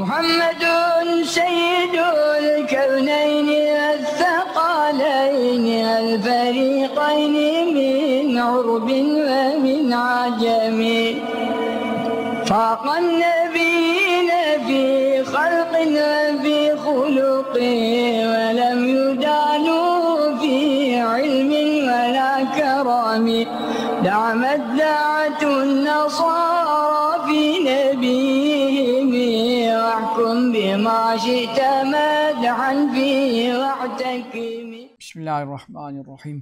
محمد سيد الكونين الثقلين الفريقين من عرب ومن عجم فاق النبيين في خلق وفي خلق ولم يدانوا في علم ولا كرم دعمت دعة النصارى ما شئت مدحا فيه وعدك بسم الله الرحمن الرحيم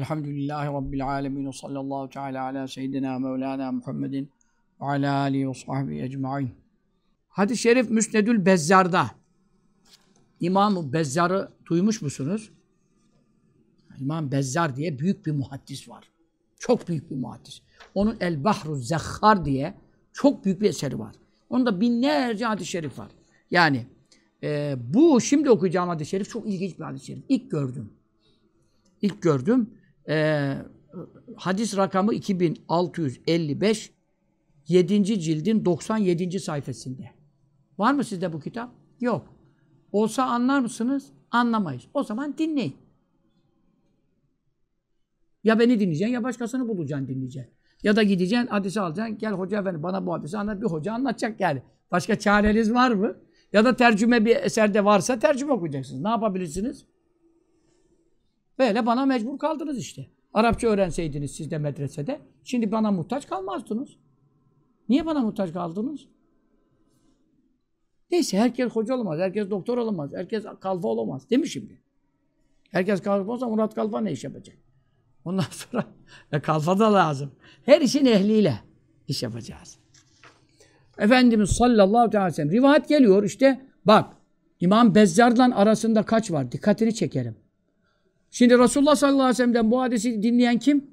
الحمد لله رب العالمين وصلى الله تعالى على سيدنا مولانا محمد وعلى Hadis-i Şerif Müsnedül Bezzar'da İmam Bezzar'ı duymuş musunuz? İmam Bezzar diye büyük bir muhaddis var. Çok büyük bir muhaddis. Onun El Bahru Zekhar diye çok büyük bir eseri var. Onda binlerce hadis-i şerif var. Yani e, bu şimdi okuyacağım hadis-i şerif çok ilginç bir hadis-i şerif. İlk gördüm. İlk gördüm. E, hadis rakamı 2655 7. cildin 97. sayfasında. Var mı sizde bu kitap? Yok. Olsa anlar mısınız? Anlamayız. O zaman dinleyin. Ya beni dinleyeceksin ya başkasını bulacaksın dinleyeceksin. Ya da gideceksin hadisi alacaksın. Gel hoca efendi bana bu hadisi anlat. Bir hoca anlatacak yani. Başka çareniz var mı? Ya da tercüme bir eserde varsa tercüme okuyacaksınız. Ne yapabilirsiniz? Böyle bana mecbur kaldınız işte. Arapça öğrenseydiniz siz de medresede. Şimdi bana muhtaç kalmazdınız. Niye bana muhtaç kaldınız? Neyse herkes hoca olamaz, herkes doktor olamaz, herkes kalfa olamaz. Değil mi şimdi? Herkes kalfa olsa Murat Kalfa ne iş yapacak? Ondan sonra e, kalfa da lazım. Her işin ehliyle iş yapacağız. Efendimiz sallallahu aleyhi ve sellem rivayet geliyor işte bak İmam Bezzar'la arasında kaç var? Dikkatini çekerim. Şimdi Resulullah sallallahu aleyhi ve sellem'den bu hadisi dinleyen kim?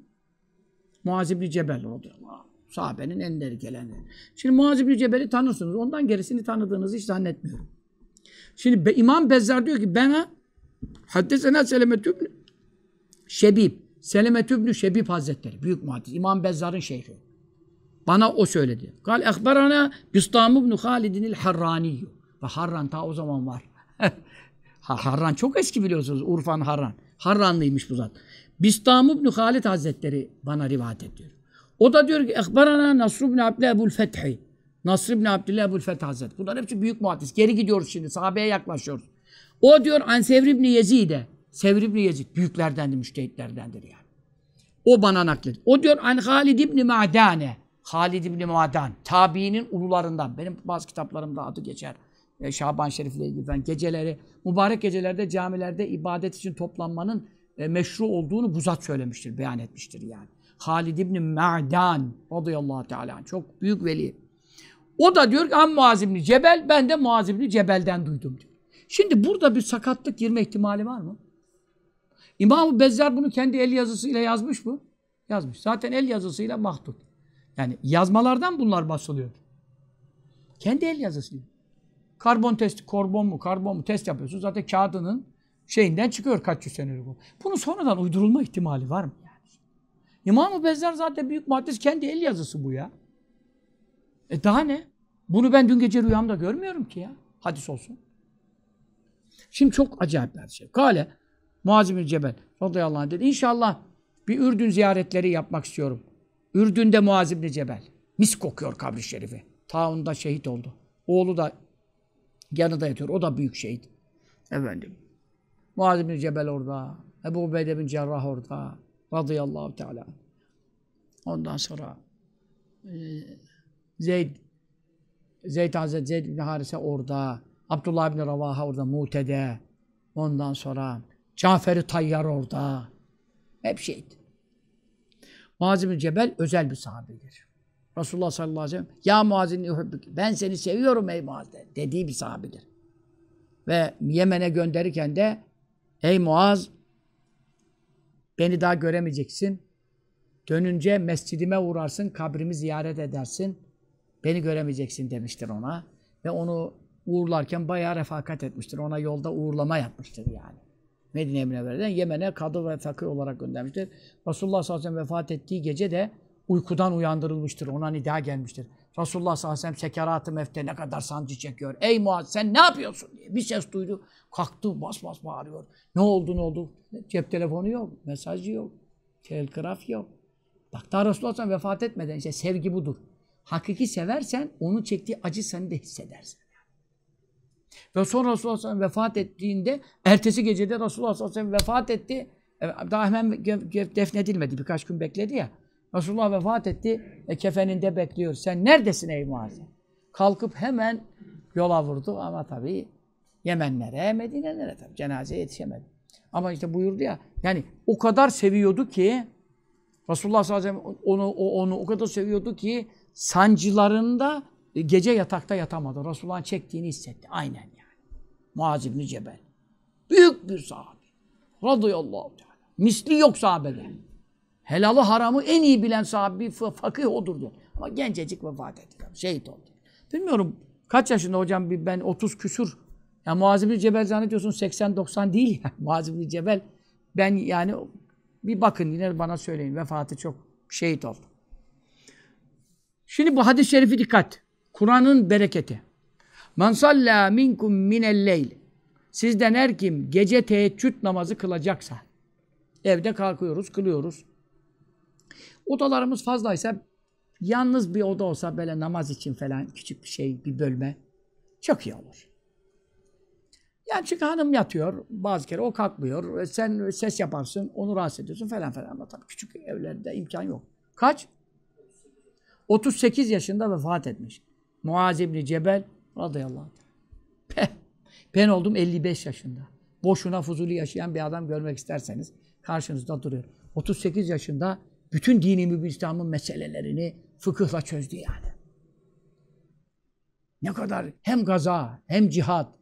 Muaz İbni Cebel radıyallahu Sahabenin en ileri geleni. Şimdi Muaz İbni Cebel'i tanırsınız. Ondan gerisini tanıdığınızı hiç zannetmiyorum. Şimdi İmam Bezzar diyor ki bana Haddesena Seleme Tübni Şebib Seleme Tübnü Şebib Hazretleri, büyük muhaddis, İmam Bezzar'ın şeyhi. Bana o söyledi. Kal ekberana Bistam ibn Halid'in Harrani. Ve Harran ta o zaman var. Harran çok eski biliyorsunuz. Urfan Harran. Harranlıymış bu zat. Bistam ibn Halid Hazretleri bana rivayet ediyor. O da diyor ki ekberana Nasr ibn Abdullah Ebu'l Fethi. Nasr ibn Abdullah Ebu'l Fethi Hazretleri. Bunlar hepsi büyük muhaddis. Geri gidiyoruz şimdi. Sahabeye yaklaşıyoruz. O diyor Ansevr ibn Yezid'e. Sevr ibn Yezid büyüklerdendir, müştehitlerdendir yani. O bana naklet. O diyor an Halid ibn Madane. Halid ibn Madan. Tabiinin ulularından. Benim bazı kitaplarımda adı geçer. E, Şaban Şerif'le ilgili ben geceleri, mübarek gecelerde camilerde ibadet için toplanmanın e, meşru olduğunu Buzat söylemiştir, beyan etmiştir yani. Halid ibn Ma'dan radıyallahu teala çok büyük veli. O da diyor ki am Muaz Cebel ben de Muaz Cebel'den duydum diyor. Şimdi burada bir sakatlık girme ihtimali var mı? İmam-ı Bezzar bunu kendi el yazısıyla yazmış mı? Yazmış. Zaten el yazısıyla mahdut. Yani yazmalardan bunlar basılıyordu. Kendi el yazısıyla. Karbon testi, korbon mu, karbon mu test yapıyorsun. Zaten kağıdının şeyinden çıkıyor kaç yüz senelik bu. Bunun sonradan uydurulma ihtimali var mı? Yani? İmam-ı Bezzar zaten büyük muhaddis kendi el yazısı bu ya. E daha ne? Bunu ben dün gece rüyamda görmüyorum ki ya. Hadis olsun. Şimdi çok acayip bir şey. Kale Muaz Cebel radıyallahu anh dedi. İnşallah bir Ürdün ziyaretleri yapmak istiyorum. Ürdün'de Muaz Cebel. Mis kokuyor kabri şerifi. Taun'da şehit oldu. Oğlu da yanında yatıyor. O da büyük şehit. Efendim. Muaz Cebel orada. Ebu Ubeyde bin Cerrah orada. Radıyallahu teala. Ondan sonra e, Zeyd Zeyd Hazreti Zeyd bin Harise orada. Abdullah bin Ravaha orada Mute'de. Ondan sonra cafer Tayyar orada. Hep şeydi. Muaz Cebel özel bir sahabedir. Resulullah sallallahu aleyhi ve sellem Ya Muaz'in ben seni seviyorum ey Muaz dediği bir sahabedir. Ve Yemen'e gönderirken de Ey Muaz beni daha göremeyeceksin. Dönünce mescidime uğrarsın, kabrimi ziyaret edersin. Beni göremeyeceksin demiştir ona. Ve onu uğurlarken bayağı refakat etmiştir. Ona yolda uğurlama yapmıştır yani. Medine Münevvere'den Yemen'e kadı ve fakir olarak göndermiştir. Resulullah sallallahu aleyhi ve sellem vefat ettiği gece de uykudan uyandırılmıştır. Ona nida gelmiştir. Resulullah sallallahu aleyhi ve sellem sekerat-ı mefte ne kadar sancı çekiyor. Ey Muaz sen ne yapıyorsun diye bir ses duydu. Kalktı bas bas bağırıyor. Ne oldu ne oldu? Cep telefonu yok, mesaj yok, telgraf yok. Bak daha Resulullah sallallahu aleyhi ve sellem vefat etmeden işte sevgi budur. Hakiki seversen onun çektiği acı seni de hissedersin. Ve sonra Resulullah sallallahu aleyhi ve sellem vefat ettiğinde ertesi gecede Resulullah sallallahu aleyhi ve sellem vefat etti. E, daha hemen defnedilmedi. Birkaç gün bekledi ya. Resulullah vefat etti. E, kefeninde bekliyor. Sen neredesin ey Muazze? Kalkıp hemen yola vurdu ama tabii Yemenlere, Medine'lere tabii cenazeye yetişemedi. Ama işte buyurdu ya yani o kadar seviyordu ki Resulullah sallallahu aleyhi ve sellem onu, o, onu o kadar seviyordu ki sancılarında gece yatakta yatamadı. Resulullah'ın çektiğini hissetti. Aynen yani. Muaz İbni Cebel. Büyük bir sahabe. Radıyallahu teala. Misli yok sahabede. Helalı haramı en iyi bilen sahabi fakih odur diyor. Ama gencecik vefat etti. Şehit oldu. Bilmiyorum kaç yaşında hocam ben 30 küsür. Ya Muaz İbni Cebel zannediyorsun 80-90 değil ya. Muaz İbni Cebel ben yani bir bakın yine bana söyleyin vefatı çok şehit oldu. Şimdi bu hadis-i şerifi dikkat. Kur'an'ın bereketi. Man salla minkum minelleyl. Sizden her kim gece teheccüd namazı kılacaksa. Evde kalkıyoruz, kılıyoruz. Odalarımız fazlaysa yalnız bir oda olsa böyle namaz için falan küçük bir şey, bir bölme çok iyi olur. Yani çünkü hanım yatıyor bazı kere o kalkmıyor. E, sen ses yaparsın, onu rahatsız ediyorsun falan falan. Ama tabii küçük evlerde imkan yok. Kaç? 38 yaşında vefat etmiş. Muaz İbni Cebel radıyallahu anh. Ben oldum 55 yaşında. Boşuna fuzuli yaşayan bir adam görmek isterseniz karşınızda duruyor. 38 yaşında bütün dini İslam'ın meselelerini fıkıhla çözdü yani. Ne kadar hem gaza, hem cihat,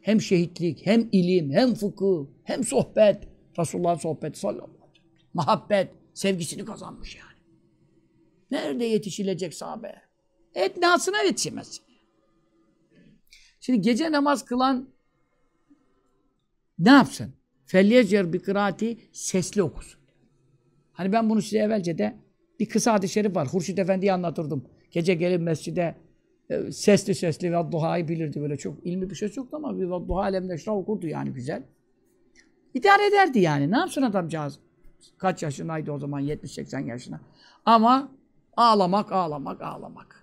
hem şehitlik, hem ilim, hem fıkıh, hem sohbet. Resulullah'ın sohbeti sallallahu aleyhi ve sellem. Muhabbet, sevgisini kazanmış yani. Nerede yetişilecek sahabe? etnasına yetişemez. Şimdi gece namaz kılan ne yapsın? Felyecer bir kıraati sesli okusun. Hani ben bunu size evvelce de bir kısa hadis-i şerif var. Hurşit Efendi'yi anlatırdım. Gece gelip mescide e, sesli sesli ve duhayı bilirdi böyle çok ilmi bir şey yoktu ama bir duha alemde şuna okurdu yani güzel. İdare ederdi yani. Ne yapsın adamcağız? Kaç yaşındaydı o zaman? 70-80 yaşına. Ama ağlamak, ağlamak, ağlamak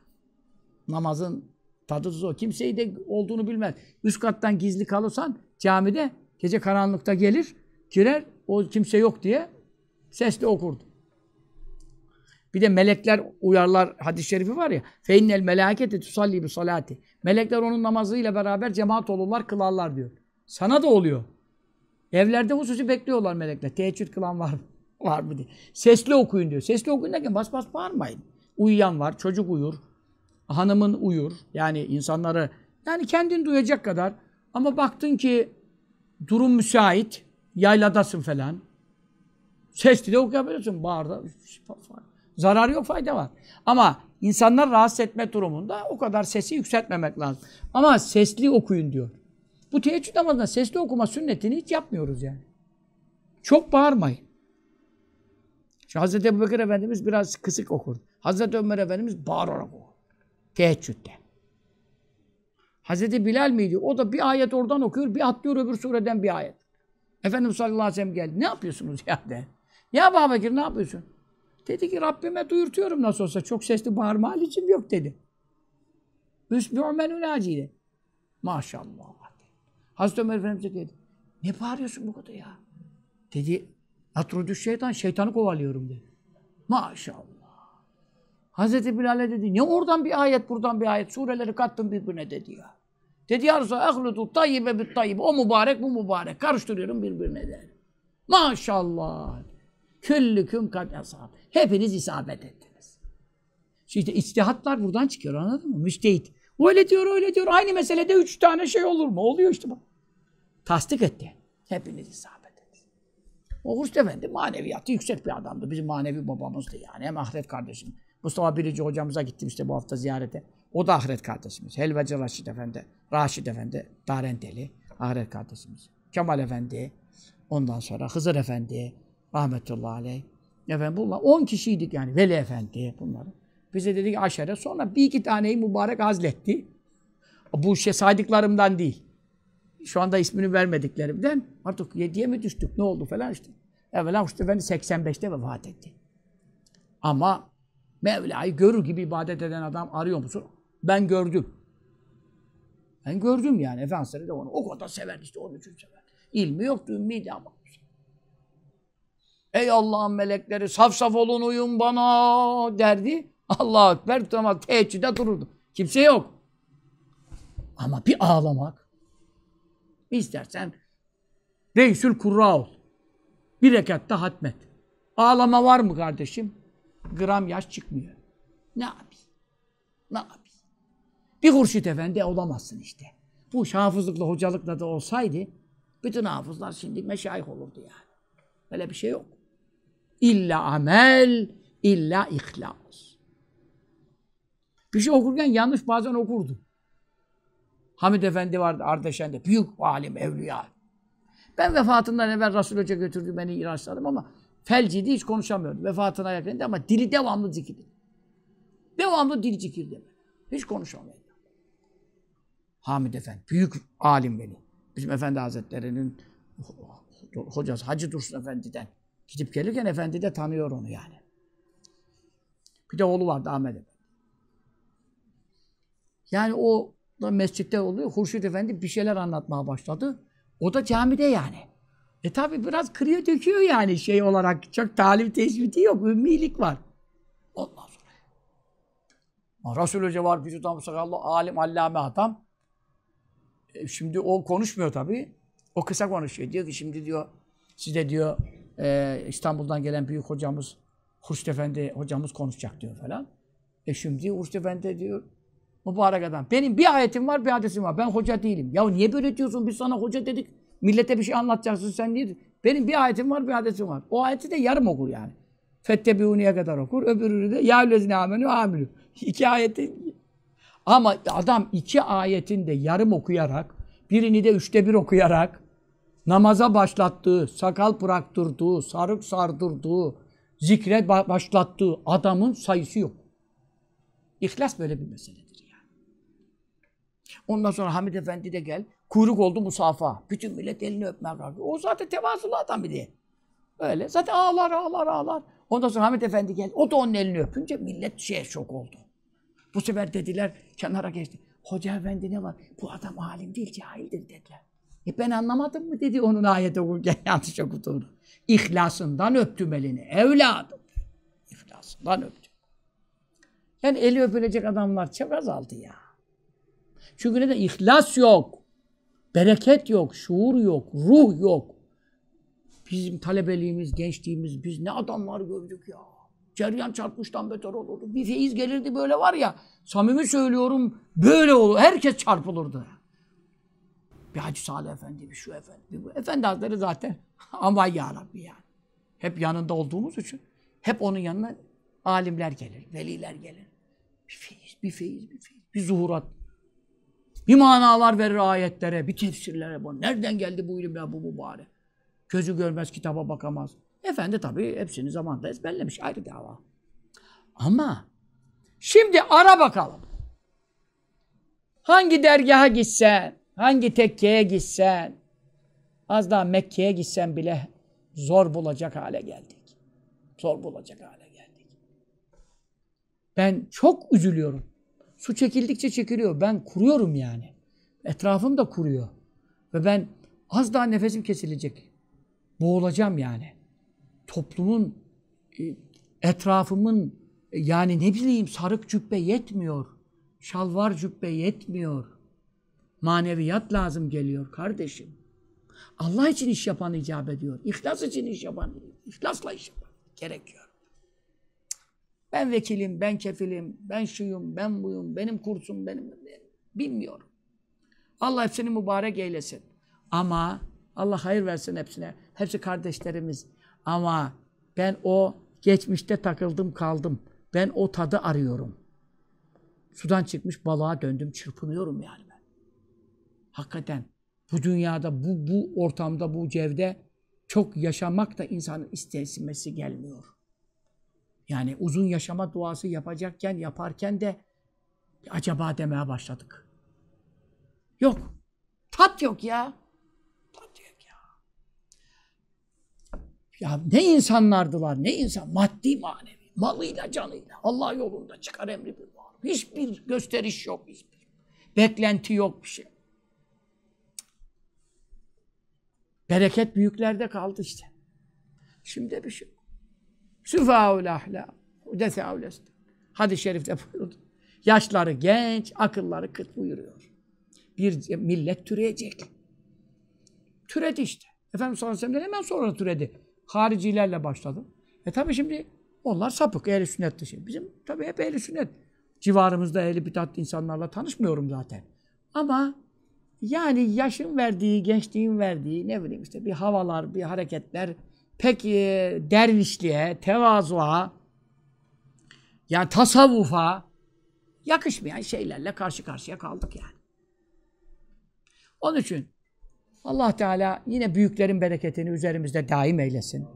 namazın tadı tuzu. Kimseyi de olduğunu bilmez. Üst kattan gizli kalırsan camide gece karanlıkta gelir, girer, o kimse yok diye sesle okurdu. Bir de melekler uyarlar hadis-i şerifi var ya. Feinnel melaketi tusalli bi salati. Melekler onun namazıyla beraber cemaat olurlar, kılarlar diyor. Sana da oluyor. Evlerde hususi bekliyorlar melekler. Teheccüd kılan var mı? Var mı diye. Sesli okuyun diyor. Sesli okuyun derken bas bas bağırmayın. Uyuyan var, çocuk uyur, hanımın uyur. Yani insanları yani kendin duyacak kadar ama baktın ki durum müsait. Yayladasın falan. Sesli de okuyabiliyorsun. Bağırda. zararı yok fayda var. Ama insanlar rahatsız etme durumunda o kadar sesi yükseltmemek lazım. Ama sesli okuyun diyor. Bu teheccüd namazında sesli okuma sünnetini hiç yapmıyoruz yani. Çok bağırmayın. Şimdi Hazreti Ebu Bekir Efendimiz biraz kısık okur Hazreti Ömer Efendimiz bağırarak okur. Teheccüde. Hazreti Bilal miydi? O da bir ayet oradan okuyor, bir atlıyor öbür sureden bir ayet. Efendimiz sallallahu aleyhi ve sellem geldi. Ne yapıyorsunuz ya de? Ya Babakir ne yapıyorsun? Dedi ki Rabbime duyurtuyorum nasıl olsa. Çok sesli bağırma halicim yok dedi. Üsbü'ü menün acile. Maşallah. Hazreti Ömer Efendimiz dedi. Ne bağırıyorsun bu kadar ya? Dedi. Atrudüş şeytan. Şeytanı kovalıyorum dedi. Maşallah. Hazreti Bilal'e dedi, ne oradan bir ayet, buradan bir ayet, sureleri kattın birbirine dedi ya. Dedi ya Resulallah, ehludu tayyibe bit tayyibe, o mübarek bu mübarek, karıştırıyorum birbirine dedi. Maşallah. Küllüküm kat asab. Hepiniz isabet ettiniz. İşte istihatlar buradan çıkıyor anladın mı? Müştehit, Öyle diyor, öyle diyor. Aynı meselede üç tane şey olur mu? Oluyor işte bu. Tasdik etti. Hepiniz isabet ettiniz. O Hüsnü Efendi maneviyatı yüksek bir adamdı. Bizim manevi babamızdı yani. Hem ahiret kardeşim Mustafa birici hocamıza gittim işte bu hafta ziyarete. O da ahiret kardeşimiz. Helvacı Raşit Efendi, Raşit Efendi, Darendeli, ahiret kardeşimiz. Kemal Efendi, ondan sonra Hızır Efendi, rahmetullahi aleyh. Efendim bunlar 10 kişiydik yani. Veli Efendi bunları. Bize dedi ki aşere. Sonra bir iki taneyi mübarek hazletti. Bu şey saydıklarımdan değil. Şu anda ismini vermediklerimden artık 7'ye mi düştük ne oldu falan işte. Evvela Mustafa Efendi 85'te vefat etti. Ama Mevla'yı görür gibi ibadet eden adam arıyor musun? Ben gördüm. Ben gördüm yani. Efendimiz de onu. O kadar sever işte. Onun için sever. İlmi yoktu. Ümmiydi ama. Ey Allah'ın melekleri saf saf olun uyun bana derdi. Allah-u Ekber tutamaz. Teheccüde dururdu. Kimse yok. Ama bir ağlamak. İstersen reisül kurra ol. Bir rekatta hatmet. Ağlama var mı kardeşim? gram yaş çıkmıyor. Ne abi Ne abi Bir Hurşit Efendi olamazsın işte. Bu şafızlıkla hocalıkla da olsaydı bütün hafızlar şimdi meşayih olurdu yani. öyle bir şey yok. İlla amel, illa ihlas. Bir şey okurken yanlış bazen okurdu. Hamid Efendi vardı Ardeşen'de. Büyük alim, evliya. Ben vefatından evvel Resul Hoca götürdü beni ilaçladım ama Felciydi hiç konuşamıyordu. Vefatına yakındı ama dili devamlı zikirdi. Devamlı dil zikirdi. Hiç konuşamıyordu. Hamid Efendi. Büyük alim beni. Bizim Efendi Hazretleri'nin hocası Hacı Dursun Efendi'den. Gidip gelirken Efendi de tanıyor onu yani. Bir de oğlu vardı Ahmet Efendi. Yani o da mescitte oluyor. Hurşit Efendi bir şeyler anlatmaya başladı. O da camide yani. E tabi biraz kırıyor döküyor yani şey olarak. Çok talim tespiti yok. Ümmilik var. Ondan sonra. Resul Hoca var. Vücut sakallı alim allame hatam. E, şimdi o konuşmuyor tabi. O kısa konuşuyor. Diyor ki şimdi diyor size diyor e, İstanbul'dan gelen büyük hocamız Hurşit Efendi hocamız konuşacak diyor falan. E şimdi Hurşit Efendi diyor mübarek adam. Benim bir ayetim var bir hadisim var. Ben hoca değilim. Ya niye böyle diyorsun? Biz sana hoca dedik. Millete bir şey anlatacaksın sen niye? Benim bir ayetim var, bir hadisim var. O ayeti de yarım okur yani. Fettebiuni'ye kadar okur. öbürü de ya lezine amenü amülü. İki ayeti. Ama adam iki ayetin de yarım okuyarak, birini de üçte bir okuyarak, namaza başlattığı, sakal bıraktırdığı, sarık sardırdığı, zikre başlattığı adamın sayısı yok. İhlas böyle bir meseledir ya. Ondan sonra Hamid Efendi de gel. Kuyruk oldu musafa. Bütün millet elini öpmeye kalktı. O zaten tevazulu adam bir de. Öyle. Zaten ağlar ağlar ağlar. Ondan sonra Hamid Efendi geldi. O da onun elini öpünce millet şey şok oldu. Bu sefer dediler kenara geçti. Hoca Efendi ne var? Bu adam alim değil cahildir dediler. E ben anlamadım mı dedi onun ayet okurken yanlış okuduğunu. İhlasından öptüm elini. Evladım. İhlasından öptüm. Yani eli öpülecek adamlar çok azaldı ya. Çünkü neden? İhlas yok. Bereket yok, şuur yok, ruh yok. Bizim talebeliğimiz, gençliğimiz, biz ne adamlar gördük ya. Ceryan çarpmıştan beter olurdu. Bir feyiz gelirdi böyle var ya. Samimi söylüyorum böyle olur. Herkes çarpılırdı. Bir Hacı Salih Efendi, bir şu efendi, bir bu. Efendi Hazretleri zaten ama ya Rabbi yani. Hep yanında olduğumuz için hep onun yanına alimler gelir, veliler gelir. Bir feyiz, bir feyiz, bir feyiz. Bir zuhurat. Bir manalar verir ayetlere, bir tefsirlere. Bu. Nereden geldi bu ilim ya bu mübarek? Gözü görmez, kitaba bakamaz. Efendi tabii hepsini zamanında ezberlemiş. Ayrı dava. Ama şimdi ara bakalım. Hangi dergaha gitsen, hangi tekkeye gitsen, az daha Mekke'ye gitsen bile zor bulacak hale geldik. Zor bulacak hale geldik. Ben çok üzülüyorum. Su çekildikçe çekiliyor. Ben kuruyorum yani. Etrafım da kuruyor. Ve ben az daha nefesim kesilecek. Boğulacağım yani. Toplumun, e, etrafımın e, yani ne bileyim sarık cübbe yetmiyor. Şalvar cübbe yetmiyor. Maneviyat lazım geliyor kardeşim. Allah için iş yapan icap ediyor. İhlas için iş yapan, ihlasla iş yapan gerekiyor. Ben vekilim, ben kefilim, ben şuyum, ben buyum, benim kursum, benim... Bilmiyorum. Allah hepsini mübarek eylesin. Ama Allah hayır versin hepsine. Hepsi kardeşlerimiz. Ama ben o geçmişte takıldım kaldım. Ben o tadı arıyorum. Sudan çıkmış balığa döndüm çırpınıyorum yani ben. Hakikaten bu dünyada, bu, bu ortamda, bu cevde çok yaşamak da insanın istesimesi gelmiyor. Yani uzun yaşama duası yapacakken, yaparken de acaba demeye başladık. Yok. Tat yok ya. Tat yok ya. Ya ne insanlardılar, ne insan. Maddi manevi. Malıyla canıyla. Allah yolunda çıkar emri bir var. Hiçbir gösteriş yok. Hiçbir. Beklenti yok bir şey. Bereket büyüklerde kaldı işte. Şimdi bir şey. Süfâul ahlâm. Hudesâul Hadis-i şerifte buyurdu. Yaşları genç, akılları kıt buyuruyor. Bir millet türeyecek. Türedi işte. Efendim, sallallahu aleyhi hemen sonra türedi. Haricilerle başladı. E tabi şimdi onlar sapık, ehli sünnet dışı. Bizim tabi hep ehli sünnet. Civarımızda ehli bitat insanlarla tanışmıyorum zaten. Ama yani yaşın verdiği, gençliğin verdiği ne bileyim işte bir havalar, bir hareketler pek e, dervişliğe, tevazuğa, yani tasavvufa yakışmayan şeylerle karşı karşıya kaldık yani. Onun için Allah Teala yine büyüklerin bereketini üzerimizde daim eylesin.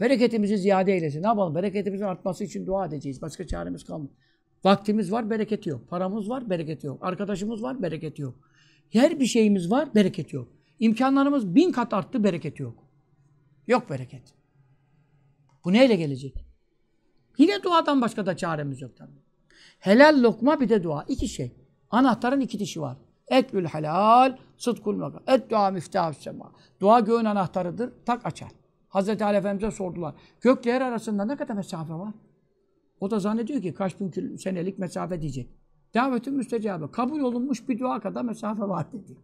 Bereketimizi ziyade eylesin. Ne yapalım? Bereketimizin artması için dua edeceğiz. Başka çaremiz kalmadı. Vaktimiz var, bereketi yok. Paramız var, bereketi yok. Arkadaşımız var, bereketi yok. Her bir şeyimiz var, bereketi yok. İmkanlarımız bin kat arttı, bereketi yok. Yok bereket. Bu neyle gelecek? Yine duadan başka da çaremiz yok tabii. Helal lokma bir de dua. İki şey. Anahtarın iki dişi var. Etül helal, sıdkul makam. Et dua miftahü sema. Dua göğün anahtarıdır. Tak açar. Hazreti Ali Efendimiz'e sordular. Gökle yer arasında ne kadar mesafe var? O da zannediyor ki kaç bin senelik mesafe diyecek. Davetin müstecabı. Kabul olunmuş bir dua kadar mesafe var dedi.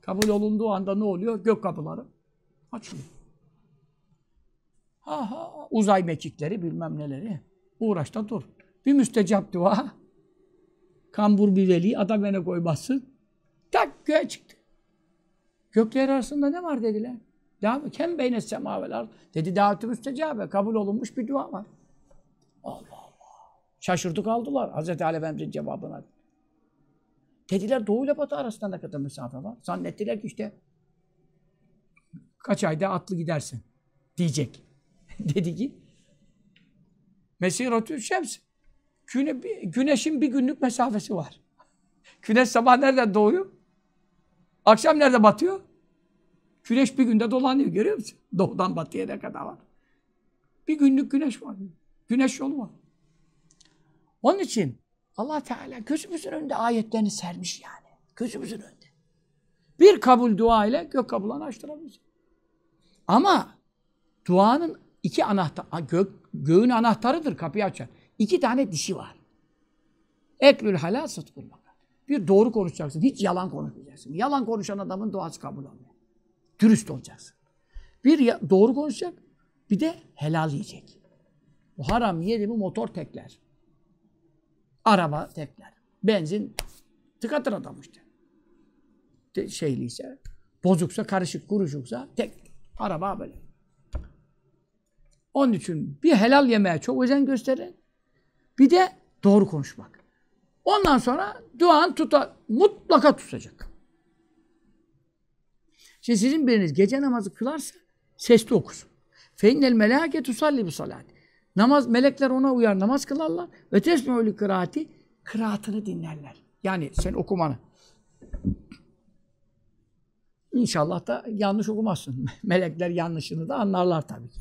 Kabul olunduğu anda ne oluyor? Gök kapıları açılıyor. Aha, uzay mekikleri bilmem neleri. Uğraşta dur. Bir müstecap dua. Kambur bir veli adam bana koymazsın. Tak göğe çıktı. Gökler arasında ne var dediler. Devam Kem beyne semaveler. Dedi davetü müstecabe. Kabul olunmuş bir dua var. Allah Allah. Şaşırdık aldılar. Hazreti Ali Efendimiz'in cevabına. Dediler doğu ile batı arasında ne kadar mesafe var. Zannettiler ki işte kaç ayda atlı gidersin diyecek. dedi ki Mesiratü şems. Güne, güneşin bir günlük mesafesi var. Güneş sabah nerede doğuyor? Akşam nerede batıyor? Güneş bir günde dolanıyor görüyor musun? Doğudan batıya ne kadar var. Bir günlük güneş var. Güneş yolu var. Onun için Allah Teala gözümüzün önünde ayetlerini sermiş yani. Gözümüzün önünde. Bir kabul dua ile gök kapılarını açtırabilir. Ama duanın iki anahtar, gök, göğün anahtarıdır kapıyı açan. İki tane dişi var. Eklül halal sıtkul Bir doğru konuşacaksın. Hiç yalan konuşmayacaksın. Yalan konuşan adamın doğası kabul olmuyor. Dürüst olacaksın. Bir doğru konuşacak, bir de helal yiyecek. O haram yedi mi motor tekler. Araba tekler. Benzin tıkatır adam işte. şeyliyse, bozuksa, karışık, kuruşuksa tek. Araba böyle. Onun için bir helal yemeğe çok özen gösterin. Bir de doğru konuşmak. Ondan sonra duan tuta, mutlaka tutacak. Şimdi sizin biriniz gece namazı kılarsa sesli okusun. Feinnel melâke tusalli bu salat. Namaz, melekler ona uyar, namaz kılarlar. Ve tesmûlü kıraati, kıraatını dinlerler. Yani sen okumanı. İnşallah da yanlış okumazsın. melekler yanlışını da anlarlar tabii ki.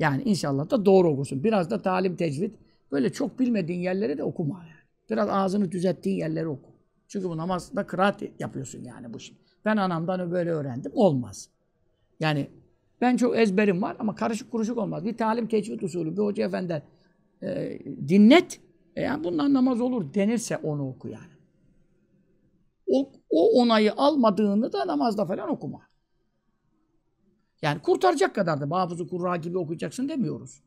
Yani inşallah da doğru okursun. Biraz da talim tecvid. Böyle çok bilmediğin yerleri de okuma. Yani. Biraz ağzını düzelttiğin yerleri oku. Çünkü bu namazda kıraat yapıyorsun yani bu şey. Ben anamdan böyle öğrendim. Olmaz. Yani ben çok ezberim var ama karışık kuruşuk olmaz. Bir talim tecvid usulü, bir hoca efendi e, dinlet. E yani bundan namaz olur denirse onu oku yani. O, o onayı almadığını da namazda falan okuma. Yani kurtaracak kadar da Mahfuz-u Kurra gibi okuyacaksın demiyoruz.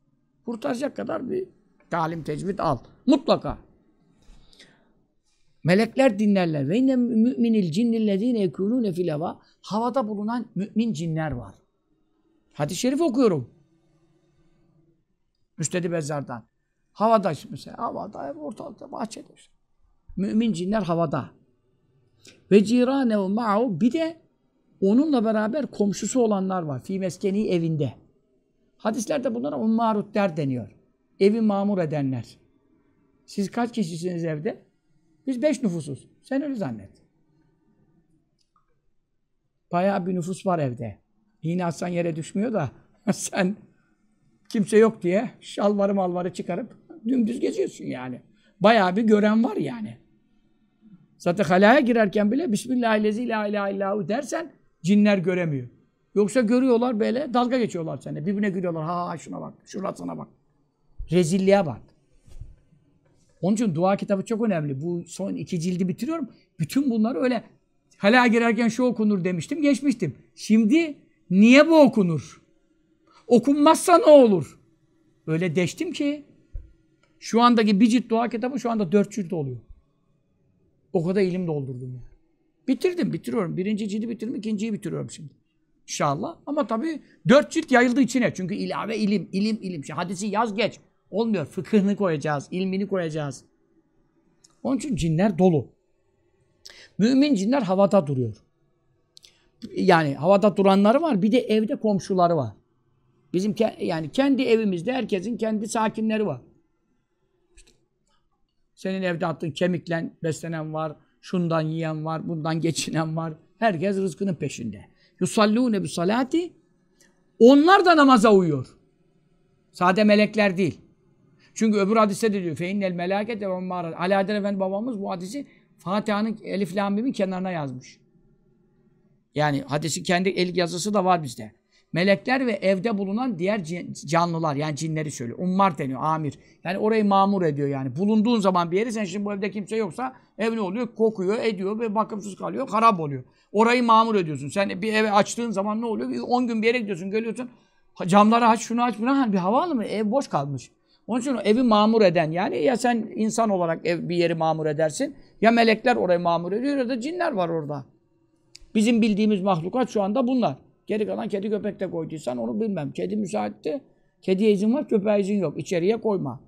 Kurtaracak kadar bir talim, tecvid al. Mutlaka. Melekler dinlerler. Ve inne müminil cinnillezine yekunune fil hava. Havada bulunan mümin cinler var. Hadis-i şerif okuyorum. Müstedi Bezzar'dan. Havada mesela. Havada, ev ortalıkta, bahçede. Mümin cinler havada. Ve ciranehu ma'u bir de Onunla beraber komşusu olanlar var. Fi meskeni evinde. Hadislerde bunlara ummarutler deniyor. Evi mamur edenler. Siz kaç kişisiniz evde? Biz beş nüfusuz. Sen öyle zannet. Bayağı bir nüfus var evde. İğne atsan yere düşmüyor da sen kimse yok diye şalvarı malvarı çıkarıp dümdüz geziyorsun yani. Bayağı bir gören var yani. Zaten halaya girerken bile Bismillahirrahmanirrahim dersen Cinler göremiyor. Yoksa görüyorlar böyle dalga geçiyorlar seninle. Birbirine gülüyorlar. Ha ha şuna bak, şurasına bak. Rezilliğe bak. Onun için dua kitabı çok önemli. Bu son iki cildi bitiriyorum. Bütün bunları öyle hala girerken şu okunur demiştim, geçmiştim. Şimdi niye bu okunur? Okunmazsa ne olur? Öyle deştim ki şu andaki bir cilt dua kitabı şu anda dört cilt oluyor. O kadar ilim doldurdum yani. Bitirdim, bitiriyorum. Birinci cildi bitirdim, ikinciyi bitiriyorum şimdi. İnşallah. Ama tabii dört cilt yayıldı içine. Çünkü ilave ilim, ilim, ilim. Şimdi hadisi yaz geç. Olmuyor. Fıkhını koyacağız, ilmini koyacağız. Onun için cinler dolu. Mümin cinler havada duruyor. Yani havada duranları var. Bir de evde komşuları var. Bizim ke yani kendi evimizde herkesin kendi sakinleri var. İşte senin evde attığın kemikle beslenen var. Şundan yiyen var, bundan geçinen var. Herkes rızkının peşinde. Yusallûne bi salati. Onlar da namaza uyuyor. Sade melekler değil. Çünkü öbür hadiste de diyor. Feinnel melâkete ve ummârat. Ali Efendi babamız bu hadisi Fatiha'nın Elif Lambim'in kenarına yazmış. Yani hadisi kendi el yazısı da var bizde. Melekler ve evde bulunan diğer canlılar yani cinleri söylüyor. Ummar deniyor, amir. Yani orayı mamur ediyor yani. Bulunduğun zaman bir yeri sen şimdi bu evde kimse yoksa ev ne oluyor? Kokuyor, ediyor ve bakımsız kalıyor, harap oluyor. Orayı mamur ediyorsun. Sen bir eve açtığın zaman ne oluyor? 10 gün bir yere gidiyorsun, geliyorsun. Camları aç, şunu aç, bunu Bir hava alın mı? Ev boş kalmış. Onun için evi mamur eden yani ya sen insan olarak ev, bir yeri mamur edersin ya melekler orayı mamur ediyor ya da cinler var orada. Bizim bildiğimiz mahlukat şu anda bunlar. Geri kalan kedi köpek de koyduysan onu bilmem. Kedi müsaitti. Kediye izin var, köpeğe izin yok. İçeriye koyma.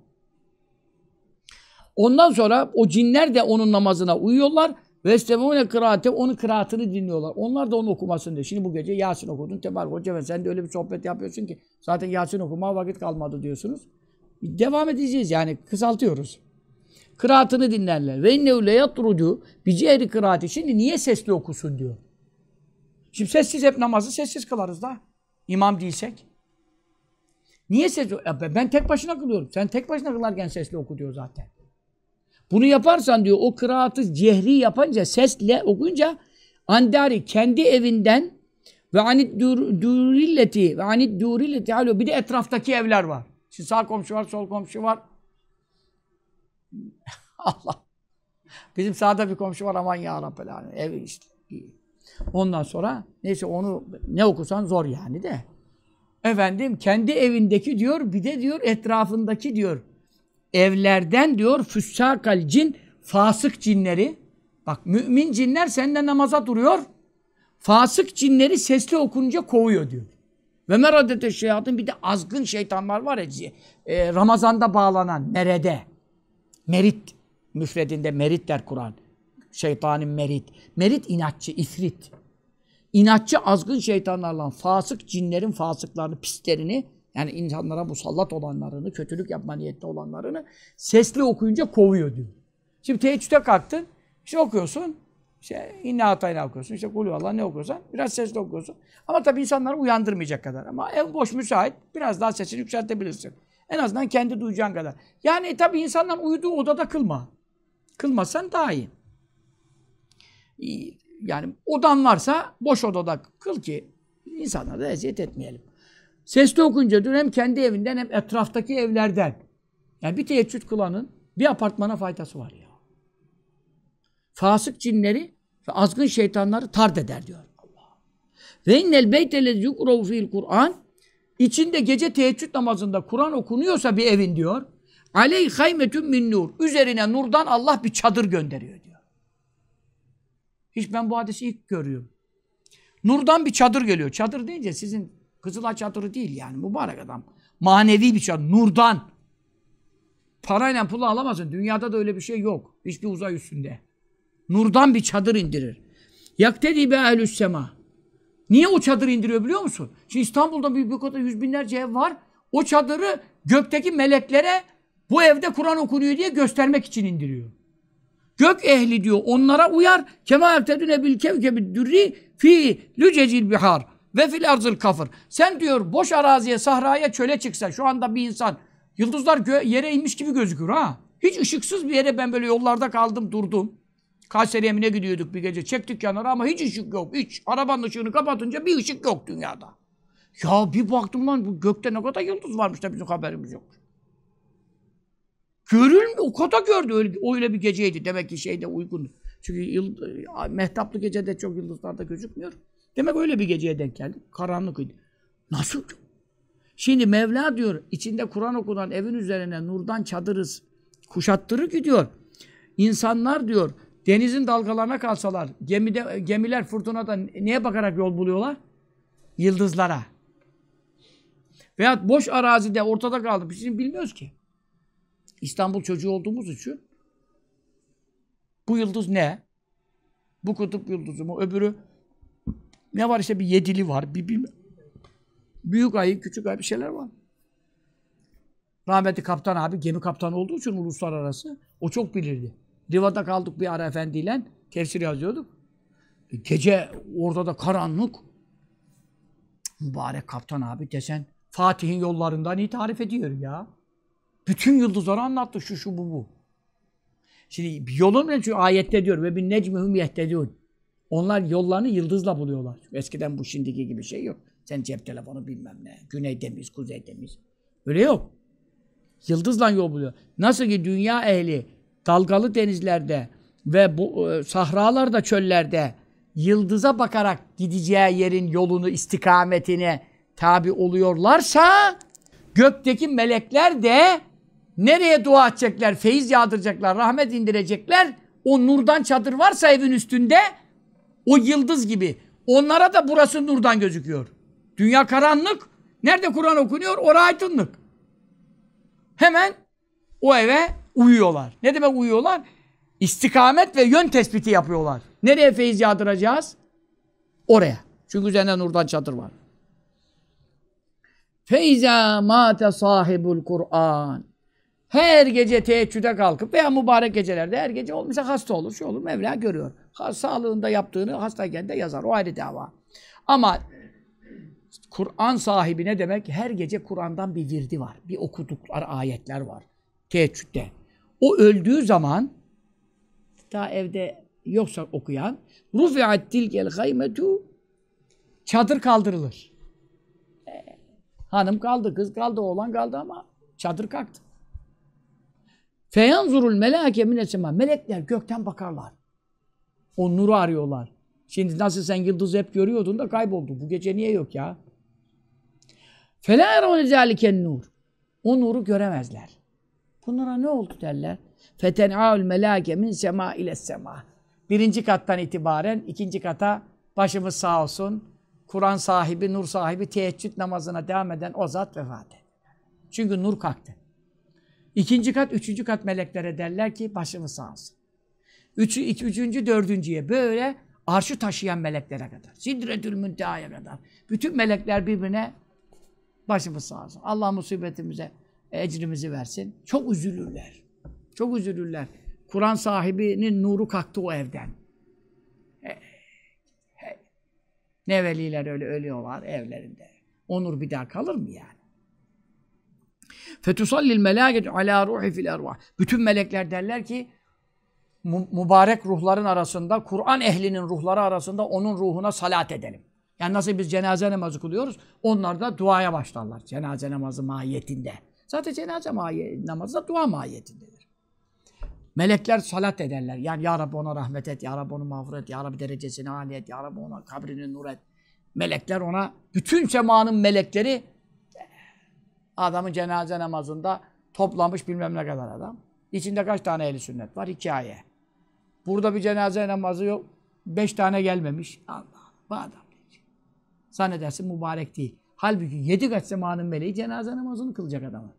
Ondan sonra o cinler de onun namazına uyuyorlar. Vestemune kıraate, onun kıraatını dinliyorlar. Onlar da onu okumasını diyor. Şimdi bu gece Yasin okudun. Tebarek Hoca ve sen de öyle bir sohbet yapıyorsun ki zaten Yasin okuma vakit kalmadı diyorsunuz. Devam edeceğiz yani kısaltıyoruz. Kıraatını dinlerler. Ve innehu leyatrucu biciğeri kıraati. Şimdi niye sesli okusun diyor. Şimdi sessiz hep namazı sessiz kılarız da. İmam değilsek. Niye sesli? Ben tek başına kılıyorum. Sen tek başına kılarken sesli oku diyor zaten. Bunu yaparsan diyor o kıraatı cehri yapınca sesle okunca Andari kendi evinden ve anit durilleti ve anit durilleti alo bir de etraftaki evler var. Şimdi sağ komşu var, sol komşu var. Allah. Bizim sağda bir komşu var aman ya Rabbel Alemin. Ev işte. Ondan sonra neyse onu ne okusan zor yani de. Efendim kendi evindeki diyor bir de diyor etrafındaki diyor evlerden diyor füssakal cin fasık cinleri bak mümin cinler sende namaza duruyor fasık cinleri sesli okununca kovuyor diyor. Ve meradete şeyatın bir de azgın şeytanlar var ya e, Ramazan'da bağlanan merede merit müfredinde merit der Kur'an. Şeytanın merit. Merit inatçı, ifrit. İnatçı azgın şeytanlarla fasık cinlerin fasıklarını, pislerini yani insanlara musallat olanlarını, kötülük yapma niyetli olanlarını sesli okuyunca kovuyor diyor. Şimdi teheccüde kalktın, işte okuyorsun, işte inna hatayla okuyorsun, işte kulü Allah ne okuyorsan biraz sesli okuyorsun. Ama tabii insanları uyandırmayacak kadar. Ama ev boş müsait, biraz daha sesini yükseltebilirsin. En azından kendi duyacağın kadar. Yani tabii insanların uyuduğu odada kılma. Kılmasan daha iyi. Yani odan varsa boş odada kıl ki insanlara da eziyet etmeyelim. Sesli okunca diyor hem kendi evinden hem etraftaki evlerden. Yani bir teheccüd kılanın bir apartmana faydası var ya. Fasık cinleri ve azgın şeytanları tard eder diyor. Allah. Ve innel beytele yukrav fil Kur'an içinde gece teheccüd namazında Kur'an okunuyorsa bir evin diyor. Aleyh haymetun min nur. Üzerine nurdan Allah bir çadır gönderiyor diyor. Hiç ben bu hadisi ilk görüyorum. Nurdan bir çadır geliyor. Çadır deyince sizin Kızılay çadırı değil yani mübarek adam. Manevi bir çadır. Nurdan. Parayla pulu alamazsın. Dünyada da öyle bir şey yok. Hiçbir uzay üstünde. Nurdan bir çadır indirir. Yaktedi be ehlüs sema. Niye o çadır indiriyor biliyor musun? Şimdi İstanbul'da bir, bir kadar yüz binlerce ev var. O çadırı gökteki meleklere bu evde Kur'an okunuyor diye göstermek için indiriyor. Gök ehli diyor onlara uyar. Kema ertedüne bil kevkebi dürri fi lücecil bihar. Ve fil arzıl kafır. Sen diyor boş araziye, sahraya, çöle çıksa şu anda bir insan yıldızlar yere inmiş gibi gözükür ha. Hiç ışıksız bir yere ben böyle yollarda kaldım durdum. Kayseri'ye mi gidiyorduk bir gece çektik yanarı ama hiç ışık yok. Hiç. Arabanın ışığını kapatınca bir ışık yok dünyada. Ya bir baktım lan bu gökte ne kadar yıldız varmış da bizim haberimiz yok. Görül mü? O kadar gördü. Öyle, öyle bir geceydi. Demek ki şeyde uygun. Çünkü yıl, mehtaplı gecede çok yıldızlarda gözükmüyor. Demek öyle bir geceye denk geldik. Karanlıkıydı. Nasıl? Şimdi Mevla diyor içinde Kur'an okunan evin üzerine nurdan çadırız kuşattırır ki diyor. İnsanlar diyor denizin dalgalarına kalsalar gemide gemiler fırtınada neye bakarak yol buluyorlar? Yıldızlara. Veyahut boş arazide ortada kaldı. Biz şimdi bilmiyoruz ki. İstanbul çocuğu olduğumuz için bu yıldız ne? Bu kutup yıldızı mı? Öbürü ne var işte bir yedili var, bir bilmem. Büyük ayı, küçük ayı bir şeyler var. Rahmetli kaptan abi, gemi kaptanı olduğu için uluslararası, o çok bilirdi. Riva'da kaldık bir ara efendiyle, tefsir yazıyorduk. E, gece orada da karanlık. Mübarek kaptan abi desen, Fatih'in yollarından iyi tarif ediyor ya. Bütün yıldızları anlattı şu şu bu bu. Şimdi yolun ne? Çünkü ayette diyor ve bin necmihum yehtedun. Onlar yollarını yıldızla buluyorlar. Eskiden bu şimdiki gibi şey yok. Sen cep telefonu bilmem ne. Güney temiz, kuzey temiz. Öyle yok. Yıldızla yol buluyor. Nasıl ki dünya ehli dalgalı denizlerde ve bu e, sahralarda, çöllerde yıldıza bakarak gideceği yerin yolunu, istikametini tabi oluyorlarsa gökteki melekler de nereye dua edecekler, feyiz yağdıracaklar, rahmet indirecekler. O nurdan çadır varsa evin üstünde o yıldız gibi. Onlara da burası nurdan gözüküyor. Dünya karanlık. Nerede Kur'an okunuyor? Orada aydınlık. Hemen o eve uyuyorlar. Ne demek uyuyorlar? İstikamet ve yön tespiti yapıyorlar. Nereye feyiz yağdıracağız? Oraya. Çünkü üzerinde nurdan çadır var. Feyza mate sahibul Kur'an. Her gece teheccüde kalkıp veya mübarek gecelerde her gece olmuşsa hasta olur, şey olur. Mevla görüyor sağlığında yaptığını hastayken de yazar. O ayrı dava. Ama Kur'an sahibi ne demek? Her gece Kur'an'dan bir virdi var. Bir okuduklar ayetler var. Teheccüde. O öldüğü zaman daha evde yoksa okuyan rufi'at tilkel gaymetu çadır kaldırılır. E, hanım kaldı, kız kaldı, oğlan kaldı ama çadır kalktı. Feyanzurul meleke minesema. Melekler gökten bakarlar. O nuru arıyorlar. Şimdi nasıl sen yıldız hep görüyordun da kayboldu. Bu gece niye yok ya? فَلَا يَرَوْنَ ذَٰلِكَ nur. O nuru göremezler. Bunlara ne oldu derler? فَتَنْعَاُ الْمَلَاكَ مِنْ sema ile sema. Birinci kattan itibaren ikinci kata başımız sağ olsun. Kur'an sahibi, nur sahibi teheccüd namazına devam eden o zat vefat etti. Çünkü nur kalktı. İkinci kat, üçüncü kat meleklere derler ki başımız sağ olsun. Üçü, üçüncü, dördüncüye böyle arşı taşıyan meleklere kadar. Sidretül müntehaya kadar. Bütün melekler birbirine başımız sağ olsun. Allah musibetimize ecrimizi versin. Çok üzülürler. Çok üzülürler. Kur'an sahibinin nuru kalktı o evden. Hey, Ne veliler öyle ölüyorlar evlerinde. Onur bir daha kalır mı yani? Fetusallil melâket alâ ruhi fil Bütün melekler derler ki mübarek ruhların arasında, Kur'an ehlinin ruhları arasında onun ruhuna salat edelim. Yani nasıl biz cenaze namazı kılıyoruz, onlar da duaya başlarlar. Cenaze namazı mahiyetinde. Zaten cenaze namazı da dua mahiyetindedir. Melekler salat ederler. Yani Ya Rabbi ona rahmet et, Ya Rabbi onu mağfiret, Ya Rabbi derecesini âli et, Ya Rabbi ona kabrini nur et. Melekler ona, bütün semanın melekleri adamın cenaze namazında toplamış bilmem ne kadar adam. İçinde kaç tane eli sünnet var? Hikaye. Burada bir cenaze namazı yok. Beş tane gelmemiş. Allah bu adam diyecek. Zannedersin mübarek değil. Halbuki yedi kaç zamanın meleği cenaze namazını kılacak adamı.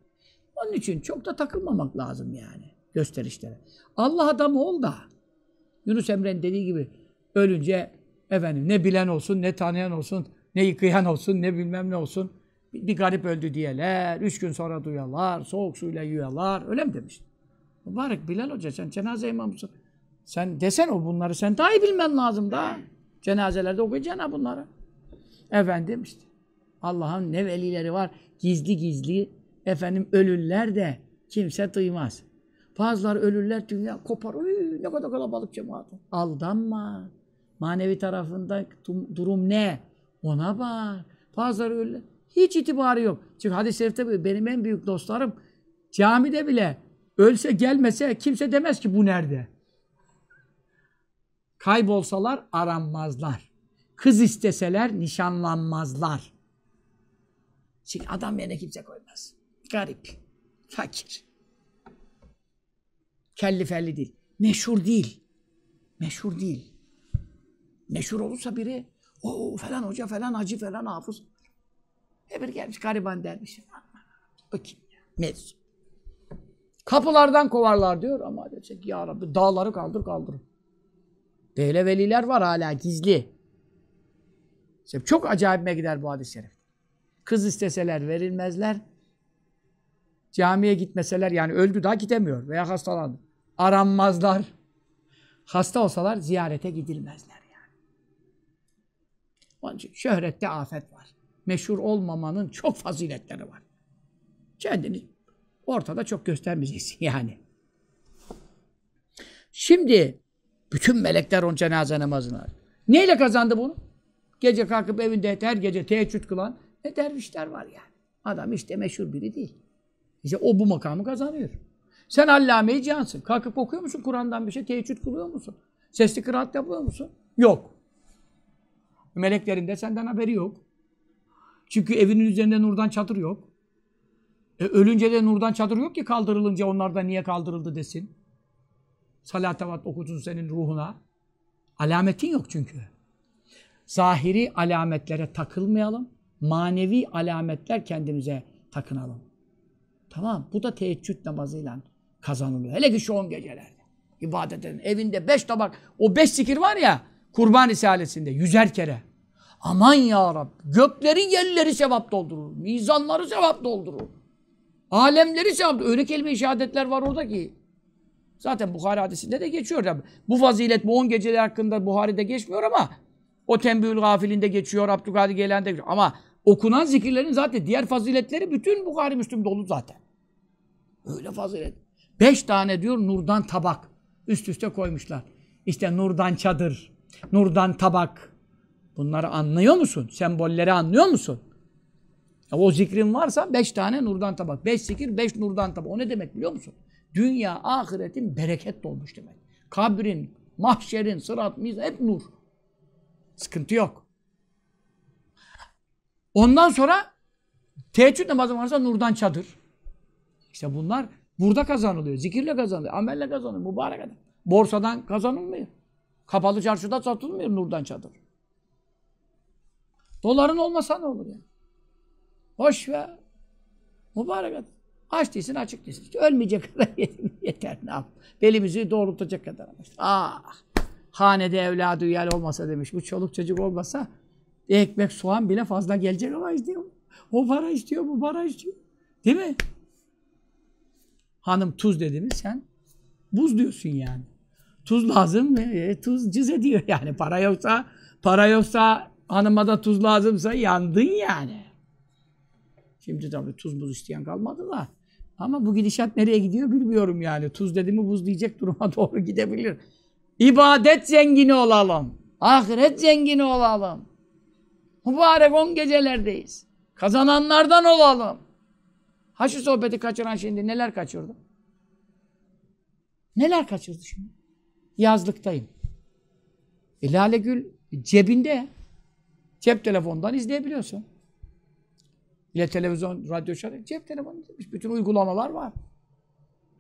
Onun için çok da takılmamak lazım yani gösterişlere. Allah adamı ol da Yunus Emre'nin dediği gibi ölünce efendim ne bilen olsun, ne tanıyan olsun, ne yıkayan olsun, ne bilmem ne olsun. Bir, bir garip öldü diyeler, üç gün sonra duyalar, soğuk suyla yiyorlar. Öyle mi demiş? Mübarek Bilal Hoca sen cenaze imamısın. Sen desen o bunları sen daha iyi bilmen lazım da. Cenazelerde okuyacaksın ha bunları. Efendim işte Allah'ın ne velileri var. Gizli gizli efendim ölürler de kimse duymaz. bazılar ölürler dünya kopar. Uy, ne kadar kalabalık cemaat. Aldanma. Manevi tarafında durum ne? Ona bak. Bazıları ölürler. Hiç itibarı yok. Çünkü hadis-i şerifte benim en büyük dostlarım camide bile ölse gelmese kimse demez ki bu nerede? Kaybolsalar aranmazlar. Kız isteseler nişanlanmazlar. Şimdi şey, adam yerine kimse koymaz. Garip, fakir. Kelli felli değil. Meşhur değil. Meşhur değil. Meşhur olursa biri o falan hoca falan hacı falan hafız. Öbür gelmiş gariban dermiş. Bakayım ya. Mevzu. Kapılardan kovarlar diyor ama diyecek ya Rabbi dağları kaldır kaldır. Böyle veliler var hala gizli. İşte çok acayipme gider bu hadis-i şerif. Kız isteseler verilmezler. Camiye gitmeseler yani öldü daha gidemiyor veya hastalandı. Aranmazlar. Hasta olsalar ziyarete gidilmezler yani. Onun için şöhrette afet var. Meşhur olmamanın çok faziletleri var. Kendini ortada çok göstermeyeceksin yani. Şimdi bütün melekler onun cenaze namazına. Neyle kazandı bunu? Gece kalkıp evinde her gece teheccüd kılan ne dervişler var yani. Adam işte meşhur biri değil. İşte o bu makamı kazanıyor. Sen allame-i cansın. Kalkıp okuyor musun Kur'an'dan bir şey? Teheccüd kılıyor musun? Sesli kıraat yapıyor musun? Yok. Meleklerin de senden haberi yok. Çünkü evinin üzerinde nurdan çadır yok. E, ölünce de nurdan çadır yok ki kaldırılınca onlardan niye kaldırıldı desin salatavat okutun senin ruhuna. Alametin yok çünkü. Zahiri alametlere takılmayalım. Manevi alametler kendimize takınalım. Tamam. Bu da teheccüd namazıyla kazanılıyor. Hele ki şu on gecelerde. ibadet edin. Evinde beş tabak. O beş zikir var ya kurban risalesinde yüzer kere. Aman ya Rab, gökleri yerleri sevap doldurur. Mizanları sevap doldurur. Alemleri sevap doldurur. Öyle kelime-i şehadetler var orada ki Zaten Buhari hadisinde de geçiyor. Tabi. Bu fazilet bu on geceler hakkında Buhari'de geçmiyor ama o Tembihül Gafilinde geçiyor, Abdülkadir Geylen'de geçiyor. Ama okunan zikirlerin zaten diğer faziletleri bütün Buhari Müslüm dolu zaten. Öyle fazilet. Beş tane diyor nurdan tabak üst üste koymuşlar. İşte nurdan çadır, nurdan tabak. Bunları anlıyor musun? Sembolleri anlıyor musun? Ya o zikrin varsa beş tane nurdan tabak. Beş zikir, beş nurdan tabak. O ne demek biliyor musun? Dünya, ahiretin bereket dolmuş demek. Kabrin, mahşerin, sırat, miz hep nur. Sıkıntı yok. Ondan sonra teheccüd namazı varsa nurdan çadır. İşte bunlar burada kazanılıyor. Zikirle kazanılıyor, amelle kazanılıyor, mübarek adam. Borsadan kazanılmıyor. Kapalı çarşıda satılmıyor nurdan çadır. Doların olmasa ne olur ya? Hoş ve mübarek adam. Aç değilsin, açık değilsin. Ölmeyecek kadar yeter. Ne yap? Belimizi doğrultacak kadar. Ah! Hanede evladı üyal olmasa demiş. Bu çoluk çocuk olmasa ekmek, soğan bile fazla gelecek ama istiyor. O para istiyor, bu para istiyor. Değil mi? Hanım tuz dediniz sen buz diyorsun yani. Tuz lazım e, tuz cız ediyor yani. Para yoksa para yoksa hanıma da tuz lazımsa yandın yani. Şimdi tabii tuz buz isteyen kalmadı da. Ama bu gidişat nereye gidiyor bilmiyorum yani. Tuz dediğimi buz diyecek duruma doğru gidebilir. İbadet zengini olalım. Ahiret zengini olalım. Mübarek on gecelerdeyiz. Kazananlardan olalım. Ha şu sohbeti kaçıran şimdi neler kaçırdı? Neler kaçırdı şimdi? Yazlıktayım. E Lale Gül cebinde. Cep telefondan izleyebiliyorsun ile televizyon, radyo şarkı, cep telefonu demiş. Bütün uygulamalar var.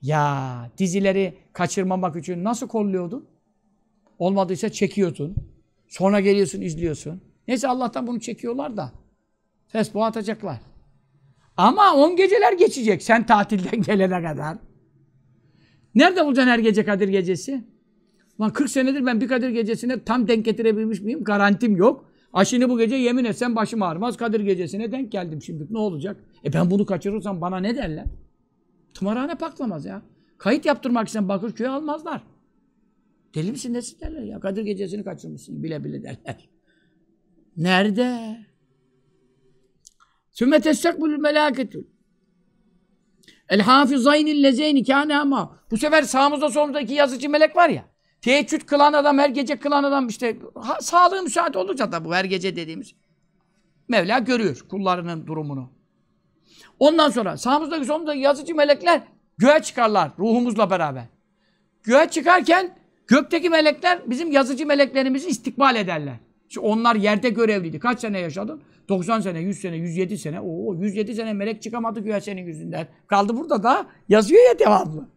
Ya dizileri kaçırmamak için nasıl kolluyordun? Olmadıysa çekiyordun. Sonra geliyorsun, izliyorsun. Neyse Allah'tan bunu çekiyorlar da. Facebook'a atacaklar. Ama on geceler geçecek sen tatilden gelene kadar. Nerede bulacaksın her gece Kadir gecesi? Lan 40 senedir ben bir Kadir gecesine tam denk getirebilmiş miyim? Garantim yok. Ha şimdi bu gece yemin etsem başım ağrımaz. Kadir gecesine denk geldim şimdi. Ne olacak? E ben bunu kaçırırsam bana ne derler? Tımarhane paklamaz ya. Kayıt yaptırmak için Bakır köye almazlar. Deli misin nesin derler ya. Kadir gecesini kaçırmışsın bile bile derler. Nerede? Sümme testakbul melaketül. El hafizaynil lezeyni kâne ama. Bu sefer sağımızda solumuzdaki yazıcı melek var ya. Teheccüd kılan adam, her gece kılan adam işte ha, sağlığı müsait olunca da bu her gece dediğimiz. Mevla görüyor kullarının durumunu. Ondan sonra sağımızda solumuzdaki yazıcı melekler göğe çıkarlar ruhumuzla beraber. Göğe çıkarken gökteki melekler bizim yazıcı meleklerimizi istikbal ederler. İşte onlar yerde görevliydi. Kaç sene yaşadın? 90 sene, 100 sene, 107 sene. Oo 107 sene melek çıkamadı göğe senin yüzünden. Kaldı burada da yazıyor ya devamlı.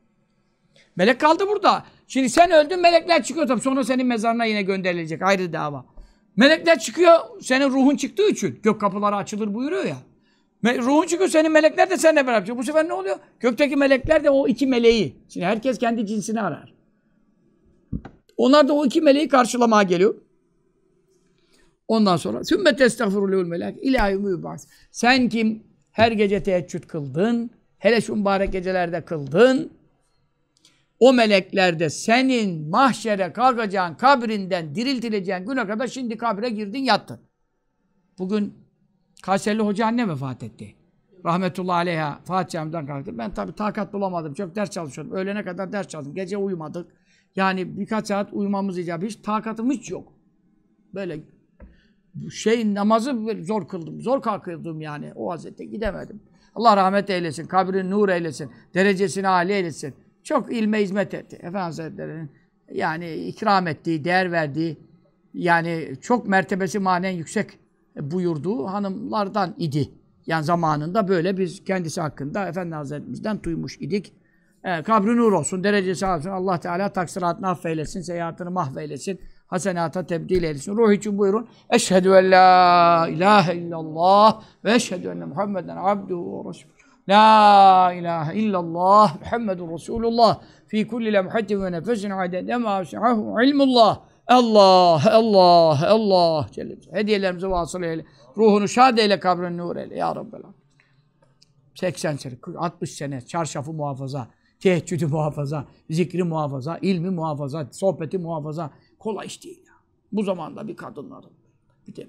Melek kaldı burada. Şimdi sen öldün melekler çıkıyor tabii. Sonra senin mezarına yine gönderilecek. Ayrı dava. Melekler çıkıyor. Senin ruhun çıktığı için. Gök kapıları açılır buyuruyor ya. ruhun çıkıyor. Senin melekler de seninle beraber. Bu sefer ne oluyor? Gökteki melekler de o iki meleği. Şimdi herkes kendi cinsini arar. Onlar da o iki meleği karşılamaya geliyor. Ondan sonra sümmet estağfirullah melek ilahi Sen kim her gece teheccüd kıldın, hele şu mübarek gecelerde kıldın, o meleklerde senin mahşere kalkacağın kabrinden diriltileceğin güne kadar şimdi kabre girdin yattın. Bugün Kayseri'li hoca anne vefat etti. Rahmetullahi aleyha Fatih Camii'den kalktı. Ben tabii takat bulamadım. Çok ders çalışıyordum. Öğlene kadar ders çalıştım. Gece uyumadık. Yani birkaç saat uyumamız icap. Hiç takatım hiç yok. Böyle şey namazı zor kıldım. Zor kalkıyordum yani. O vaziyette gidemedim. Allah rahmet eylesin. Kabrini nur eylesin. Derecesini âli eylesin. Çok ilme hizmet etti. Efendimiz Hazretleri'nin yani ikram ettiği, değer verdiği, yani çok mertebesi manen yüksek buyurduğu hanımlardan idi. Yani zamanında böyle biz kendisi hakkında Efendi Hazretlerimizden duymuş idik. E, kabri nur olsun, derecesi olsun. Allah Teala taksiratını affeylesin, seyahatını mahveylesin. Hasenata tebdil eylesin. Ruh için buyurun. Eşhedü en la ilahe illallah ve eşhedü enne Muhammeden abduhu ve resulü. La ilahe illallah Muhammedun Resulullah fi kulli lemhatin ve nefesin adede ma şahahu ilmullah. Allah, Allah, Allah Celle Hediyelerimizi vasıl eyle. Ruhunu şad eyle, kabrini nur eyle. Ya Rabbel 80 sene, 60 sene çarşafı muhafaza, teheccüdü muhafaza, zikri muhafaza, ilmi muhafaza, sohbeti muhafaza. Kolay iş değil ya. Bu zamanda bir kadınların. Bir de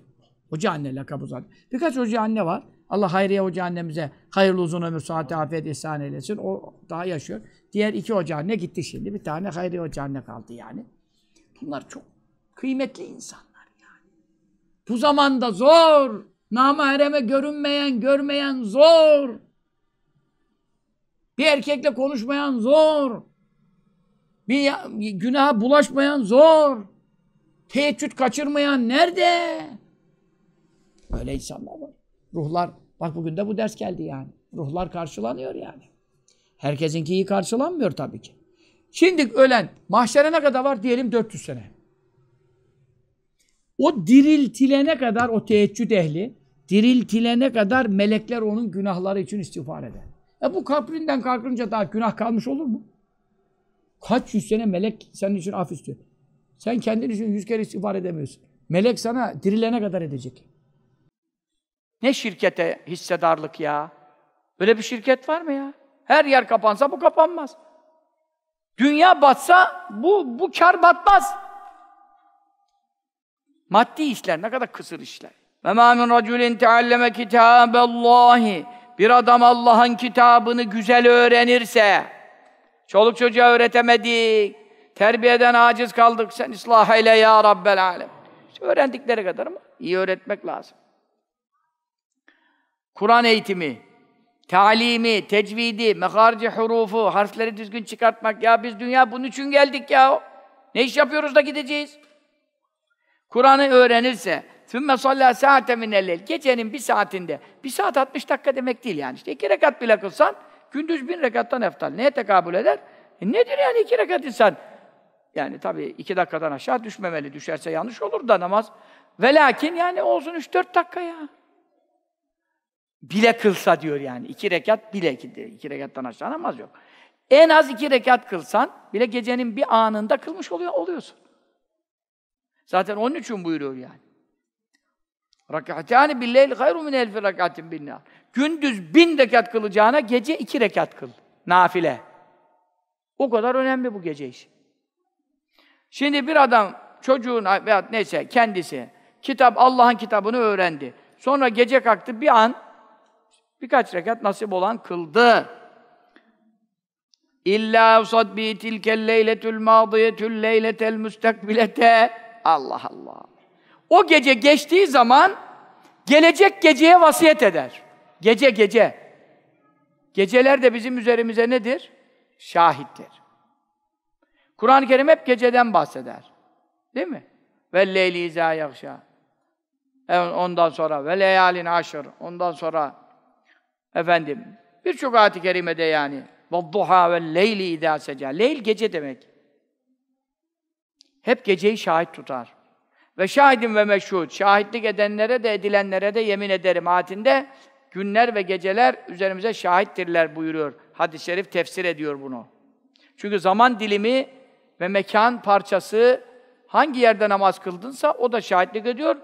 hoca anne lakabı zaten. Birkaç hoca anne var. Allah Hayriye Hoca annemize hayırlı uzun ömür, saati afiyet ihsan eylesin. O daha yaşıyor. Diğer iki hoca anne gitti şimdi. Bir tane Hayriye Hoca anne kaldı yani. Bunlar çok kıymetli insanlar yani. Bu zamanda zor. Namahreme görünmeyen, görmeyen zor. Bir erkekle konuşmayan zor. Bir günaha bulaşmayan zor. Teheccüd kaçırmayan nerede? Böyle insanlar var. Ruhlar, bak bugün de bu ders geldi yani. Ruhlar karşılanıyor yani. Herkesinki iyi karşılanmıyor tabii ki. Şimdi ölen mahşere ne kadar var? Diyelim 400 sene. O diriltilene kadar o teheccüd ehli, diriltilene kadar melekler onun günahları için istiğfar eder. E bu kaprinden kalkınca daha günah kalmış olur mu? Kaç yüz sene melek senin için af istiyor. Sen kendin için yüz kere istiğfar edemiyorsun. Melek sana dirilene kadar edecek. Ne şirkete hissedarlık ya? Böyle bir şirket var mı ya? Her yer kapansa bu kapanmaz. Dünya batsa bu, bu kar batmaz. Maddi işler, ne kadar kısır işler. Ve mâ min racülin tealleme Bir adam Allah'ın kitabını güzel öğrenirse, çoluk çocuğa öğretemedik, terbiyeden aciz kaldık, sen ıslah eyle ya Rabbel alem. İşte öğrendikleri kadar mı? İyi öğretmek lazım. Kur'an eğitimi, talimi, tecvidi, meharici hurufu, harfleri düzgün çıkartmak. Ya biz dünya bunun için geldik ya. Ne iş yapıyoruz da gideceğiz? Kur'an'ı öğrenirse, ثُمَّ صَلَّا سَاعَةَ مِنَ Gecenin bir saatinde, bir saat 60 dakika demek değil yani. İşte iki rekat bile kılsan, gündüz bin rekattan eftal. Neye tekabül eder? E nedir yani iki rekat insan? Yani tabii iki dakikadan aşağı düşmemeli. Düşerse yanlış olur da namaz. Ve lakin yani olsun üç dört dakika ya. Bile kılsa diyor yani. iki rekat bile. iki rekattan aşağı namaz yok. En az iki rekat kılsan bile gecenin bir anında kılmış oluyor, oluyorsun. Zaten onun için buyuruyor yani. Rakatani billeyl hayru min elfi rakatin binnâr. Gündüz bin rekat kılacağına gece iki rekat kıl. Nafile. O kadar önemli bu gece işi. Şimdi bir adam çocuğun veya neyse kendisi kitap Allah'ın kitabını öğrendi. Sonra gece kalktı bir an Birkaç rekat nasip olan kıldı. İlla evsad bi tilkel leyletül mâdiyetül leyletel müstakbilete. Allah Allah. O gece geçtiği zaman gelecek geceye vasiyet eder. Gece gece. Geceler de bizim üzerimize nedir? Şahittir. Kur'an-ı Kerim hep geceden bahseder. Değil mi? Ve leyli izâ yakşâ. E, ondan sonra ve leyalin aşır. Ondan sonra Efendim, birçok ayet-i kerimede yani. وَالضُّحَا وَالْلَيْلِ اِذَا سَجَى Leyl gece demek. Hep geceyi şahit tutar. Ve şahidim ve meşhud. Şahitlik edenlere de edilenlere de yemin ederim. Ayetinde günler ve geceler üzerimize şahittirler buyuruyor. Hadis-i şerif tefsir ediyor bunu. Çünkü zaman dilimi ve mekan parçası hangi yerde namaz kıldınsa o da şahitlik ediyor.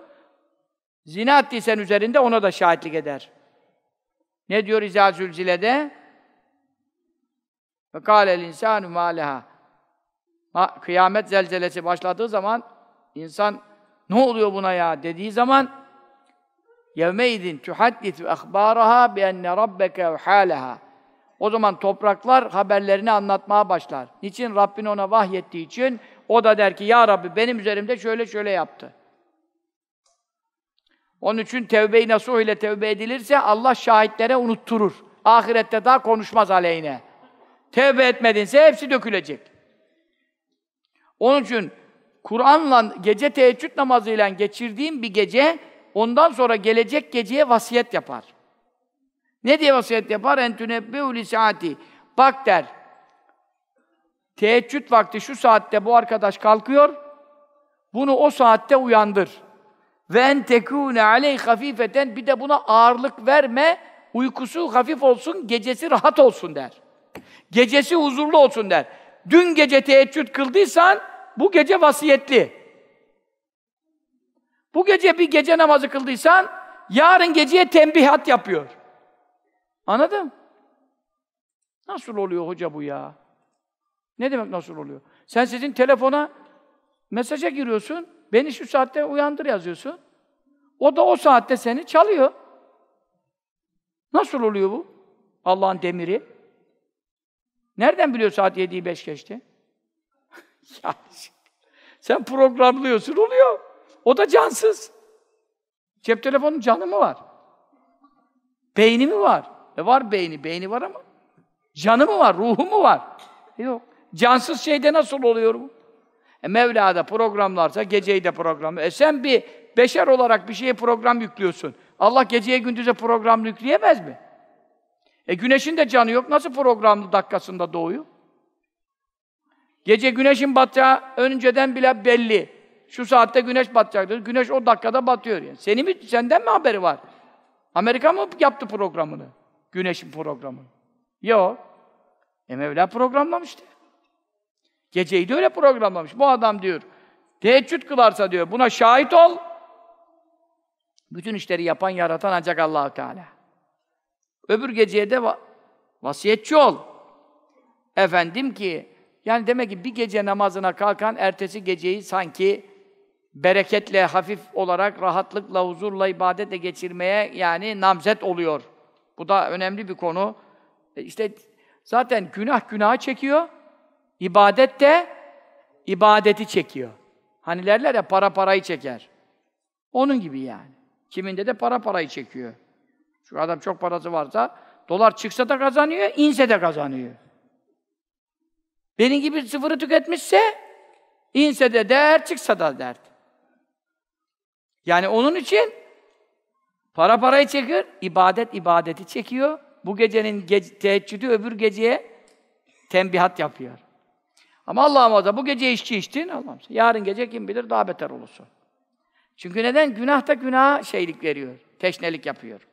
Zina ettiysen üzerinde ona da şahitlik eder. Ne diyor İzâ Zülzile'de? Ve kâlel insânü mâleha. Kıyamet zelzelesi başladığı zaman insan ne oluyor buna ya dediği zaman yevmeydin tuhadditu ahbaraha bi enne rabbeke halaha. O zaman topraklar haberlerini anlatmaya başlar. Niçin? Rabbin ona vahyettiği için o da der ki ya Rabbi benim üzerimde şöyle şöyle yaptı. Onun için tevbe-i nasuh ile tevbe edilirse Allah şahitlere unutturur. Ahirette daha konuşmaz aleyhine. Tevbe etmedinse hepsi dökülecek. Onun için Kur'an'la gece teheccüd namazıyla geçirdiğim bir gece ondan sonra gelecek geceye vasiyet yapar. Ne diye vasiyet yapar? uli saati, Bak der. Teheccüd vakti şu saatte bu arkadaş kalkıyor. Bunu o saatte uyandır. Ve en tekûne aleyh hafifeten bir de buna ağırlık verme, uykusu hafif olsun, gecesi rahat olsun der. Gecesi huzurlu olsun der. Dün gece teheccüd kıldıysan bu gece vasiyetli. Bu gece bir gece namazı kıldıysan yarın geceye tembihat yapıyor. Anladın Nasıl oluyor hoca bu ya? Ne demek nasıl oluyor? Sen sizin telefona mesaja giriyorsun. Beni şu saatte uyandır yazıyorsun. O da o saatte seni çalıyor. Nasıl oluyor bu? Allah'ın demiri. Nereden biliyor saat 7'yi 5 geçti? ya, sen programlıyorsun, oluyor. O da cansız. Cep telefonun canı mı var? Beyni mi var? E var beyni, beyni var ama. Canı mı var, ruhu mu var? Yok. Cansız şeyde nasıl oluyor bu? E, Mevlada programlarsa geceyi de programlar. E sen bir beşer olarak bir şeye program yüklüyorsun. Allah geceye gündüze program yükleyemez mi? E güneşin de canı yok. Nasıl programlı dakikasında doğuyor? Gece güneşin batacağı önceden bile belli. Şu saatte güneş batacaktır. Güneş o dakikada batıyor. Yani. Seni mi, senden mi haberi var? Amerika mı yaptı programını? Güneşin programını. Yok. E Mevla programlamıştı. Geceyi de öyle programlamış. Bu adam diyor, teheccüd kılarsa diyor, buna şahit ol. Bütün işleri yapan, yaratan ancak Allah Teala. Öbür geceye de va vasiyetçi ol. Efendim ki, yani demek ki bir gece namazına kalkan, ertesi geceyi sanki bereketle, hafif olarak, rahatlıkla, huzurla, ibadetle geçirmeye yani namzet oluyor. Bu da önemli bir konu. E, işte zaten günah günaha çekiyor. İbadet de ibadeti çekiyor. Hani derler ya para parayı çeker. Onun gibi yani. Kiminde de para parayı çekiyor. Şu adam çok parası varsa dolar çıksa da kazanıyor, inse de kazanıyor. Benim gibi sıfırı tüketmişse inse de dert, çıksa da dert. Yani onun için para parayı çekiyor, ibadet ibadeti çekiyor. Bu gecenin ge teheccüdü öbür geceye tembihat yapıyor. Ama Allah'ım o bu gece işçi içtin, Allah'ım yarın gece kim bilir daha beter olursun. Çünkü neden? Günah da günaha şeylik veriyor, teşnelik yapıyor.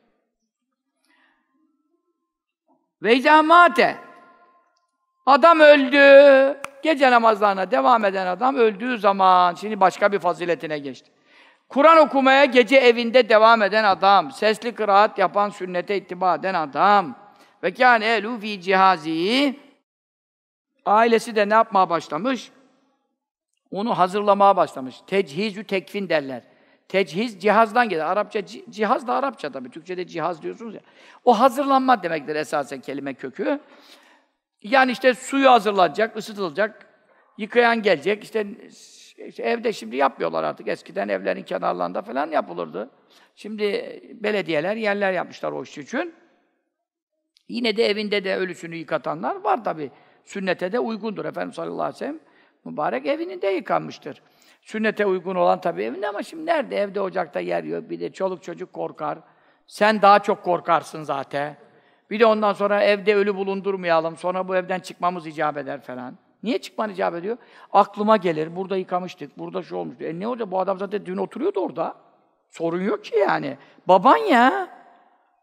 Ve mate. Adam öldü. Gece namazlarına devam eden adam öldüğü zaman, şimdi başka bir faziletine geçti. Kur'an okumaya gece evinde devam eden adam, sesli kıraat yapan, sünnete ittiba eden adam ve kâne elû fî cihazihi Ailesi de ne yapmaya başlamış? Onu hazırlamaya başlamış. Tecihizü tekfin derler. Tecihiz cihazdan gelir. Arapça cihaz da Arapça tabii. Türkçede cihaz diyorsunuz ya. O hazırlanma demektir esasen kelime kökü. Yani işte suyu hazırlanacak, ısıtılacak, yıkayan gelecek. İşte, işte evde şimdi yapmıyorlar artık. Eskiden evlerin kenarlarında falan yapılırdı. Şimdi belediyeler yerler yapmışlar o iş için. Yine de evinde de ölüsünü yıkatanlar var tabii sünnete de uygundur. Efendimiz sallallahu aleyhi ve sellem mübarek evinde yıkanmıştır. Sünnete uygun olan tabii evinde ama şimdi nerede? Evde ocakta yer yok. Bir de çoluk çocuk korkar. Sen daha çok korkarsın zaten. Bir de ondan sonra evde ölü bulundurmayalım. Sonra bu evden çıkmamız icap eder falan. Niye çıkman icap ediyor? Aklıma gelir. Burada yıkamıştık. Burada şu olmuştu. E ne olacak? Bu adam zaten dün oturuyordu orada. Sorun yok ki yani. Baban ya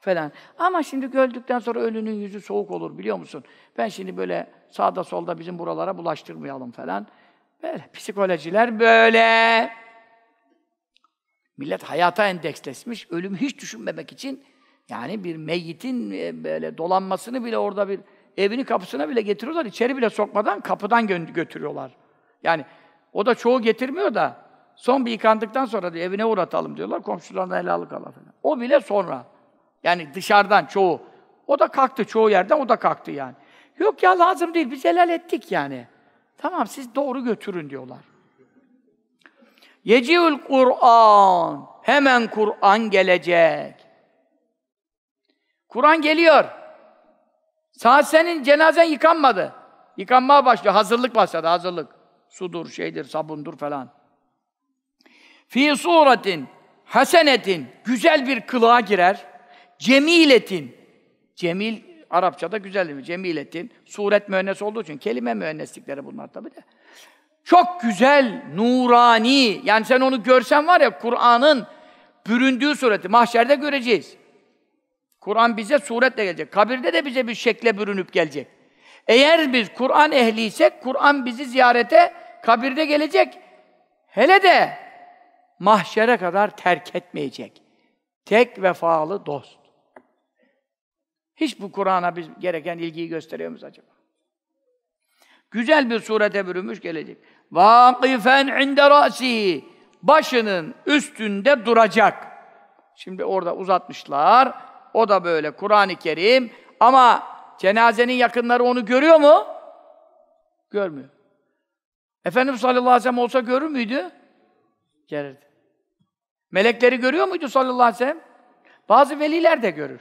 falan. Ama şimdi öldükten sonra ölünün yüzü soğuk olur biliyor musun? Ben şimdi böyle sağda solda bizim buralara bulaştırmayalım falan. Böyle psikolojiler böyle. Millet hayata endeksleşmiş, ölümü hiç düşünmemek için yani bir meyyitin e, böyle dolanmasını bile orada bir evini kapısına bile getiriyorlar, içeri bile sokmadan kapıdan gö- götürüyorlar. Yani o da çoğu getirmiyor da son bir yıkandıktan sonra diyor, evine uğratalım diyorlar, komşularına helallik ala falan. O bile sonra. Yani dışarıdan çoğu. O da kalktı çoğu yerden, o da kalktı yani. Yok ya lazım değil, biz helal ettik yani. Tamam siz doğru götürün diyorlar. Yeciül Kur'an. Hemen Kur'an gelecek. Kur'an geliyor. Saat senin cenazen yıkanmadı. Yıkanmaya başlıyor. Hazırlık başladı, hazırlık. Sudur, şeydir, sabundur falan. Fi suretin, hasenetin, güzel bir kılığa girer. Cemiletin. Cemil, Arapçada güzel değil mi? Cemiletin. Suret mühennes olduğu için kelime mühenneslikleri bunlar tabi de. Çok güzel, nurani. Yani sen onu görsen var ya Kur'an'ın büründüğü sureti mahşerde göreceğiz. Kur'an bize suretle gelecek. Kabirde de bize bir şekle bürünüp gelecek. Eğer biz Kur'an ehliysek Kur'an bizi ziyarete kabirde gelecek. Hele de mahşere kadar terk etmeyecek. Tek vefalı dost. Hiç bu Kur'an'a biz gereken ilgiyi gösteriyor muyuz acaba? Güzel bir surete bürünmüş gelecek. Vakifen inde rasi. Başının üstünde duracak. Şimdi orada uzatmışlar. O da böyle Kur'an-ı Kerim. Ama cenazenin yakınları onu görüyor mu? Görmüyor. Efendimiz sallallahu aleyhi ve sellem olsa görür müydü? Görürdü. Melekleri görüyor muydu sallallahu aleyhi ve sellem? Bazı veliler de görür.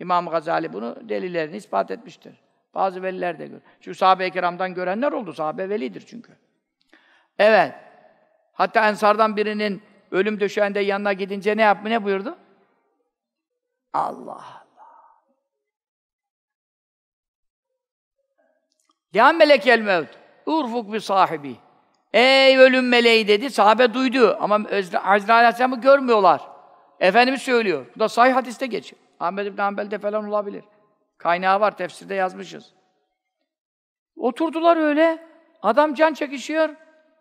İmam Gazali bunu delillerini ispat etmiştir. Bazı veliler de gör. Çünkü sahabe-i kiramdan görenler oldu. Sahabe velidir çünkü. Evet. Hatta Ensar'dan birinin ölüm döşeğinde yanına gidince ne yapma ne buyurdu? Allah Allah. Ya melekel mevt. Urfuk bir sahibi. Ey ölüm meleği dedi. Sahabe duydu ama Azrail Aleyhisselam'ı görmüyorlar. Efendimiz söylüyor. Bu da sahih hadiste geçiyor. Ahmed İbn Hanbel'de falan olabilir. Kaynağı var, tefsirde yazmışız. Oturdular öyle. Adam can çekişiyor.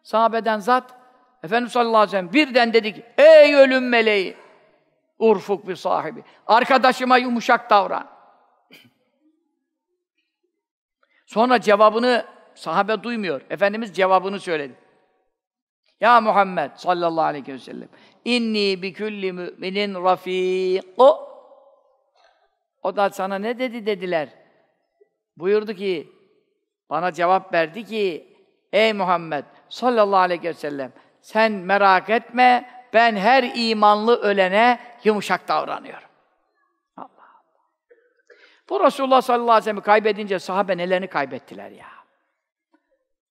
Sahabeden zat. Efendimiz sallallahu aleyhi ve sellem birden dedi ki, ey ölüm meleği, urfuk bir sahibi. Arkadaşıma yumuşak davran. Sonra cevabını sahabe duymuyor. Efendimiz cevabını söyledi. Ya Muhammed sallallahu aleyhi ve sellem, inni bi külli müminin rafiqu o da sana ne dedi dediler. Buyurdu ki, bana cevap verdi ki, ey Muhammed sallallahu aleyhi ve sellem, sen merak etme, ben her imanlı ölene yumuşak davranıyorum. Allah Allah. Bu Resulullah sallallahu aleyhi ve sellem'i kaybedince sahabe nelerini kaybettiler ya.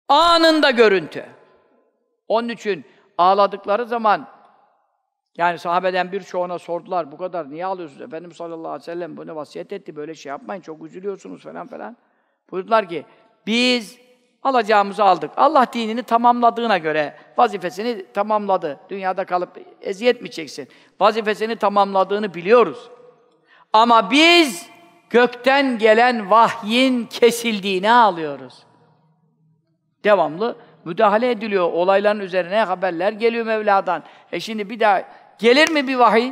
Anında görüntü. Onun için ağladıkları zaman yani sahabeden birçoğuna sordular, bu kadar niye alıyorsunuz? efendim? sallallahu aleyhi ve sellem bunu vasiyet etti, böyle şey yapmayın, çok üzülüyorsunuz falan falan. Buyurdular ki, biz alacağımızı aldık. Allah dinini tamamladığına göre vazifesini tamamladı. Dünyada kalıp eziyet mi çeksin? Vazifesini tamamladığını biliyoruz. Ama biz gökten gelen vahyin kesildiğini alıyoruz. Devamlı müdahale ediliyor. Olayların üzerine haberler geliyor Mevla'dan. E şimdi bir daha Gelir mi bir vahiy?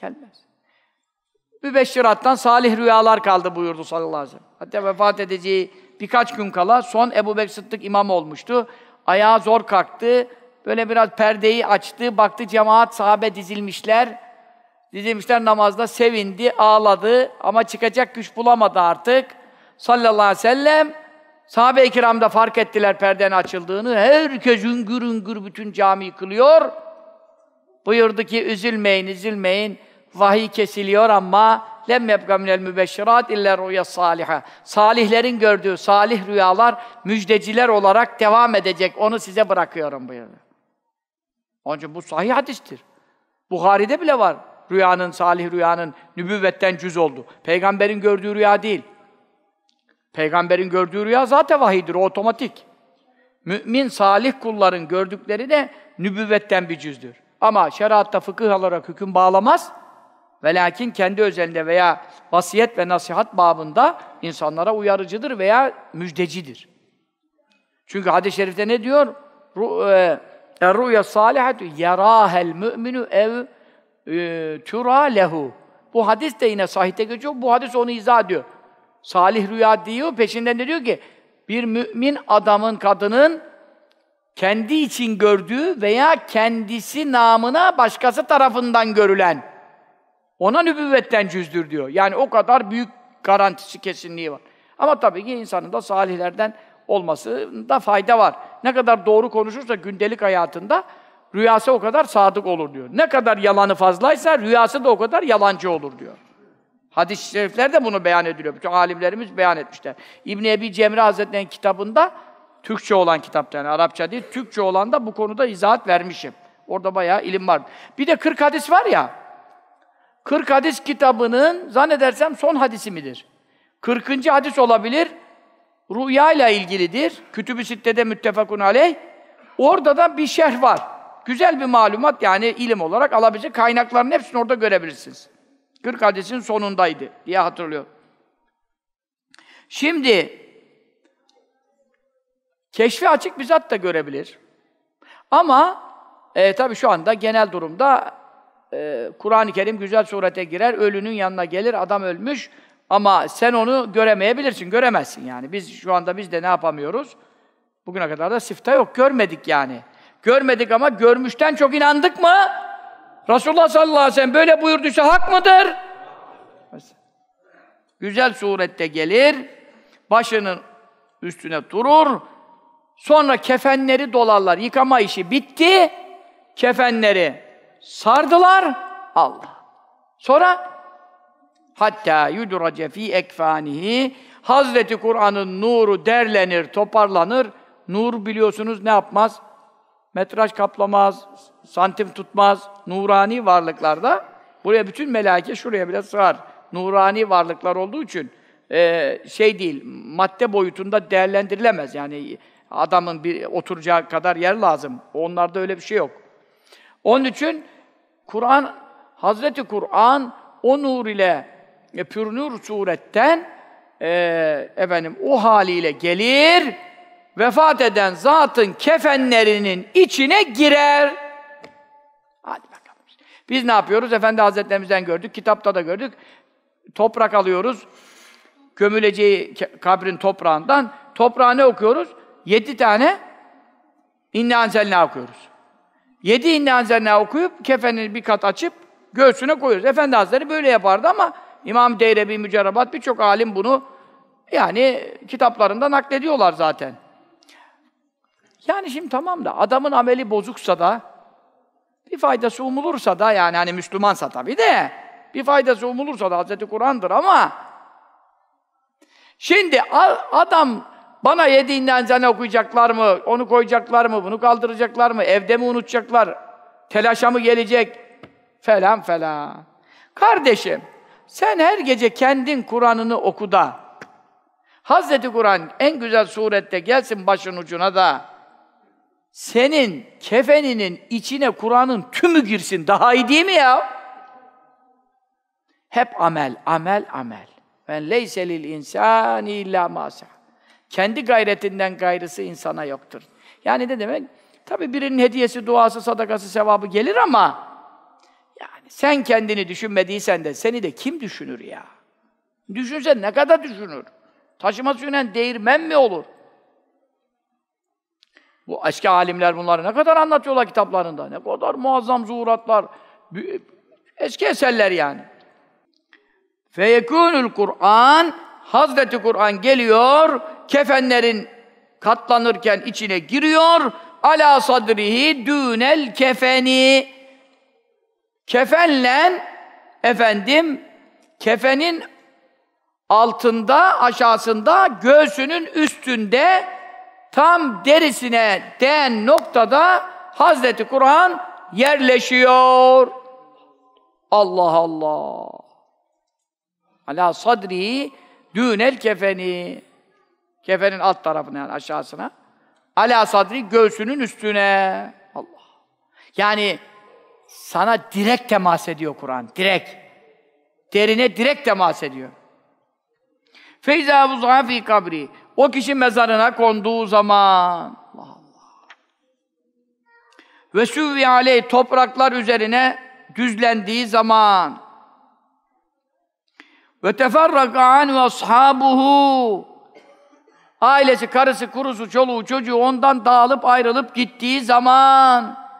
Gelmez. Bir beş Mübeşşirattan salih rüyalar kaldı buyurdu sallallahu aleyhi ve sellem. Hatta vefat edeceği birkaç gün kala son Ebu Bekir Sıddık imam olmuştu. Ayağı zor kalktı. Böyle biraz perdeyi açtı. Baktı cemaat sahabe dizilmişler. Dizilmişler namazda sevindi, ağladı ama çıkacak güç bulamadı artık. Sallallahu aleyhi ve sellem sahabe-i kiram da fark ettiler perdenin açıldığını. Herkes üngür üngür bütün cami yıkılıyor. Buyurdu ki üzülmeyin, üzülmeyin. Vahiy kesiliyor ama lem yebqa minel mübeşşirat illa rüya saliha. Salihlerin gördüğü salih rüyalar müjdeciler olarak devam edecek. Onu size bırakıyorum buyurdu. Onun için bu sahih hadistir. Buhari'de bile var. Rüyanın, salih rüyanın nübüvvetten cüz oldu. Peygamberin gördüğü rüya değil. Peygamberin gördüğü rüya zaten vahidir, otomatik. Mümin, salih kulların gördükleri de nübüvvetten bir cüzdür. Ama şeriatta fıkıh olarak hüküm bağlamaz. Ve kendi özelinde veya vasiyet ve nasihat babında insanlara uyarıcıdır veya müjdecidir. Çünkü hadis-i şerifte ne diyor? E, Er-rüya salihatu yarahel mü'minu ev e, tura lehu. Bu hadis de yine sahihte geçiyor. Bu hadis onu izah ediyor. Salih rüya diyor. Peşinden de diyor ki bir mümin adamın, kadının kendi için gördüğü veya kendisi namına başkası tarafından görülen. Ona nübüvvetten cüzdür diyor. Yani o kadar büyük garantisi, kesinliği var. Ama tabii ki insanın da salihlerden olması da fayda var. Ne kadar doğru konuşursa gündelik hayatında rüyası o kadar sadık olur diyor. Ne kadar yalanı fazlaysa rüyası da o kadar yalancı olur diyor. Hadis-i şerifler de bunu beyan ediliyor. Bütün alimlerimiz beyan etmişler. İbn Ebi Cemre Hazretleri'nin kitabında Türkçe olan kitap yani Arapça değil, Türkçe olan da bu konuda izahat vermişim. Orada bayağı ilim var. Bir de 40 hadis var ya, 40 hadis kitabının zannedersem son hadisi midir? 40. hadis olabilir, rüya ile ilgilidir. Kütüb-ü Sitte'de müttefakun aleyh. Orada da bir şerh var. Güzel bir malumat yani ilim olarak alabilecek kaynakların hepsini orada görebilirsiniz. 40 hadisin sonundaydı diye hatırlıyorum. Şimdi Keşfi açık bir zat da görebilir. Ama e, tabii şu anda genel durumda e, Kur'an-ı Kerim güzel surete girer, ölünün yanına gelir, adam ölmüş ama sen onu göremeyebilirsin, göremezsin yani. Biz şu anda biz de ne yapamıyoruz? Bugüne kadar da sifta yok, görmedik yani. Görmedik ama görmüşten çok inandık mı? Resulullah sallallahu aleyhi ve sellem böyle buyurduysa hak mıdır? Güzel surette gelir, başının üstüne durur, Sonra kefenleri dolarlar. Yıkama işi bitti. Kefenleri sardılar. Allah. Sonra hatta yudrace fi ekfanihi Hazreti Kur'an'ın nuru derlenir, toparlanır. Nur biliyorsunuz ne yapmaz? Metraj kaplamaz, santim tutmaz. Nurani varlıklarda buraya bütün melaike şuraya bile sığar. Nurani varlıklar olduğu için e, şey değil, madde boyutunda değerlendirilemez. Yani Adamın bir oturacağı kadar yer lazım. Onlarda öyle bir şey yok. Onun için Kur'an, Hazreti Kur'an o nur ile e, pür nur suretten e, efendim o haliyle gelir vefat eden zatın kefenlerinin içine girer. Hadi bakalım. Biz ne yapıyoruz? Efendi Hazretlerimizden gördük, kitapta da gördük. Toprak alıyoruz. Gömüleceği kabrin toprağından. Toprağı ne okuyoruz? Yedi tane İnne Anzelna okuyoruz. Yedi İnne Anzelna okuyup kefenini bir kat açıp göğsüne koyuyoruz. Efendi Hazretleri böyle yapardı ama İmam Deyrebi, Mücerrabat birçok alim bunu yani kitaplarında naklediyorlar zaten. Yani şimdi tamam da adamın ameli bozuksa da bir faydası umulursa da yani hani Müslümansa tabii de bir faydası umulursa da Hazreti Kur'an'dır ama şimdi adam bana yedi innancane okuyacaklar mı? Onu koyacaklar mı? Bunu kaldıracaklar mı? Evde mi unutacaklar? Telaşa mı gelecek? Falan falan. Kardeşim, sen her gece kendin Kur'an'ını oku da. Hazreti Kur'an en güzel surette gelsin başın ucuna da. Senin kefeninin içine Kur'an'ın tümü girsin. Daha iyi değil mi ya? Hep amel, amel, amel. Ben leyselil lil insani illa masah. Kendi gayretinden gayrısı insana yoktur. Yani ne demek? Tabi birinin hediyesi, duası, sadakası, sevabı gelir ama yani sen kendini düşünmediysen de seni de kim düşünür ya? Düşünsen ne kadar düşünür? Taşıma suyuna değirmen mi olur? Bu eski alimler bunları ne kadar anlatıyorlar kitaplarında. Ne kadar muazzam zuhuratlar. Eski eserler yani. Feyekunul Kur'an Hazreti Kur'an geliyor kefenlerin katlanırken içine giriyor. Ala sadrihi dünel kefeni. Kefenle efendim kefenin altında, aşağısında, göğsünün üstünde tam derisine değen noktada Hazreti Kur'an yerleşiyor. Allah Allah. Ala sadri dünel kefeni. Kefenin alt tarafına yani aşağısına. Ala sadri göğsünün üstüne. Allah. Yani sana direkt temas ediyor Kur'an. Direkt. Derine direkt temas ediyor. Feyza vuzuha fi kabri. O kişi mezarına konduğu zaman Allah Allah. Ve süvvi aleyh topraklar üzerine düzlendiği zaman ve teferraka an ve ashabuhu Ailesi, karısı, kurusu, çoluğu, çocuğu ondan dağılıp ayrılıp gittiği zaman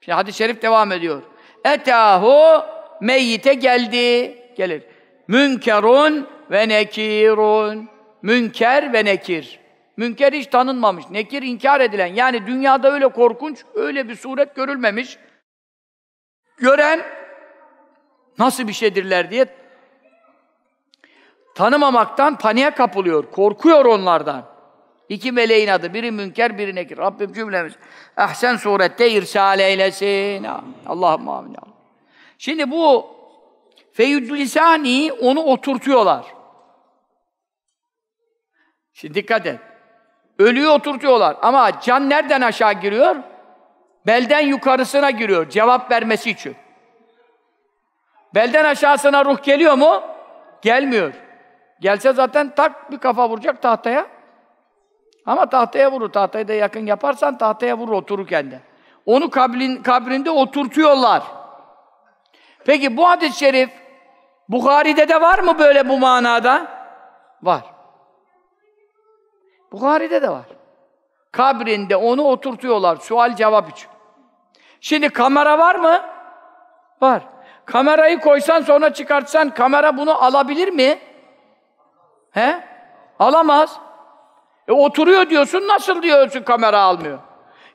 Şimdi hadis-i şerif devam ediyor. Etahu meyyite geldi. Gelir. Münkerun ve nekirun. Münker ve nekir. Münker hiç tanınmamış. Nekir inkar edilen. Yani dünyada öyle korkunç, öyle bir suret görülmemiş. Gören nasıl bir şeydirler diye Tanımamaktan paniğe kapılıyor, korkuyor onlardan. İki meleğin adı, biri münker, biri nekir. Rabbim cümlemiz ehsen surette irsal eylesin. Allah'ım amin. Şimdi bu feyüdlisani onu oturtuyorlar. Şimdi dikkat et. Ölüyü oturtuyorlar ama can nereden aşağı giriyor? Belden yukarısına giriyor cevap vermesi için. Belden aşağısına ruh geliyor mu? Gelmiyor. Gelse zaten tak bir kafa vuracak tahtaya. Ama tahtaya vurur. Tahtayı da yakın yaparsan tahtaya vurur otururken de. Onu kabrin, kabrinde oturtuyorlar. Peki bu hadis-i şerif Bukhari'de de var mı böyle bu manada? Var. Bukhari'de de var. Kabrinde onu oturtuyorlar sual cevap için. Şimdi kamera var mı? Var. Kamerayı koysan sonra çıkartsan kamera bunu alabilir mi? He? Alamaz. E oturuyor diyorsun, nasıl diyorsun kamera almıyor?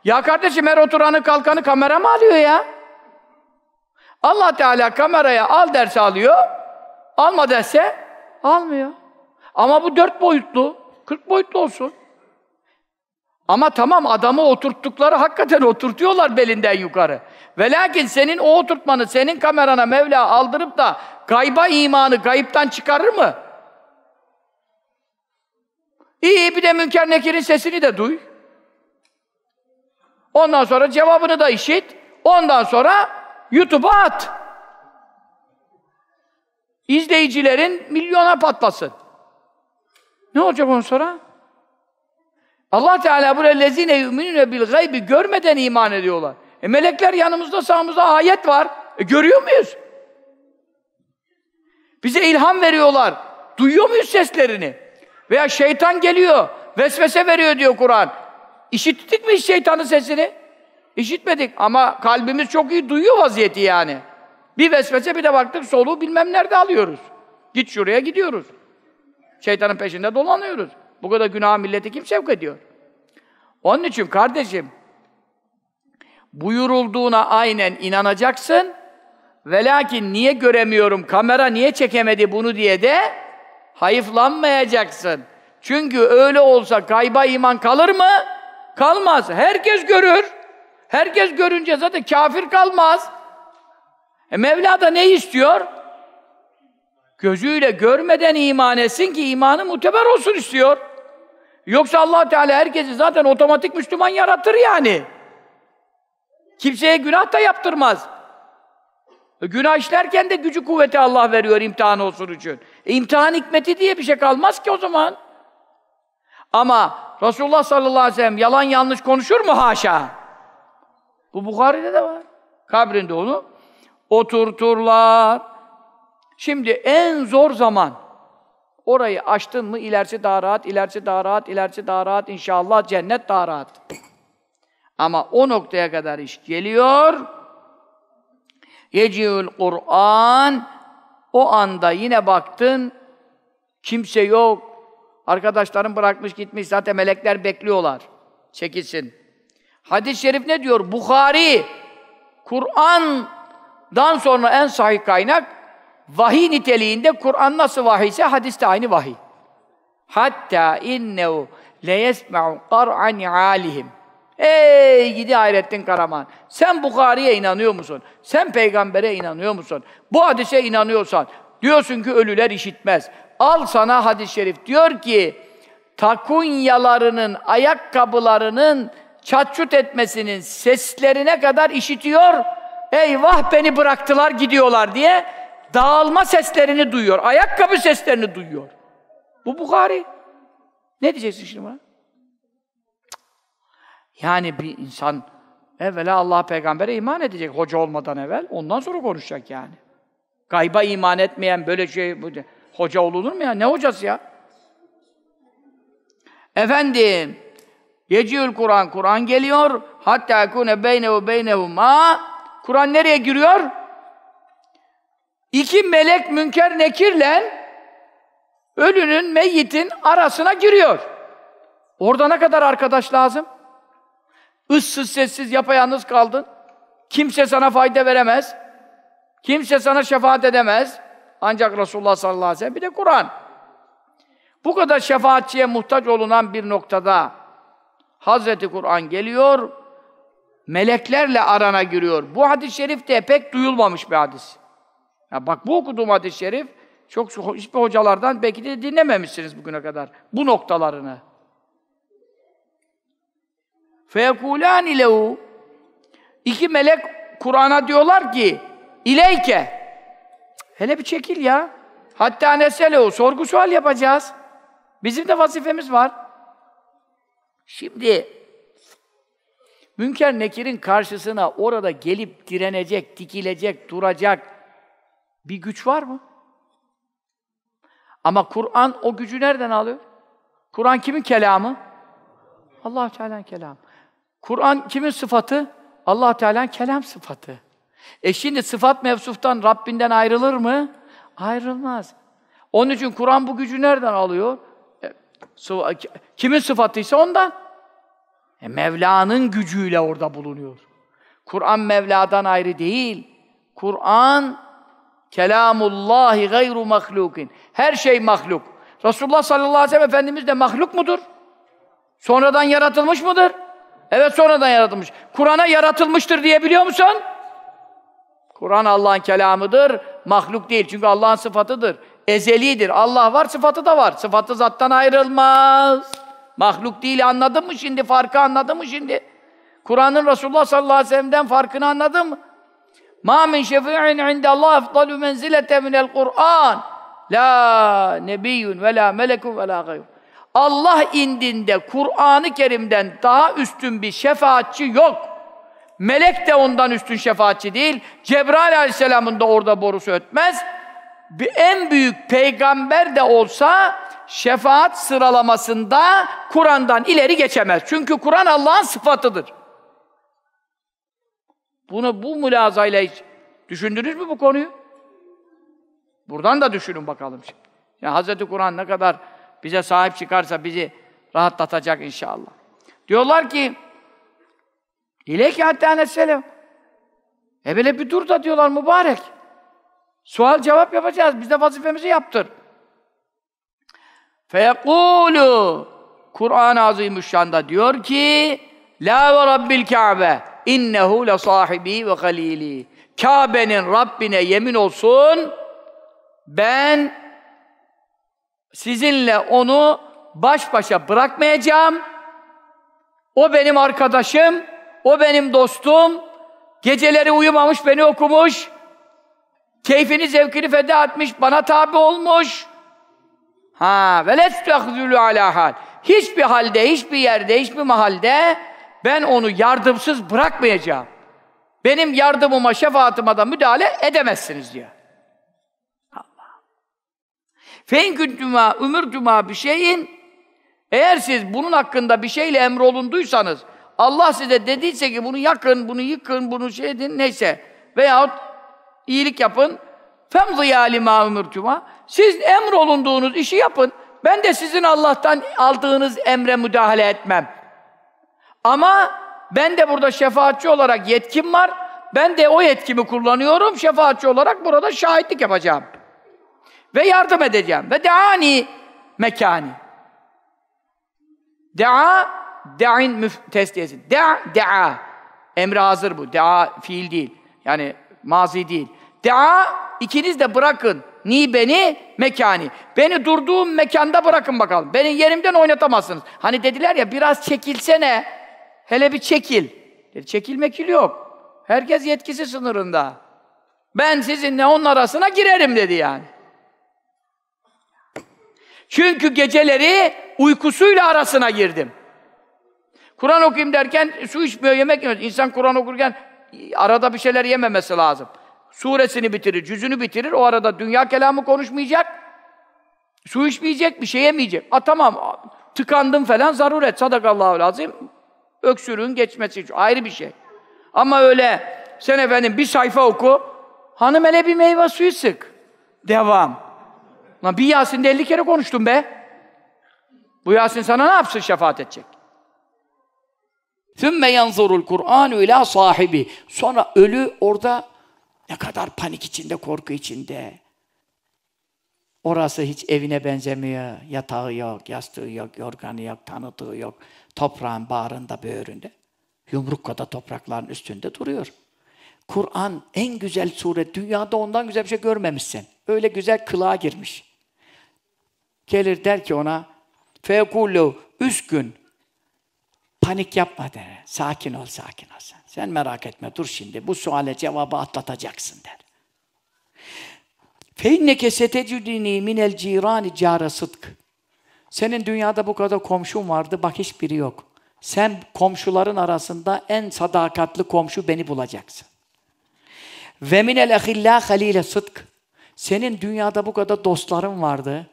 Ya kardeşim her oturanı kalkanı kamera mı alıyor ya? Allah Teala kameraya al derse alıyor, alma derse almıyor. Ama bu dört boyutlu, kırk boyutlu olsun. Ama tamam adamı oturttukları hakikaten oturtuyorlar belinden yukarı. Ve lakin senin o oturtmanı, senin kamerana Mevla aldırıp da gayba imanı gayiptan çıkarır mı? İyi bir de Münker Nekir'in sesini de duy. Ondan sonra cevabını da işit. Ondan sonra YouTube'a at. İzleyicilerin milyona patlasın. Ne olacak ondan sonra? Allah Teala bu lezine yu'minune bil gaybi görmeden iman ediyorlar. E melekler yanımızda sağımızda ayet var. E görüyor muyuz? Bize ilham veriyorlar. Duyuyor muyuz seslerini? Veya şeytan geliyor, vesvese veriyor diyor Kur'an. İşittik mi şeytanın sesini? İşitmedik ama kalbimiz çok iyi duyuyor vaziyeti yani. Bir vesvese bir de baktık soluğu bilmem nerede alıyoruz. Git şuraya gidiyoruz. Şeytanın peşinde dolanıyoruz. Bu kadar günah milleti kim sevk ediyor? Onun için kardeşim buyurulduğuna aynen inanacaksın. Ve lakin niye göremiyorum, kamera niye çekemedi bunu diye de Hayıflanmayacaksın. Çünkü öyle olsa kayba iman kalır mı? Kalmaz. Herkes görür. Herkes görünce zaten kafir kalmaz. E Mevla da ne istiyor? Gözüyle görmeden iman etsin ki imanı muteber olsun istiyor. Yoksa allah Teala herkesi zaten otomatik Müslüman yaratır yani. Kimseye günah da yaptırmaz. E, günah işlerken de gücü kuvveti Allah veriyor imtihan olsun için. İmtihan hikmeti diye bir şey kalmaz ki o zaman. Ama Resulullah sallallahu aleyhi ve sellem yalan yanlış konuşur mu? Haşa! Bu Bukhari'de de var. Kabrinde onu oturturlar. Şimdi en zor zaman orayı açtın mı ilerisi daha rahat, ilerisi daha rahat, ilerisi daha rahat inşallah cennet daha rahat. Ama o noktaya kadar iş geliyor. Yeciül Kur'an o anda yine baktın, kimse yok. Arkadaşların bırakmış gitmiş, zaten melekler bekliyorlar. Çekilsin. Hadis-i şerif ne diyor? Bukhari, Kur'an'dan sonra en sahih kaynak, vahiy niteliğinde Kur'an nasıl vahiyse hadis de aynı vahiy. Hatta innehu leyesme'u kar'an alihim. Ey gidi Hayrettin Karaman! Sen Bukhari'ye inanıyor musun? Sen peygambere inanıyor musun? Bu hadise inanıyorsan, diyorsun ki ölüler işitmez. Al sana hadis-i şerif. Diyor ki, takunyalarının, ayakkabılarının çatçut etmesinin seslerine kadar işitiyor. Eyvah beni bıraktılar gidiyorlar diye dağılma seslerini duyuyor. Ayakkabı seslerini duyuyor. Bu Bukhari. Ne diyeceksin şimdi buna? Yani bir insan evvela Allah peygambere iman edecek hoca olmadan evvel. Ondan sonra konuşacak yani. Gayba iman etmeyen böyle şey bu, hoca olunur mu ya? Ne hocası ya? Efendim, Yeciül Kur'an, Kur'an geliyor. Hatta kune beynehu ma Kur'an nereye giriyor? İki melek münker nekirle ölünün, meyyitin arasına giriyor. Orada ne kadar arkadaş lazım? Issız sessiz yapayalnız kaldın. Kimse sana fayda veremez. Kimse sana şefaat edemez. Ancak Resulullah sallallahu aleyhi ve sellem bir de Kur'an. Bu kadar şefaatçiye muhtaç olunan bir noktada Hazreti Kur'an geliyor, meleklerle arana giriyor. Bu hadis-i şerif de pek duyulmamış bir hadis. Ya bak bu okuduğum hadis-i şerif çok hiçbir hocalardan belki de dinlememişsiniz bugüne kadar bu noktalarını. فَيَكُولَانِ لَهُ İki melek Kur'an'a diyorlar ki İleyke Hele bir çekil ya. Hatta neselehu. Sorgu sual yapacağız. Bizim de vazifemiz var. Şimdi Münker Nekir'in karşısına orada gelip direnecek, dikilecek, duracak bir güç var mı? Ama Kur'an o gücü nereden alıyor? Kur'an kimin kelamı? allah Teala'nın kelamı. Kur'an kimin sıfatı? allah Teala'nın kelam sıfatı. E şimdi sıfat mevsuftan, Rabbinden ayrılır mı? Ayrılmaz. Onun için Kur'an bu gücü nereden alıyor? E, kimin sıfatıysa ondan. E, Mevla'nın gücüyle orada bulunuyor. Kur'an Mevla'dan ayrı değil. Kur'an kelamullahi gayru mahlukin. Her şey mahluk. Resulullah sallallahu aleyhi ve sellem Efendimiz de mahluk mudur? Sonradan yaratılmış mıdır? Evet sonradan yaratılmış. Kur'an'a yaratılmıştır diyebiliyor musun? Kur'an Allah'ın kelamıdır, mahluk değil. Çünkü Allah'ın sıfatıdır. Ezelidir. Allah var, sıfatı da var. Sıfatı zattan ayrılmaz. Mahluk değil anladın mı şimdi? Farkı anladın mı şimdi? Kur'an'ın Resulullah sallallahu aleyhi ve sellem'den farkını anladın mı? مَا مِنْ شَفِعٍ عِنْدَ اللّٰهِ اَفْضَلُ مَنْزِلَةً مِنَ الْقُرْآنِ La nebiyyun ve la melekun ve la gayr. Allah indinde Kur'an-ı Kerim'den daha üstün bir şefaatçi yok. Melek de ondan üstün şefaatçi değil. Cebrail aleyhisselamın da orada borusu ötmez. Bir en büyük peygamber de olsa şefaat sıralamasında Kur'an'dan ileri geçemez. Çünkü Kur'an Allah'ın sıfatıdır. Bunu bu mülazayla hiç düşündünüz mü bu konuyu? Buradan da düşünün bakalım şimdi. Ya Hazreti Kur'an ne kadar bize sahip çıkarsa bizi rahatlatacak inşallah. Diyorlar ki İleki hatta neselem. E böyle bir dur da diyorlar mübarek. Sual cevap yapacağız. Biz de vazifemizi yaptır. Feyekulu Kur'an-ı Azimüşşan'da diyor ki La ve Rabbil Kabe innehu le sahibi ve galili Kabe'nin Rabbine yemin olsun ben Sizinle onu baş başa bırakmayacağım. O benim arkadaşım, o benim dostum. Geceleri uyumamış, beni okumuş. Keyfini, zevkini feda etmiş, bana tabi olmuş. Ha, velet tehzülü ala hal. Hiçbir halde, hiçbir yerde, hiçbir mahalde ben onu yardımsız bırakmayacağım. Benim yardımıma, şefaatime da müdahale edemezsiniz diyor. Fein küntüma ümürtüma bir şeyin eğer siz bunun hakkında bir şeyle emrolunduysanız Allah size dediyse ki bunu yakın, bunu yıkın, bunu şey edin neyse veyahut iyilik yapın femzıya lima ümürtüma siz emrolunduğunuz işi yapın. Ben de sizin Allah'tan aldığınız emre müdahale etmem. Ama ben de burada şefaatçi olarak yetkim var. Ben de o yetkimi kullanıyorum. Şefaatçi olarak burada şahitlik yapacağım ve yardım edeceğim. Ve deani mekani. Dea, de'in müftesdiyesi. Dea, dea. Emri hazır bu. Dea fiil değil. Yani mazi değil. Dea, ikiniz de bırakın. Ni beni, mekani. Beni durduğum mekanda bırakın bakalım. Beni yerimden oynatamazsınız. Hani dediler ya biraz çekilsene. Hele bir çekil. Dedi, çekil yok. Herkes yetkisi sınırında. Ben sizinle onun arasına girerim dedi yani. Çünkü geceleri uykusuyla arasına girdim. Kur'an okuyayım derken su içmiyor, yemek yemiyor. İnsan Kur'an okurken arada bir şeyler yememesi lazım. Suresini bitirir, cüzünü bitirir. O arada dünya kelamı konuşmayacak. Su içmeyecek, bir şey yemeyecek. A tamam, tıkandım falan zaruret. Sadakallahu lazım. Öksürüğün geçmesi için. Ayrı bir şey. Ama öyle sen efendim bir sayfa oku, hanım hele bir meyve suyu sık. Devam. Lan bir Yasin'de 50 kere konuştum be. Bu Yasin sana ne yapsın şefaat edecek? Sümme yanzurul Kur'an ila sahibi. Sonra ölü orada ne kadar panik içinde, korku içinde. Orası hiç evine benzemiyor. Yatağı yok, yastığı yok, yorganı yok, tanıdığı yok. Toprağın bağrında, böğründe. Yumruk kadar toprakların üstünde duruyor. Kur'an en güzel sure. Dünyada ondan güzel bir şey görmemişsin. Öyle güzel kılığa girmiş gelir der ki ona fekullu üç gün panik yapma der. Sakin ol, sakin ol sen. Sen merak etme, dur şimdi. Bu suale cevabı atlatacaksın der. Feinneke setecudini minel cirani cara sıdk. Senin dünyada bu kadar komşun vardı, bak hiçbiri yok. Sen komşuların arasında en sadakatli komşu beni bulacaksın. Ve minel ehillâ halile sıdk. Senin dünyada bu kadar dostların vardı.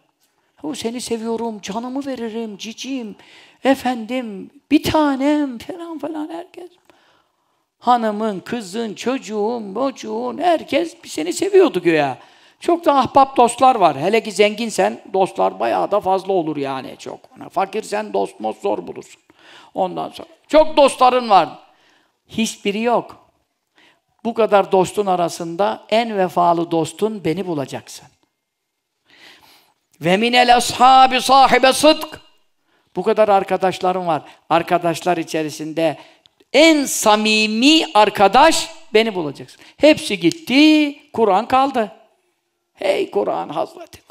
O seni seviyorum, canımı veririm, cicim, efendim, bir tanem falan falan herkes. Hanımın, kızın, çocuğun, bocuğun, herkes seni seviyordu güya. Çok da ahbap dostlar var. Hele ki zenginsen dostlar bayağı da fazla olur yani çok. Fakirsen dost mu zor bulursun. Ondan sonra. Çok dostların var. Hiçbiri yok. Bu kadar dostun arasında en vefalı dostun beni bulacaksın. Ve minel ashabi sahibe sıdk. Bu kadar arkadaşlarım var. Arkadaşlar içerisinde en samimi arkadaş beni bulacaksın. Hepsi gitti, Kur'an kaldı. Hey Kur'an, Hazreti Kur'an.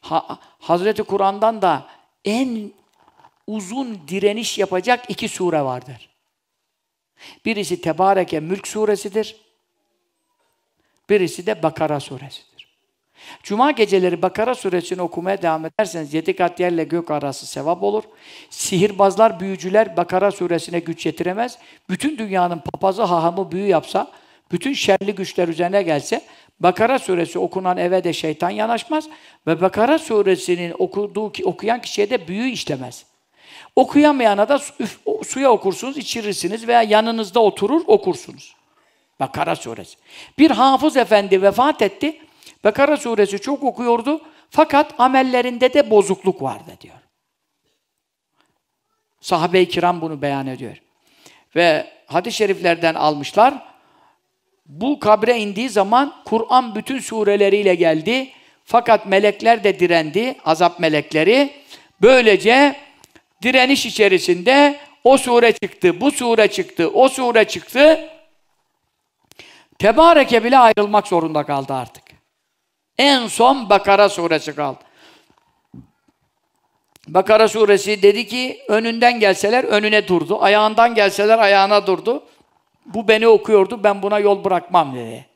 Ha, Hazreti Kur'an'dan da en uzun direniş yapacak iki sure vardır. Birisi Tebareke Mülk suresidir. Birisi de Bakara suresidir. Cuma geceleri Bakara suresini okumaya devam ederseniz yedi kat yerle gök arası sevap olur. Sihirbazlar, büyücüler Bakara suresine güç yetiremez. Bütün dünyanın papazı hahamı büyü yapsa, bütün şerli güçler üzerine gelse Bakara suresi okunan eve de şeytan yanaşmaz ve Bakara suresinin okuduğu okuyan kişiye de büyü işlemez. Okuyamayana da su, suya okursunuz, içirirsiniz veya yanınızda oturur okursunuz. Bakara suresi. Bir hafız efendi vefat etti. Bekara suresi çok okuyordu fakat amellerinde de bozukluk vardı diyor. Sahabe-i kiram bunu beyan ediyor. Ve hadis-i şeriflerden almışlar. Bu kabre indiği zaman Kur'an bütün sureleriyle geldi. Fakat melekler de direndi, azap melekleri. Böylece direniş içerisinde o sure çıktı, bu sure çıktı, o sure çıktı. Tebareke bile ayrılmak zorunda kaldı artık. En son Bakara suresi kaldı. Bakara suresi dedi ki önünden gelseler önüne durdu. Ayağından gelseler ayağına durdu. Bu beni okuyordu ben buna yol bırakmam dedi.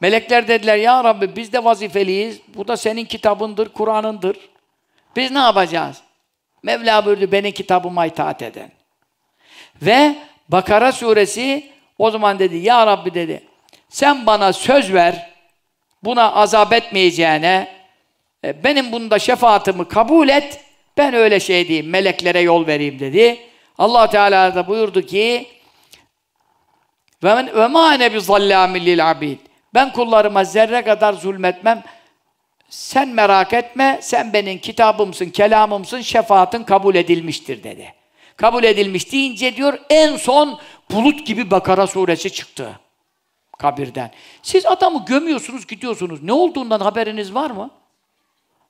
Melekler dediler ya Rabbi biz de vazifeliyiz. Bu da senin kitabındır, Kur'an'ındır. Biz ne yapacağız? Mevla buyurdu benim kitabıma itaat eden. Ve Bakara suresi o zaman dedi ya Rabbi dedi sen bana söz ver buna azap etmeyeceğine e, benim bunda şefaatimi kabul et ben öyle şey diyeyim meleklere yol vereyim dedi. Allah Teala da buyurdu ki ve ma ene bi zallamil Ben kullarıma zerre kadar zulmetmem. Sen merak etme, sen benim kitabımsın, kelamımsın, şefaatin kabul edilmiştir dedi. Kabul edilmiş deyince diyor en son bulut gibi Bakara suresi çıktı kabirden. Siz adamı gömüyorsunuz, gidiyorsunuz. Ne olduğundan haberiniz var mı?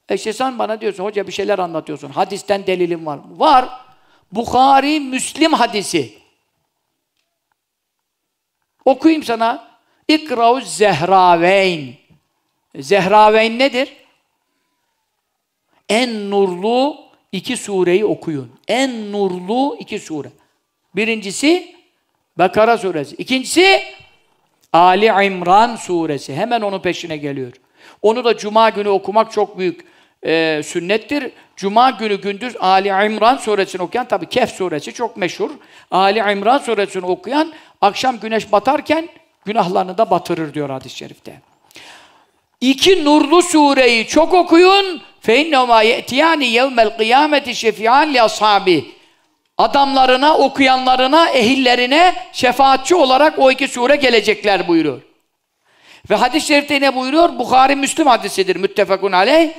E işte sen bana diyorsun, hoca bir şeyler anlatıyorsun. Hadisten delilim var mı? Var. Bukhari, Müslim hadisi. Okuyayım sana. İkra'u zehraveyn. Zehraveyn nedir? En nurlu iki sureyi okuyun. En nurlu iki sure. Birincisi Bakara suresi. İkincisi Ali İmran suresi. Hemen onun peşine geliyor. Onu da cuma günü okumak çok büyük e, sünnettir. Cuma günü gündüz Ali İmran suresini okuyan, tabi Kehf suresi çok meşhur. Ali İmran suresini okuyan, akşam güneş batarken günahlarını da batırır diyor hadis-i şerifte. İki nurlu sureyi çok okuyun. فَاِنَّمَا يَأْتِيَانِ يَوْمَ الْقِيَامَةِ شَفِعَانْ لِأَصْحَابِهِ adamlarına, okuyanlarına, ehillerine şefaatçi olarak o iki sure gelecekler buyuruyor. Ve hadis-i şerifte ne buyuruyor? Bukhari Müslim hadisidir müttefakun aleyh.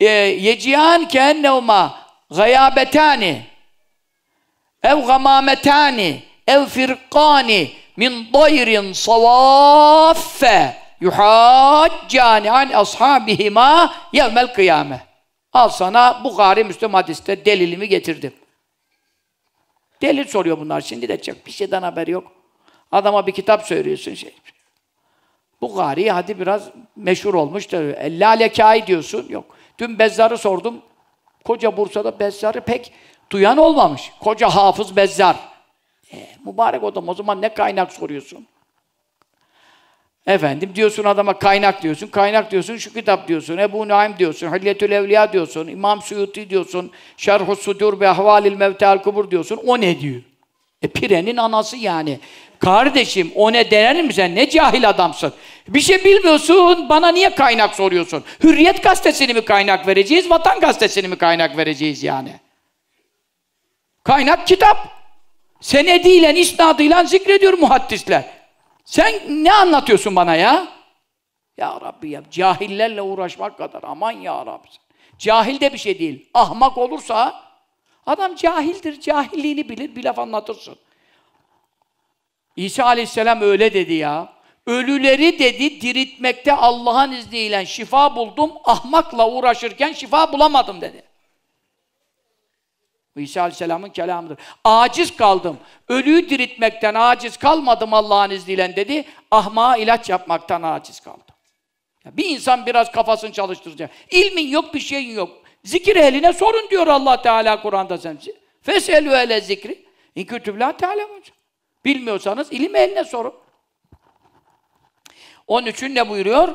E, Yeciyan kennevma gayabetani ev gamametani ev firkani min dayrin savaffe yuhaccani an ashabihima yevmel kıyame. Al sana Bukhari Müslim hadiste delilimi getirdim. Delil soruyor bunlar şimdi de çok. Bir şeyden haber yok. Adama bir kitap söylüyorsun. Şey. Bu gari hadi biraz meşhur olmuş. E, Lale Kai diyorsun. Yok. Dün Bezzar'ı sordum. Koca Bursa'da Bezzar'ı pek duyan olmamış. Koca hafız Bezzar. E, mübarek adam o zaman ne kaynak soruyorsun? Efendim diyorsun adama kaynak diyorsun, kaynak diyorsun, şu kitap diyorsun, Ebu Naim diyorsun, Hilletül Evliya diyorsun, İmam Suyuti diyorsun, Şerhu Sudur ve Ahvalil mevtel Kubur diyorsun. O ne diyor? E pirenin anası yani. Kardeşim o ne denir mi sen? Ne cahil adamsın. Bir şey bilmiyorsun, bana niye kaynak soruyorsun? Hürriyet gazetesini mi kaynak vereceğiz, Vatan gazetesini mi kaynak vereceğiz yani? Kaynak kitap. Senediyle, isnadıyla zikrediyor muhaddisler. Sen ne anlatıyorsun bana ya? Ya Rabbi ya cahillerle uğraşmak kadar aman ya Rabbi. Cahil de bir şey değil. Ahmak olursa adam cahildir, cahilliğini bilir, bir laf anlatırsın. İsa aleyhisselam öyle dedi ya. Ölüleri dedi diriltmekte Allah'ın izniyle şifa buldum, ahmakla uğraşırken şifa bulamadım dedi. İsa Aleyhisselam'ın kelamıdır. Aciz kaldım. Ölüyü diriltmekten aciz kalmadım Allah'ın izniyle dedi. Ahmağa ilaç yapmaktan aciz kaldım. Ya bir insan biraz kafasını çalıştıracak. İlmin yok, bir şeyin yok. Zikir eline sorun diyor Allah Teala Kur'an'da sen. Feselü ele zikri. İnkütübla Teala Bilmiyorsanız ilim eline sorun. Onun için ne buyuruyor?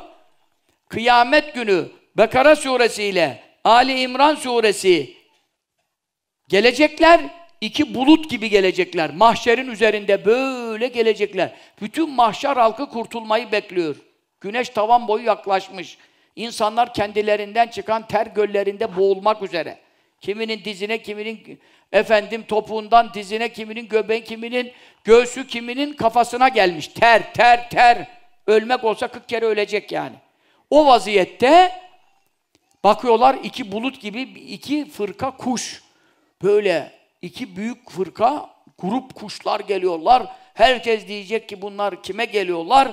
Kıyamet günü Bekara suresi ile Ali İmran suresi Gelecekler iki bulut gibi gelecekler. Mahşerin üzerinde böyle gelecekler. Bütün mahşer halkı kurtulmayı bekliyor. Güneş tavan boyu yaklaşmış. İnsanlar kendilerinden çıkan ter göllerinde boğulmak üzere. Kiminin dizine, kiminin efendim topuğundan dizine, kiminin göbeği, kiminin göğsü, kiminin kafasına gelmiş. Ter, ter, ter. Ölmek olsa 40 kere ölecek yani. O vaziyette bakıyorlar iki bulut gibi iki fırka kuş böyle iki büyük fırka grup kuşlar geliyorlar. Herkes diyecek ki bunlar kime geliyorlar?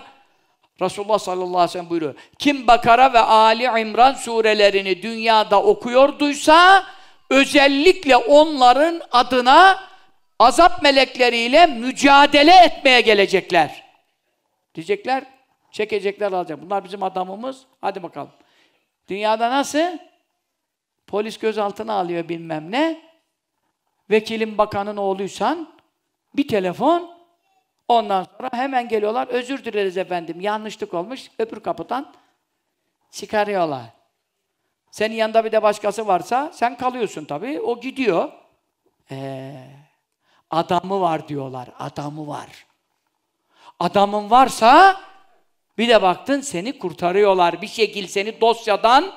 Resulullah sallallahu aleyhi ve sellem buyuruyor. Kim Bakara ve Ali İmran surelerini dünyada okuyorduysa özellikle onların adına azap melekleriyle mücadele etmeye gelecekler. Diyecekler, çekecekler alacak. Bunlar bizim adamımız. Hadi bakalım. Dünyada nasıl? Polis gözaltına alıyor bilmem ne vekilin bakanın oğluysan bir telefon ondan sonra hemen geliyorlar özür dileriz efendim yanlışlık olmuş öbür kapıdan çıkarıyorlar. Senin yanında bir de başkası varsa sen kalıyorsun tabii o gidiyor. Ee, adamı var diyorlar adamı var. Adamın varsa bir de baktın seni kurtarıyorlar bir şekil seni dosyadan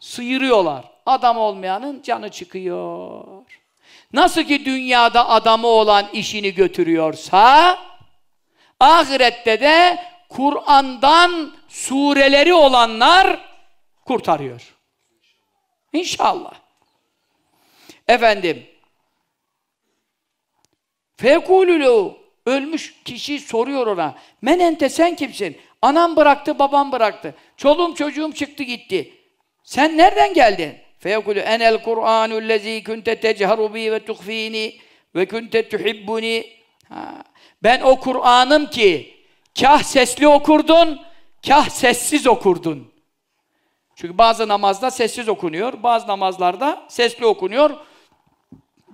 sıyırıyorlar. Adam olmayanın canı çıkıyor. Nasıl ki dünyada adamı olan işini götürüyorsa, ahirette de Kur'an'dan sureleri olanlar kurtarıyor. İnşallah. Efendim, fekulülü ölmüş kişi soruyor ona, men ente sen kimsin? Anam bıraktı, babam bıraktı. Çoluğum çocuğum çıktı gitti. Sen nereden geldin? فيقول أنا القرآن الذي كنت تجهر بي ve tuhfini ve kunte tuhibbuni ben o Kur'an'ım ki kah sesli okurdun kah sessiz okurdun çünkü bazı namazda sessiz okunuyor bazı namazlarda sesli okunuyor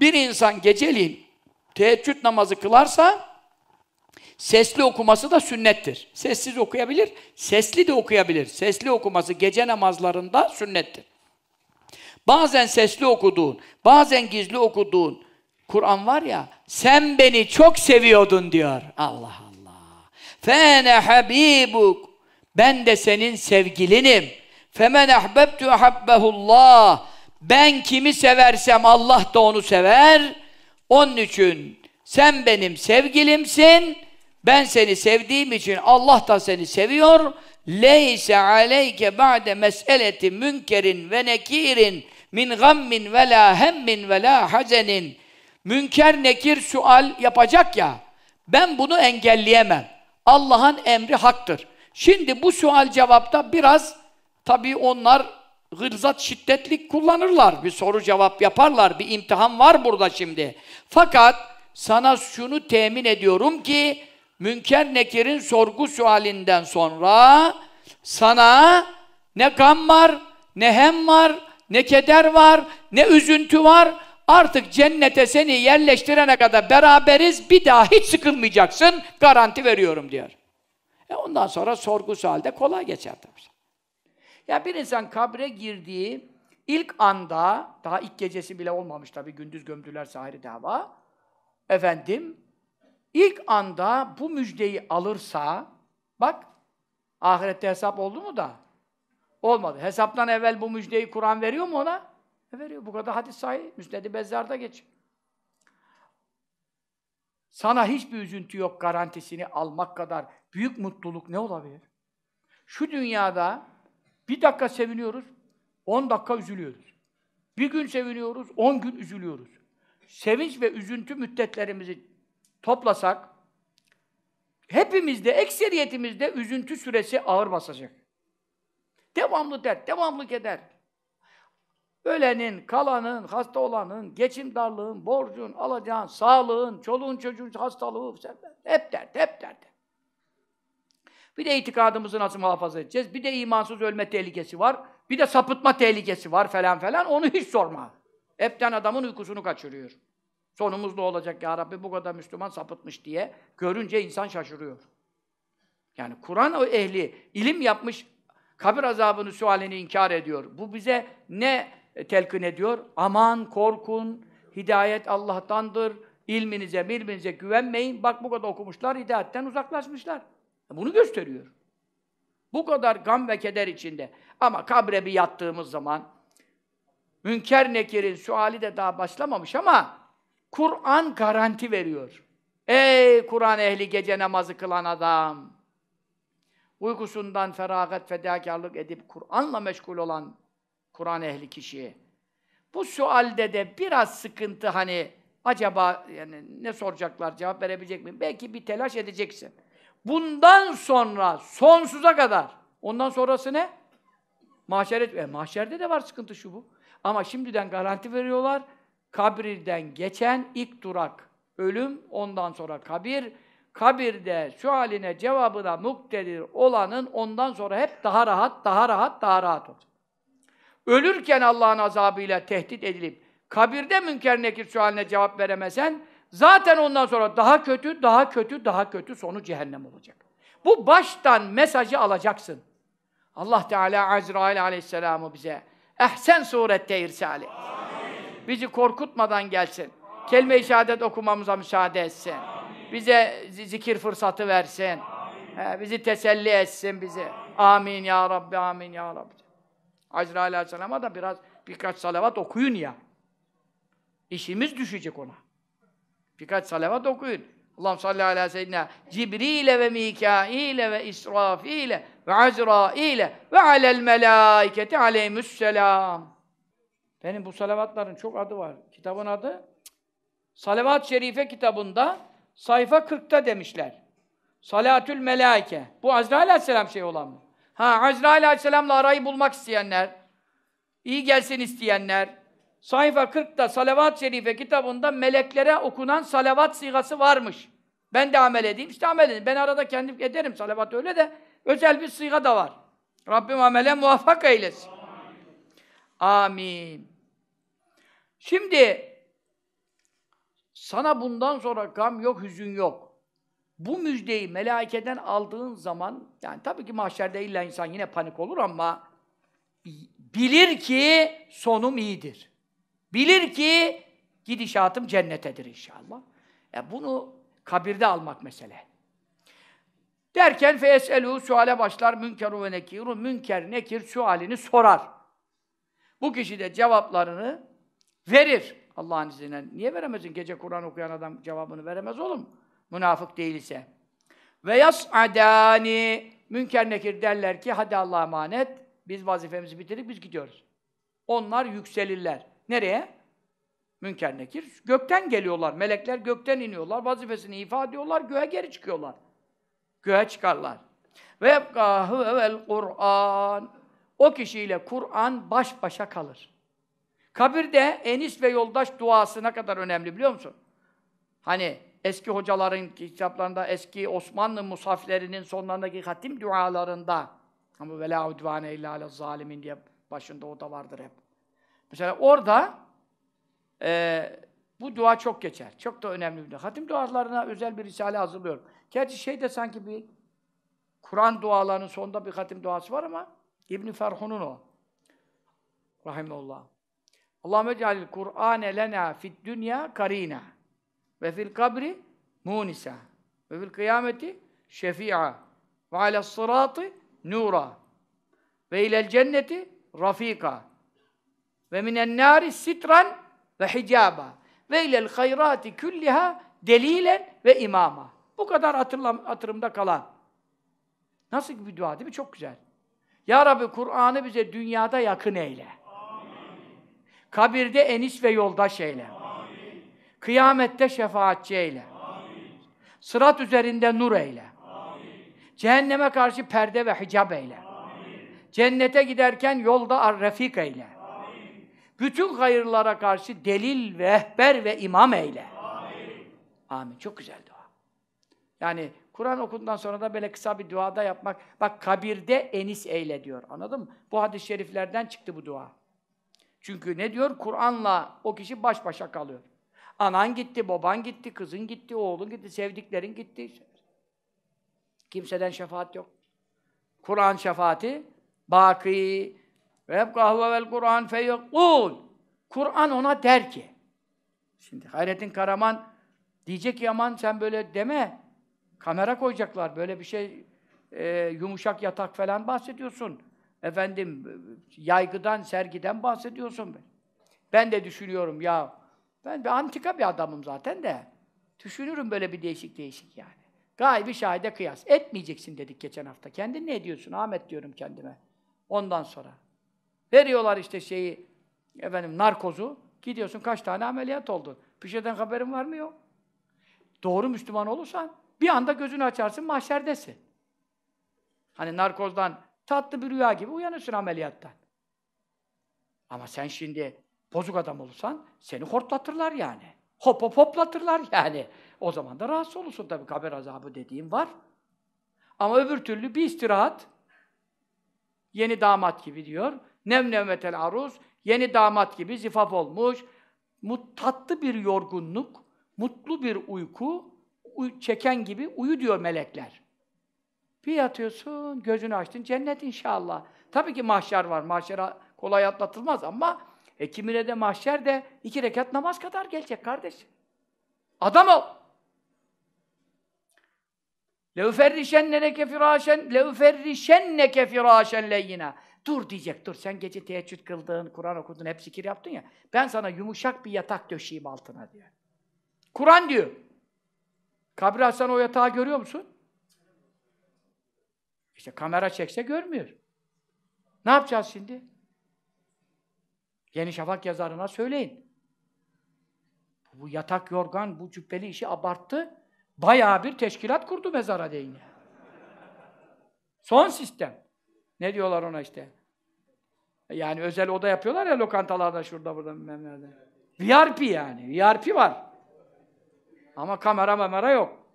bir insan geceliğin teheccüd namazı kılarsa sesli okuması da sünnettir. Sessiz okuyabilir, sesli de okuyabilir. Sesli okuması gece namazlarında sünnettir. Bazen sesli okuduğun, bazen gizli okuduğun Kur'an var ya, sen beni çok seviyordun diyor. Allah Allah. Fene habibuk. Ben de senin sevgilinim. Femen ahbebtu habbehullah. Ben kimi seversem Allah da onu sever. Onun için sen benim sevgilimsin. Ben seni sevdiğim için Allah da seni seviyor leyse aleyke ba'de meseleti münkerin ve nekirin min gammin ve la hemmin ve la hazenin münker nekir sual yapacak ya ben bunu engelleyemem. Allah'ın emri haktır. Şimdi bu sual cevapta biraz tabii onlar hırzat şiddetlik kullanırlar. Bir soru cevap yaparlar. Bir imtihan var burada şimdi. Fakat sana şunu temin ediyorum ki Münker Nekir'in sorgu sualinden sonra sana ne gam var, ne hem var, ne keder var, ne üzüntü var. Artık cennete seni yerleştirene kadar beraberiz, bir daha hiç sıkılmayacaksın, garanti veriyorum diyor. E ondan sonra sorgu sualde kolay geçer tabii. Ya bir insan kabre girdiği ilk anda, daha ilk gecesi bile olmamış tabii, gündüz gömdüler sahiri dava, efendim, İlk anda bu müjdeyi alırsa, bak ahirette hesap oldu mu da? Olmadı. Hesaptan evvel bu müjdeyi Kur'an veriyor mu ona? E, veriyor. Bu kadar hadis sahih. Müsned-i Bezzar'da geç. Sana hiçbir üzüntü yok garantisini almak kadar büyük mutluluk ne olabilir? Şu dünyada bir dakika seviniyoruz, on dakika üzülüyoruz. Bir gün seviniyoruz, on gün üzülüyoruz. Sevinç ve üzüntü müddetlerimizi toplasak hepimizde, ekseriyetimizde üzüntü süresi ağır basacak. Devamlı dert, devamlı keder. Ölenin, kalanın, hasta olanın, geçim darlığın, borcun, alacağın, sağlığın, çoluğun, çocuğun hastalığı, hep dert, hep dert. Bir de itikadımızı nasıl muhafaza edeceğiz? Bir de imansız ölme tehlikesi var. Bir de sapıtma tehlikesi var falan falan. Onu hiç sorma. Hepten adamın uykusunu kaçırıyor. Sonumuz da olacak ya Rabbi bu kadar Müslüman sapıtmış diye görünce insan şaşırıyor. Yani Kur'an ehli ilim yapmış kabir azabını sualini inkar ediyor. Bu bize ne telkin ediyor? Aman korkun, hidayet Allah'tandır, ilminize, bilminize güvenmeyin. Bak bu kadar okumuşlar, hidayetten uzaklaşmışlar. Bunu gösteriyor. Bu kadar gam ve keder içinde. Ama kabre bir yattığımız zaman, Münker Nekir'in suali de daha başlamamış ama Kur'an garanti veriyor. Ey Kur'an ehli gece namazı kılan adam! Uykusundan feragat, fedakarlık edip Kur'an'la meşgul olan Kur'an ehli kişi. Bu sualde de biraz sıkıntı hani acaba yani ne soracaklar, cevap verebilecek miyim? Belki bir telaş edeceksin. Bundan sonra sonsuza kadar. Ondan sonrası ne? Mahşer et. E, mahşerde de var sıkıntı şu bu. Ama şimdiden garanti veriyorlar kabirden geçen ilk durak ölüm, ondan sonra kabir. Kabirde şu haline cevabına muktedir olanın ondan sonra hep daha rahat, daha rahat, daha rahat olacak. Ölürken Allah'ın azabıyla tehdit edilip kabirde münker nekir şu haline cevap veremesen zaten ondan sonra daha kötü, daha kötü, daha kötü sonu cehennem olacak. Bu baştan mesajı alacaksın. Allah Teala Azrail Aleyhisselam'ı bize ehsen surette irsal et. Bizi korkutmadan gelsin. Kelime-i şehadet okumamıza müsaade etsin. Bize zikir fırsatı versin. bizi teselli etsin bizi. Amin ya Rabbi, amin ya Rabbi. Azrail Aleyhisselam'a da biraz birkaç salavat okuyun ya. İşimiz düşecek ona. Birkaç salavat okuyun. Allah'ım salli ala seyyidina Cibril'e ve Mikail'e ve İsrafil'e ve Azrail'e ve alel melâiketi aleyhümüsselam. Benim bu salavatların çok adı var. Kitabın adı Salavat-ı Şerife kitabında sayfa 40'ta demişler. Salatül Melaike. Bu Azrail Aleyhisselam şey olan mı? Ha Azrail Aleyhisselam'la arayı bulmak isteyenler, iyi gelsin isteyenler, sayfa 40'ta Salavat-ı Şerife kitabında meleklere okunan salavat sigası varmış. Ben de amel edeyim, işte amel edeyim. Ben arada kendim ederim salavat öyle de özel bir sıga da var. Rabbim amele muvaffak eylesin. Amin. Şimdi sana bundan sonra gam yok, hüzün yok. Bu müjdeyi melekeden aldığın zaman, yani tabii ki mahşerde illa insan yine panik olur ama bilir ki sonum iyidir. Bilir ki gidişatım cennetedir inşallah. E bunu kabirde almak mesele. Derken feselu suale başlar münkeru ve nekiru münker nekir sualini sorar. Bu kişi de cevaplarını Verir Allah'ın izniyle. Niye veremezsin? Gece Kur'an okuyan adam cevabını veremez oğlum. Münafık değilse. Ve yas'adani münker nekir derler ki hadi Allah'a emanet. Biz vazifemizi bitirdik, biz gidiyoruz. Onlar yükselirler. Nereye? Münker nekir. Gökten geliyorlar. Melekler gökten iniyorlar. Vazifesini ifa ediyorlar. Göğe geri çıkıyorlar. Göğe çıkarlar. Ve yebkâ huvel Kur'an. O kişiyle Kur'an baş başa kalır. Kabirde enis ve yoldaş duası ne kadar önemli biliyor musun? Hani eski hocaların kitaplarında, eski Osmanlı musaflerinin sonlarındaki hatim dualarında ama ve la udvane illa ala zalimin diye başında o da vardır hep. Mesela orada e, bu dua çok geçer. Çok da önemli bir dua. Hatim dualarına özel bir risale hazırlıyorum. Gerçi şey de sanki bir Kur'an dualarının sonunda bir hatim duası var ama İbn Ferhun'un o. Rahimullah. Allah cealil Kur'ane lena fid dünya karina ve fil kabri munisa ve fil kıyameti şefi'a ve ala sıratı nura ve ilel cenneti rafika ve minen nari sitran ve hicaba ve ilel hayrati külliha delilen ve imama. Bu kadar hatırlam, hatırımda kalan. Nasıl bir dua değil mi? Çok güzel. Ya Rabbi Kur'an'ı bize dünyada yakın eyle. Kabirde eniş ve yoldaş eyle. Amin. Kıyamette şefaatçi eyle. Amin. Sırat üzerinde nur eyle. Amin. Cehenneme karşı perde ve hicab eyle. Amin. Cennete giderken yolda refik eyle. Amin. Bütün hayırlara karşı delil, rehber ve imam eyle. Amin. Amin. Çok güzel dua. Yani Kur'an okundan sonra da böyle kısa bir duada yapmak. Bak kabirde enis eyle diyor. Anladın mı? Bu hadis-i şeriflerden çıktı bu dua. Çünkü ne diyor? Kur'an'la o kişi baş başa kalıyor. Anan gitti, baban gitti, kızın gitti, oğlun gitti, sevdiklerin gitti. Kimseden şefaat yok. Kur'an şefaati baki ve hep kahve vel Kur'an feyekul. Kur'an ona der ki. Şimdi Hayrettin Karaman diyecek ki aman sen böyle deme. Kamera koyacaklar. Böyle bir şey e, yumuşak yatak falan bahsediyorsun efendim e, yaygıdan, sergiden bahsediyorsun. be. ben de düşünüyorum ya, ben bir antika bir adamım zaten de, düşünürüm böyle bir değişik değişik yani. Gaybi şahide kıyas. Etmeyeceksin dedik geçen hafta. Kendin ne diyorsun Ahmet diyorum kendime. Ondan sonra. Veriyorlar işte şeyi, efendim narkozu. Gidiyorsun kaç tane ameliyat oldun. Pişeden şeyden haberin var mı yok? Doğru Müslüman olursan bir anda gözünü açarsın mahşerdesin. Hani narkozdan Tatlı bir rüya gibi uyanırsın ameliyattan. Ama sen şimdi bozuk adam olursan seni hortlatırlar yani. Hop hop hoplatırlar yani. O zaman da rahatsız olursun tabii kabir azabı dediğim var. Ama öbür türlü bir istirahat. Yeni damat gibi diyor. Nem nevmetel aruz. Yeni damat gibi zifaf olmuş. Mut, tatlı bir yorgunluk, mutlu bir uyku, uy, çeken gibi uyu diyor melekler. Bir yatıyorsun, gözünü açtın, cennet inşallah. Tabii ki mahşer var, mahşer kolay atlatılmaz ama e kimine de mahşer de iki rekat namaz kadar gelecek kardeş. Adam ol. لَاُفَرِّشَنَّنَكَ فِرَاشًا لَاُفَرِّشَنَّكَ فِرَاشًا leyyina. Dur diyecek, dur. Sen gece teheccüd kıldın, Kur'an okudun, hep zikir yaptın ya. Ben sana yumuşak bir yatak döşeyim altına diyor. Kur'an diyor. Kabir Hasan o yatağı görüyor musun? İşte kamera çekse görmüyor. Ne yapacağız şimdi? Yeni Şafak yazarına söyleyin. Bu yatak yorgan, bu cübbeli işi abarttı. Bayağı bir teşkilat kurdu mezara değine. Son sistem. Ne diyorlar ona işte? Yani özel oda yapıyorlar ya lokantalarda şurada burada bilmem VRP yani. VRP var. Ama kamera mamera yok.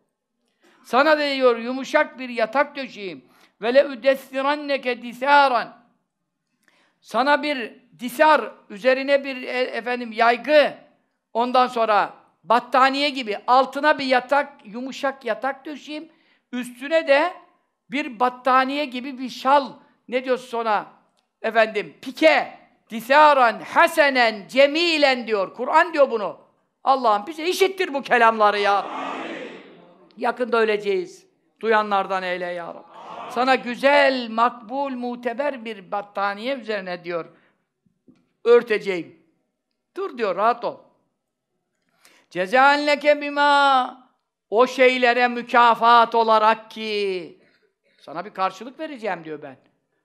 Sana diyor yumuşak bir yatak döşeyim ve le üdessiranneke disaran. Sana bir disar, üzerine bir e, efendim yaygı, ondan sonra battaniye gibi altına bir yatak, yumuşak yatak döşeyim. Üstüne de bir battaniye gibi bir şal, ne diyorsun ona? Efendim, pike, disaran, hasenen, cemilen diyor. Kur'an diyor bunu. Allah'ım bize işittir bu kelamları ya. Amin. Yakında öleceğiz. Duyanlardan eyle ya Rabbi. Sana güzel, makbul, muteber bir battaniye üzerine diyor örteceğim. Dur diyor, rahat ol. Cezaenleke bima o şeylere mükafat olarak ki sana bir karşılık vereceğim diyor ben.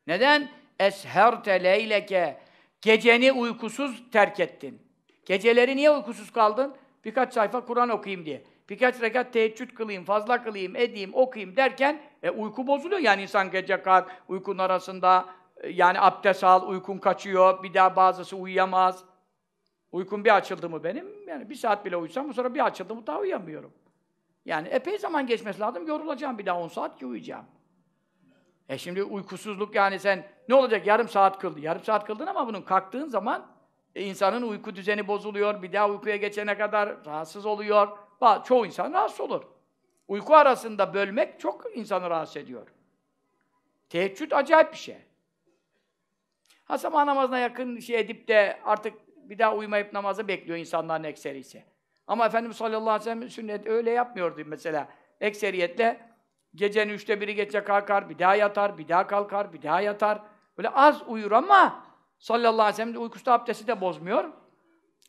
Neden? Esherte leyleke geceni uykusuz terk ettin. Geceleri niye uykusuz kaldın? Birkaç sayfa Kur'an okuyayım diye birkaç rekat teheccüd kılayım, fazla kılayım, edeyim, okuyayım derken e, uyku bozuluyor. Yani insan gece kalk, uykun arasında e, yani abdest al, uykun kaçıyor, bir daha bazısı uyuyamaz. Uykun bir açıldı mı benim, yani bir saat bile uyusam bu sonra bir açıldı mı daha uyuyamıyorum. Yani epey zaman geçmesi lazım, yorulacağım bir daha 10 saat ki uyuyacağım. E şimdi uykusuzluk yani sen ne olacak yarım saat kıldın, Yarım saat kıldın ama bunun kalktığın zaman e, insanın uyku düzeni bozuluyor. Bir daha uykuya geçene kadar rahatsız oluyor bazı, çoğu insan rahatsız olur. Uyku arasında bölmek çok insanı rahatsız ediyor. Teheccüd acayip bir şey. Ha sabah namazına yakın şey edip de artık bir daha uyumayıp namazı bekliyor insanların ekseri ise. Ama Efendimiz sallallahu aleyhi ve sellem sünnet öyle yapmıyordu mesela. Ekseriyetle gecenin üçte biri gece kalkar, bir daha yatar, bir daha kalkar, bir daha yatar. Böyle az uyur ama sallallahu aleyhi ve sellem de uykusunda abdesti de bozmuyor.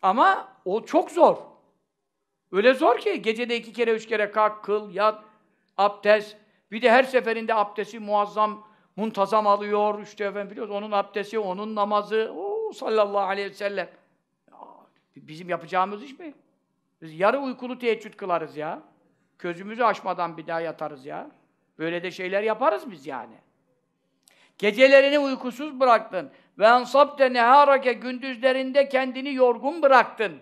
Ama o çok zor. Öyle zor ki gecede iki kere üç kere kalk, kıl, yat, abdest. Bir de her seferinde abdesti muazzam, muntazam alıyor. İşte efendim biliyoruz onun abdesti, onun namazı. o sallallahu aleyhi ve sellem. Bizim yapacağımız iş mi? Biz yarı uykulu teheccüd kılarız ya. Közümüzü açmadan bir daha yatarız ya. Böyle de şeyler yaparız biz yani. Gecelerini uykusuz bıraktın. Ve ensabte neharake gündüzlerinde kendini yorgun bıraktın.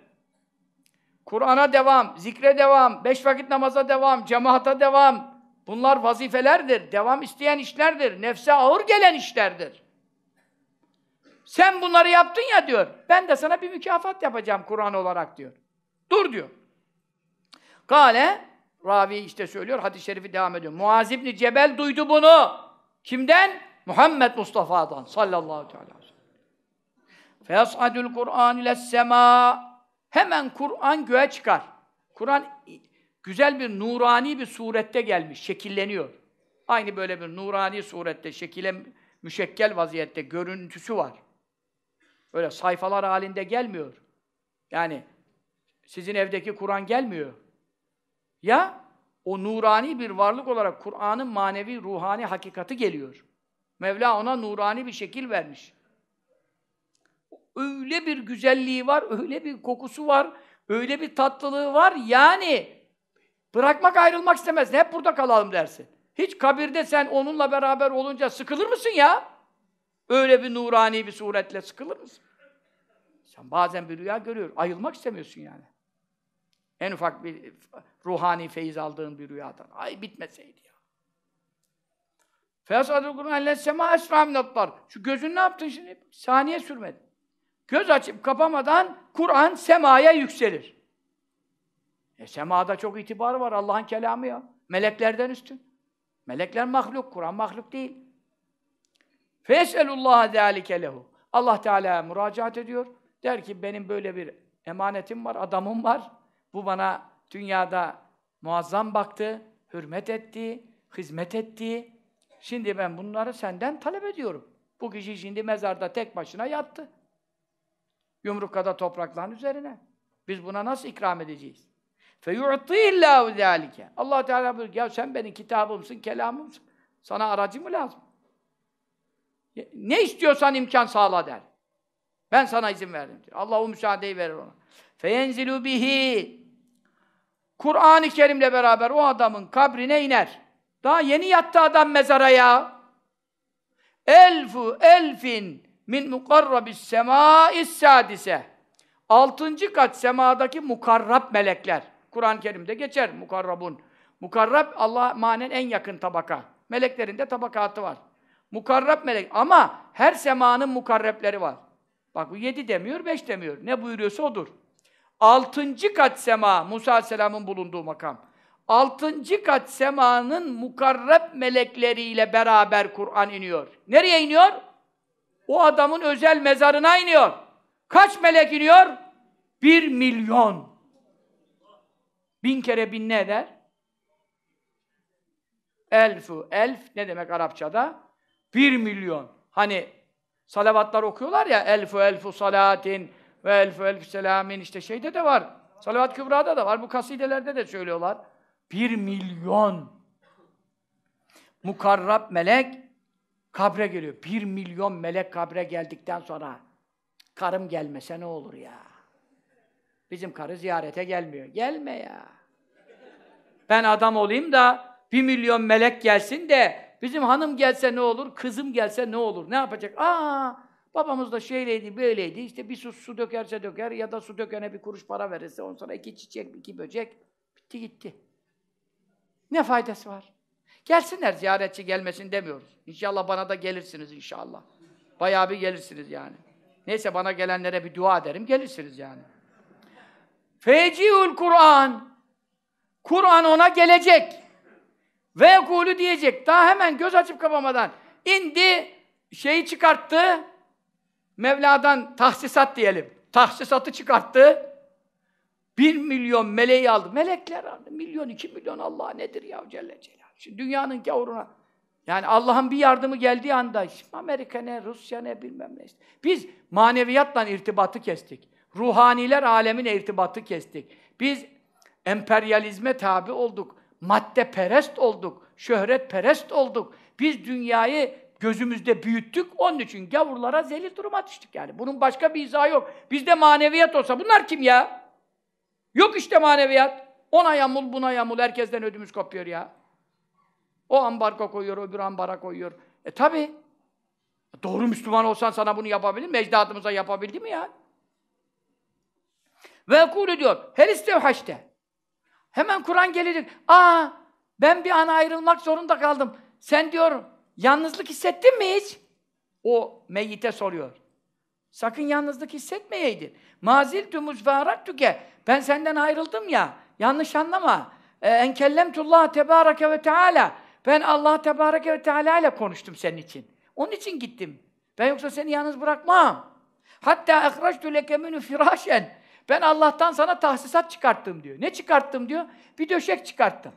Kur'an'a devam, zikre devam, beş vakit namaza devam, cemaata devam. Bunlar vazifelerdir, devam isteyen işlerdir, nefse ağır gelen işlerdir. Sen bunları yaptın ya diyor, ben de sana bir mükafat yapacağım Kur'an olarak diyor. Dur diyor. Kale, ravi işte söylüyor, hadis-i şerifi devam ediyor. Muaz İbni Cebel duydu bunu. Kimden? Muhammed Mustafa'dan sallallahu aleyhi ve sellem. Feyasadül Kur'an ile sema Hemen Kur'an göğe çıkar. Kur'an güzel bir nurani bir surette gelmiş, şekilleniyor. Aynı böyle bir nurani surette, şekile müşekkel vaziyette görüntüsü var. Böyle sayfalar halinde gelmiyor. Yani sizin evdeki Kur'an gelmiyor. Ya o nurani bir varlık olarak Kur'an'ın manevi, ruhani hakikati geliyor. Mevla ona nurani bir şekil vermiş öyle bir güzelliği var, öyle bir kokusu var, öyle bir tatlılığı var. Yani bırakmak ayrılmak istemezsin. Hep burada kalalım dersin. Hiç kabirde sen onunla beraber olunca sıkılır mısın ya? Öyle bir nurani bir suretle sıkılır mısın? Sen bazen bir rüya görüyor. Ayılmak istemiyorsun yani. En ufak bir ruhani feyiz aldığın bir rüyadan. Ay bitmeseydi ya. Feyasadul Kur'an elle sema esra Şu gözün ne yaptın şimdi? Saniye sürmedi. Göz açıp kapamadan Kur'an semaya yükselir. E semada çok itibarı var Allah'ın kelamı ya. Meleklerden üstün. Melekler mahluk, Kur'an mahluk değil. Feselullah zalike lehu. Allah Teala müracaat ediyor. Der ki benim böyle bir emanetim var, adamım var. Bu bana dünyada muazzam baktı, hürmet etti, hizmet etti. Şimdi ben bunları senden talep ediyorum. Bu kişi şimdi mezarda tek başına yattı. Yumruk kadar toprakların üzerine. Biz buna nasıl ikram edeceğiz? فَيُعْطِيهِلَّهُ ذَٰلِكَ allah Teala buyuruyor, ya sen benim kitabımsın, kelamımsın. Sana aracı mı lazım? Ne istiyorsan imkan sağla der. Ben sana izin verdim diyor. Allah o müsaadeyi verir ona. فَيَنْزِلُوا بِهِ Kur'an-ı Kerim'le beraber o adamın kabrine iner. Daha yeni yattı adam mezara ya. Elfu elfin min mukarrabis semâis sadise. Altıncı kat semadaki mukarrab melekler. Kur'an-ı Kerim'de geçer mukarrabun. Mukarrab Allah manen en yakın tabaka. Meleklerin de tabakatı var. Mukarrab melek ama her semanın mukarrepleri var. Bak bu yedi demiyor, beş demiyor. Ne buyuruyorsa odur. Altıncı kat sema, Musa Aleyhisselam'ın bulunduğu makam. Altıncı kat semanın Mukarrab melekleriyle beraber Kur'an iniyor. Nereye iniyor? o adamın özel mezarına iniyor. Kaç melek iniyor? Bir milyon. Bin kere bin ne eder? Elfu. Elf ne demek Arapçada? Bir milyon. Hani salavatlar okuyorlar ya elfu elfu salatin ve elfu elfu selamin işte şeyde de var. Salavat Kübra'da da var. Bu kasidelerde de söylüyorlar. Bir milyon mukarrab melek Kabre geliyor. Bir milyon melek kabre geldikten sonra karım gelmese ne olur ya? Bizim karı ziyarete gelmiyor. Gelme ya. Ben adam olayım da bir milyon melek gelsin de bizim hanım gelse ne olur, kızım gelse ne olur, ne yapacak? Aa, babamız da şöyleydi, böyleydi, İşte bir su, su dökerse döker ya da su dökene bir kuruş para verirse on sonra iki çiçek, iki böcek, bitti gitti. Ne faydası var? Gelsinler ziyaretçi gelmesin demiyoruz. İnşallah bana da gelirsiniz inşallah. Bayağı bir gelirsiniz yani. Neyse bana gelenlere bir dua ederim gelirsiniz yani. Feciul Kur'an. Kur'an ona gelecek. Ve kulu diyecek. Daha hemen göz açıp kapamadan indi şeyi çıkarttı. Mevla'dan tahsisat diyelim. Tahsisatı çıkarttı. Bir milyon meleği aldı. Melekler aldı. Milyon, iki milyon Allah nedir ya Celle Celaluhu. Şu dünyanın gavuruna. Yani Allah'ın bir yardımı geldiği anda işte Amerika ne, Rusya ne bilmem ne işte. Biz maneviyatla irtibatı kestik. Ruhaniler alemine irtibatı kestik. Biz emperyalizme tabi olduk. Madde perest olduk. Şöhret perest olduk. Biz dünyayı gözümüzde büyüttük. Onun için gavurlara zelil duruma düştük yani. Bunun başka bir izahı yok. Bizde maneviyat olsa bunlar kim ya? Yok işte maneviyat. Ona yamul, buna yamul. Herkesten ödümüz kopuyor ya. O ambargo koyuyor, öbür ambara koyuyor. E tabi. E, doğru Müslüman olsan sana bunu yapabilir mi? Ecdadımıza yapabildi mi ya? Ve kulu diyor. Her istevhaşte. Hemen Kur'an gelecek. Aa ben bir an ayrılmak zorunda kaldım. Sen diyor yalnızlık hissettin mi hiç? O meyyite soruyor. Sakın yalnızlık hissetmeyeydin. Mazil tümüz tüke. Ben senden ayrıldım ya. Yanlış anlama. E, enkellem Enkellemtullah tebareke ve teala. Ben Allah Tebareke ve Teala ile konuştum senin için. Onun için gittim. Ben yoksa seni yalnız bırakmam. Hatta ehraçtu leke minü firâşen. Ben Allah'tan sana tahsisat çıkarttım diyor. Ne çıkarttım diyor? Bir döşek çıkarttım.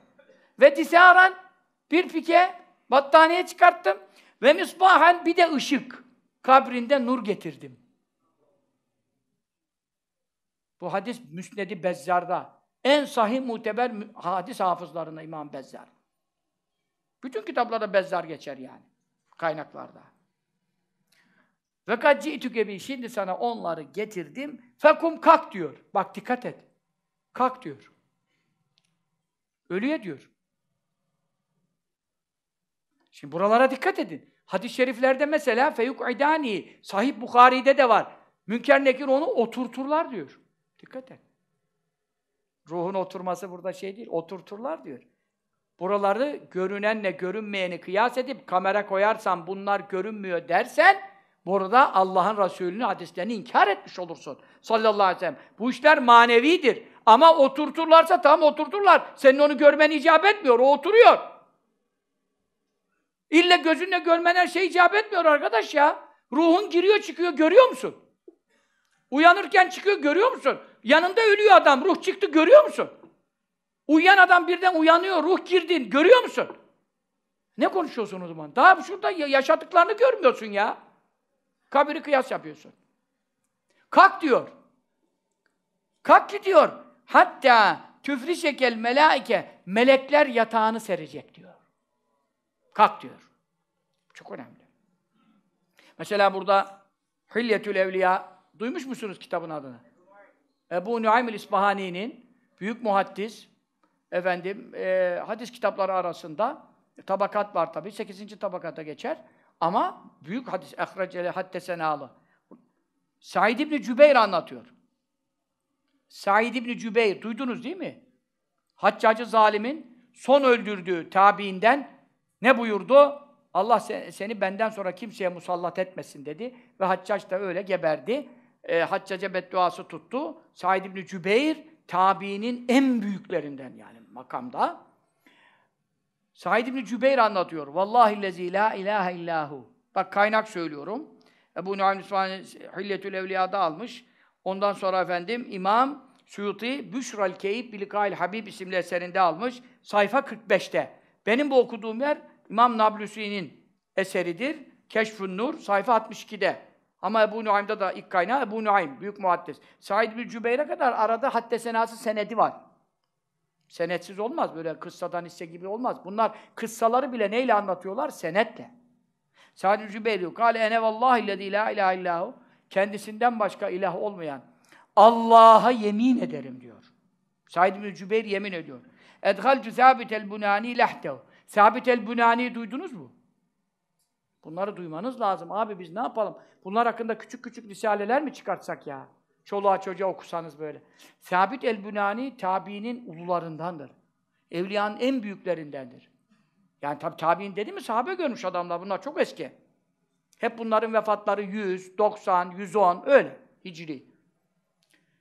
Ve tisâran bir pike battaniye çıkarttım. Ve misbahen bir de ışık. Kabrinde nur getirdim. Bu hadis Müsned-i Bezzar'da. En sahih muteber hadis hafızlarına İmam Bezzar. Bütün kitaplarda Bezzar geçer yani. Kaynaklarda. Ve kacci tükebi şimdi sana onları getirdim. Fekum kalk diyor. Bak dikkat et. Kalk diyor. Ölüye diyor. Şimdi buralara dikkat edin. Hadis-i şeriflerde mesela feyuk idani sahip Bukhari'de de var. Münker Nekir onu oturturlar diyor. Dikkat et. Ruhun oturması burada şey değil, oturturlar diyor. Buraları görünenle görünmeyeni kıyas edip kamera koyarsan bunlar görünmüyor dersen burada Allah'ın Resulü'nün hadislerini inkar etmiş olursun. Sallallahu aleyhi ve sellem. Bu işler manevidir. Ama oturturlarsa tam oturturlar. Senin onu görmen icap etmiyor. O oturuyor. İlle gözünle görmen her şey icap etmiyor arkadaş ya. Ruhun giriyor çıkıyor görüyor musun? Uyanırken çıkıyor görüyor musun? Yanında ölüyor adam. Ruh çıktı görüyor musun? Uyuyan adam birden uyanıyor, ruh girdin. Görüyor musun? Ne konuşuyorsun o zaman? Daha şurada yaşadıklarını görmüyorsun ya. Kabiri kıyas yapıyorsun. Kalk diyor. Kalk gidiyor. Hatta tüfri şekel melaike melekler yatağını serecek diyor. Kalk diyor. Çok önemli. Mesela burada Hilyetül Evliya duymuş musunuz kitabın adını? Ebu Nuaym el-İspahani'nin büyük muhaddis efendim e, hadis kitapları arasında e, tabakat var tabi. sekizinci tabakata geçer. Ama büyük hadis ehrecele haddesenalı. Said İbni Cübeyr anlatıyor. Said İbni Cübeyr duydunuz değil mi? Haccacı zalimin son öldürdüğü tabiinden ne buyurdu? Allah seni benden sonra kimseye musallat etmesin dedi. Ve Haccac da öyle geberdi. E, Haccaca bedduası tuttu. Said İbni Cübeyr tabiinin en büyüklerinden yani makamda. Said İbni Cübeyr anlatıyor. Vallahi lezi la ilahe illahu. Bak kaynak söylüyorum. Ebu Nuaym İsfahani Hilletül Evliya'da almış. Ondan sonra efendim İmam Suyuti Büşral Keyif Bilikail Habib isimli eserinde almış. Sayfa 45'te. Benim bu okuduğum yer İmam Nablusi'nin eseridir. Keşfün Nur sayfa 62'de. Ama Ebu Nuaym'da da ilk kaynağı Ebu Nuaym, büyük muhaddis. Said bin Cübeyr'e kadar arada haddesenası senedi var. Senetsiz olmaz. Böyle kıssadan hisse gibi olmaz. Bunlar kıssaları bile neyle anlatıyorlar? Senetle. Sa'd-ı Cübeyli, kâle enevallâhillezî la ilahe illâhu. Kendisinden başka ilah olmayan Allah'a yemin ederim diyor. Said bin Cübeyr yemin ediyor. Edhalcu sabit el bunani lehtev. Sabit el bunani duydunuz mu? Bunları duymanız lazım. Abi biz ne yapalım? Bunlar hakkında küçük küçük risaleler mi çıkartsak ya? Çoluğa çocuğa okusanız böyle. Sabit el-Bünani tabiinin ulularındandır. Evliyanın en büyüklerindendir. Yani tabi tabiin dedi mi sahabe görmüş adamlar. Bunlar çok eski. Hep bunların vefatları 100, 90, 110 öyle hicri.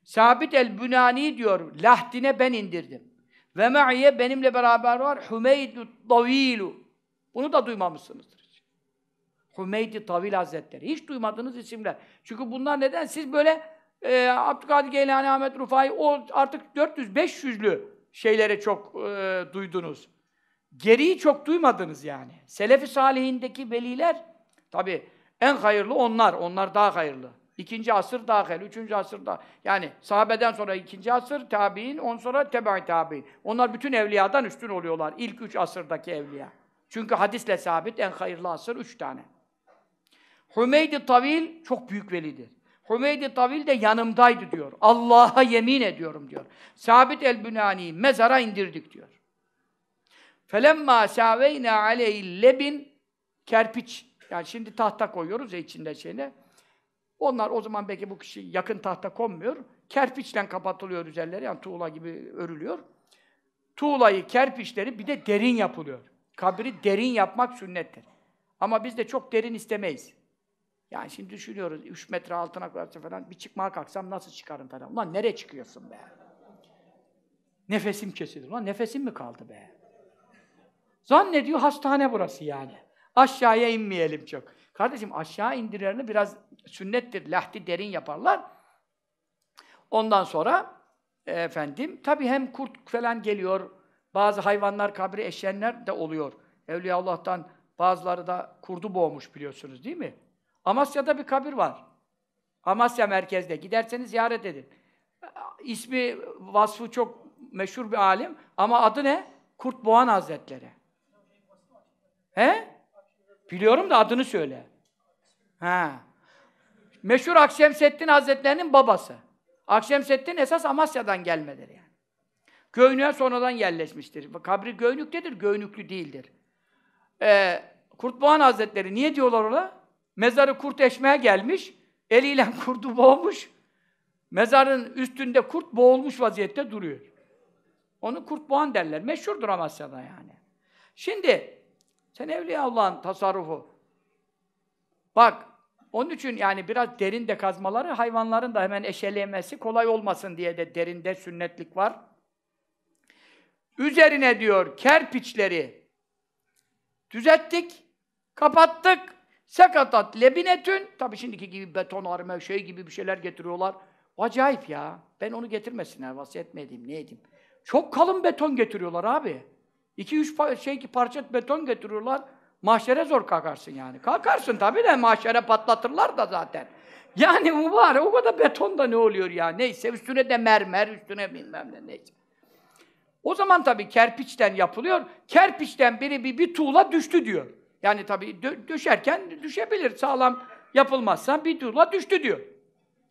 Sabit el-Bünani diyor, Lahdine ben indirdim. Ve me'iye benimle beraber var Hümeydu Tavilu. Bunu da duymamışsınızdır. Hümeydi Tavil Hazretleri. Hiç duymadığınız isimler. Çünkü bunlar neden? Siz böyle e, Abdülkadir Geylani, Ahmet Rufai o artık 400-500'lü şeylere çok e, duydunuz. Geriyi çok duymadınız yani. Selefi salihindeki veliler tabi en hayırlı onlar. Onlar daha hayırlı. İkinci asır daha hayırlı. Üçüncü asır daha. Yani sahabeden sonra ikinci asır tabi'in, on sonra teba'i tabi'in. Onlar bütün evliyadan üstün oluyorlar. İlk üç asırdaki evliya. Çünkü hadisle sabit en hayırlı asır üç tane. Hümeydi Tavil çok büyük velidir. Hümeydi Tavil de yanımdaydı diyor. Allah'a yemin ediyorum diyor. Sabit el-Bünani'yi mezara indirdik diyor. Felemma şaveyna aleyhi lebin kerpiç. Yani şimdi tahta koyuyoruz ya içinde şeyine. Onlar o zaman belki bu kişi yakın tahta konmuyor. Kerpiçle kapatılıyor üzerleri. Yani tuğla gibi örülüyor. Tuğlayı, kerpiçleri bir de derin yapılıyor. Kabri derin yapmak sünnettir. Ama biz de çok derin istemeyiz. Yani şimdi düşünüyoruz, 3 metre altına koyarsa falan, bir çıkmaya kalksam nasıl çıkarım falan. Ulan nereye çıkıyorsun be? Nefesim kesilir. Ulan nefesim mi kaldı be? Zannediyor hastane burası yani. Aşağıya inmeyelim çok. Kardeşim aşağı indirerini biraz sünnettir, lahti derin yaparlar. Ondan sonra efendim, tabii hem kurt falan geliyor, bazı hayvanlar kabri eşenler de oluyor. Evliya Allah'tan bazıları da kurdu boğmuş biliyorsunuz değil mi? Amasya'da bir kabir var. Amasya merkezde. Giderseniz ziyaret edin. İsmi, vasfı çok meşhur bir alim ama adı ne? Kurt Boğan Hazretleri. He? Biliyorum da adını söyle. Ha. Meşhur Akşemseddin Hazretlerinin babası. Akşemseddin esas Amasya'dan gelmedir yani. Göynük'e sonradan yerleşmiştir. Kabri Göynük'tedir, Göynüklü değildir. Ee, Boğan Hazretleri niye diyorlar ona? Mezarı kurt eşmeye gelmiş. Eliyle kurdu boğmuş. Mezarın üstünde kurt boğulmuş vaziyette duruyor. Onu kurt boğan derler. Meşhurdur Amasya'da yani. Şimdi sen Evliya Allah'ın tasarrufu. Bak onun için yani biraz derinde kazmaları hayvanların da hemen eşelemesi kolay olmasın diye de derinde sünnetlik var. Üzerine diyor kerpiçleri düzelttik, kapattık. Sekatat lebinetün. tabii şimdiki gibi beton arme şey gibi bir şeyler getiriyorlar. Acayip ya. Ben onu getirmesinler. Vasiyetmediğim ne edeyim. Çok kalın beton getiriyorlar abi. İki üç par- şey ki parça beton getiriyorlar. Mahşere zor kalkarsın yani. Kalkarsın tabii de mahşere patlatırlar da zaten. Yani mübarek o kadar betonda ne oluyor ya? Neyse üstüne de mermer, üstüne bilmem ne neyse. O zaman tabii kerpiçten yapılıyor. Kerpiçten biri bir, bir tuğla düştü diyor. Yani tabii dö- düşerken düşebilir. Sağlam yapılmazsa bir dula düştü diyor.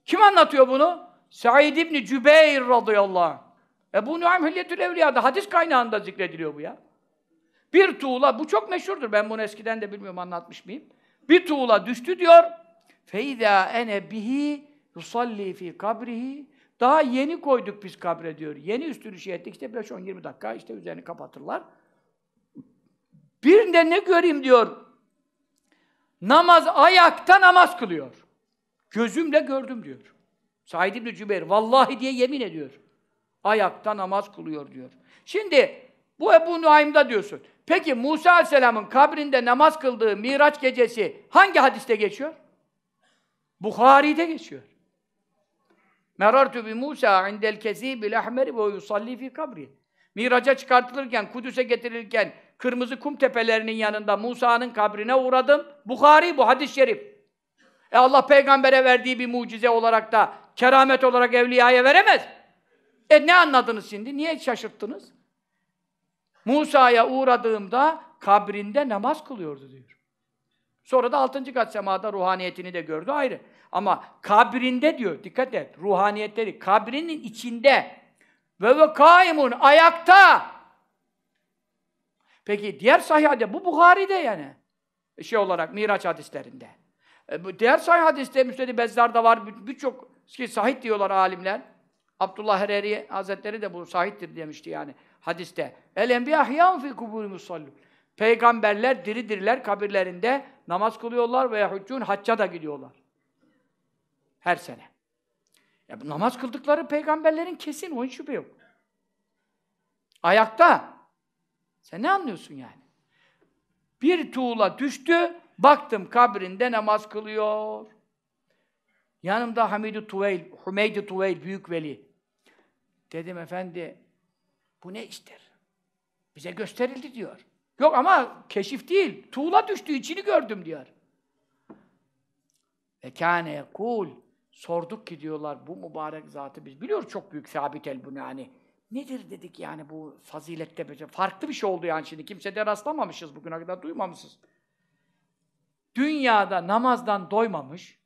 Kim anlatıyor bunu? Said İbni Cübeyr radıyallahu anh. bu Nuaym Hilyetül Evliya'da hadis kaynağında zikrediliyor bu ya. Bir tuğla, bu çok meşhurdur. Ben bunu eskiden de bilmiyorum anlatmış mıyım? Bir tuğla düştü diyor. Feyda ene bihi yusalli fi kabrihi. Daha yeni koyduk biz kabre diyor. Yeni üstünü şey ettik. İşte 5-10-20 dakika işte üzerini kapatırlar. Birinde ne göreyim diyor. Namaz, ayakta namaz kılıyor. Gözümle gördüm diyor. Said İbni Cübeyr, vallahi diye yemin ediyor. Ayakta namaz kılıyor diyor. Şimdi bu Ebu Nuaym'da diyorsun. Peki Musa Aleyhisselam'ın kabrinde namaz kıldığı Miraç gecesi hangi hadiste geçiyor? Bukhari'de geçiyor. Merartu bi Musa indel kesib bil ahmeri ve yusalli fi kabri. Miraca çıkartılırken, Kudüs'e getirilirken Kırmızı kum tepelerinin yanında Musa'nın kabrine uğradım. Bukhari bu hadis-i şerif. E Allah peygambere verdiği bir mucize olarak da keramet olarak evliyaya veremez. E ne anladınız şimdi? Niye şaşırttınız? Musa'ya uğradığımda kabrinde namaz kılıyordu diyor. Sonra da altıncı kat semada ruhaniyetini de gördü ayrı. Ama kabrinde diyor, dikkat et, ruhaniyetleri, kabrinin içinde ve ve kaimun, ayakta Peki diğer sahih hadis, bu Bukhari'de yani. Şey olarak Miraç hadislerinde. E, bu diğer sahih hadiste Müsned-i Bezzar'da var. Birçok ki sahih diyorlar alimler. Abdullah Hereri Hazretleri de bu sahittir demişti yani hadiste. El enbiya ahyan fi kuburi musallun. Peygamberler diridirler kabirlerinde namaz kılıyorlar veya hüccun hacca da gidiyorlar. Her sene. Ya, namaz kıldıkları peygamberlerin kesin, onun şüphe yok. Ayakta sen ne anlıyorsun yani? Bir tuğla düştü, baktım kabrinde namaz kılıyor. Yanımda Hamid-i Tuveyl, hümeyd Tuveyl, büyük veli. Dedim efendi, bu ne iştir? Bize gösterildi diyor. Yok ama keşif değil, tuğla düştü, içini gördüm diyor. Ve kâne kul. Sorduk ki diyorlar, bu mübarek zatı biz biliyoruz çok büyük sabit el bunu yani. Nedir dedik yani bu fazilette böyle şey? farklı bir şey oldu yani şimdi kimse de rastlamamışız bugüne kadar duymamışız. Dünyada namazdan doymamış,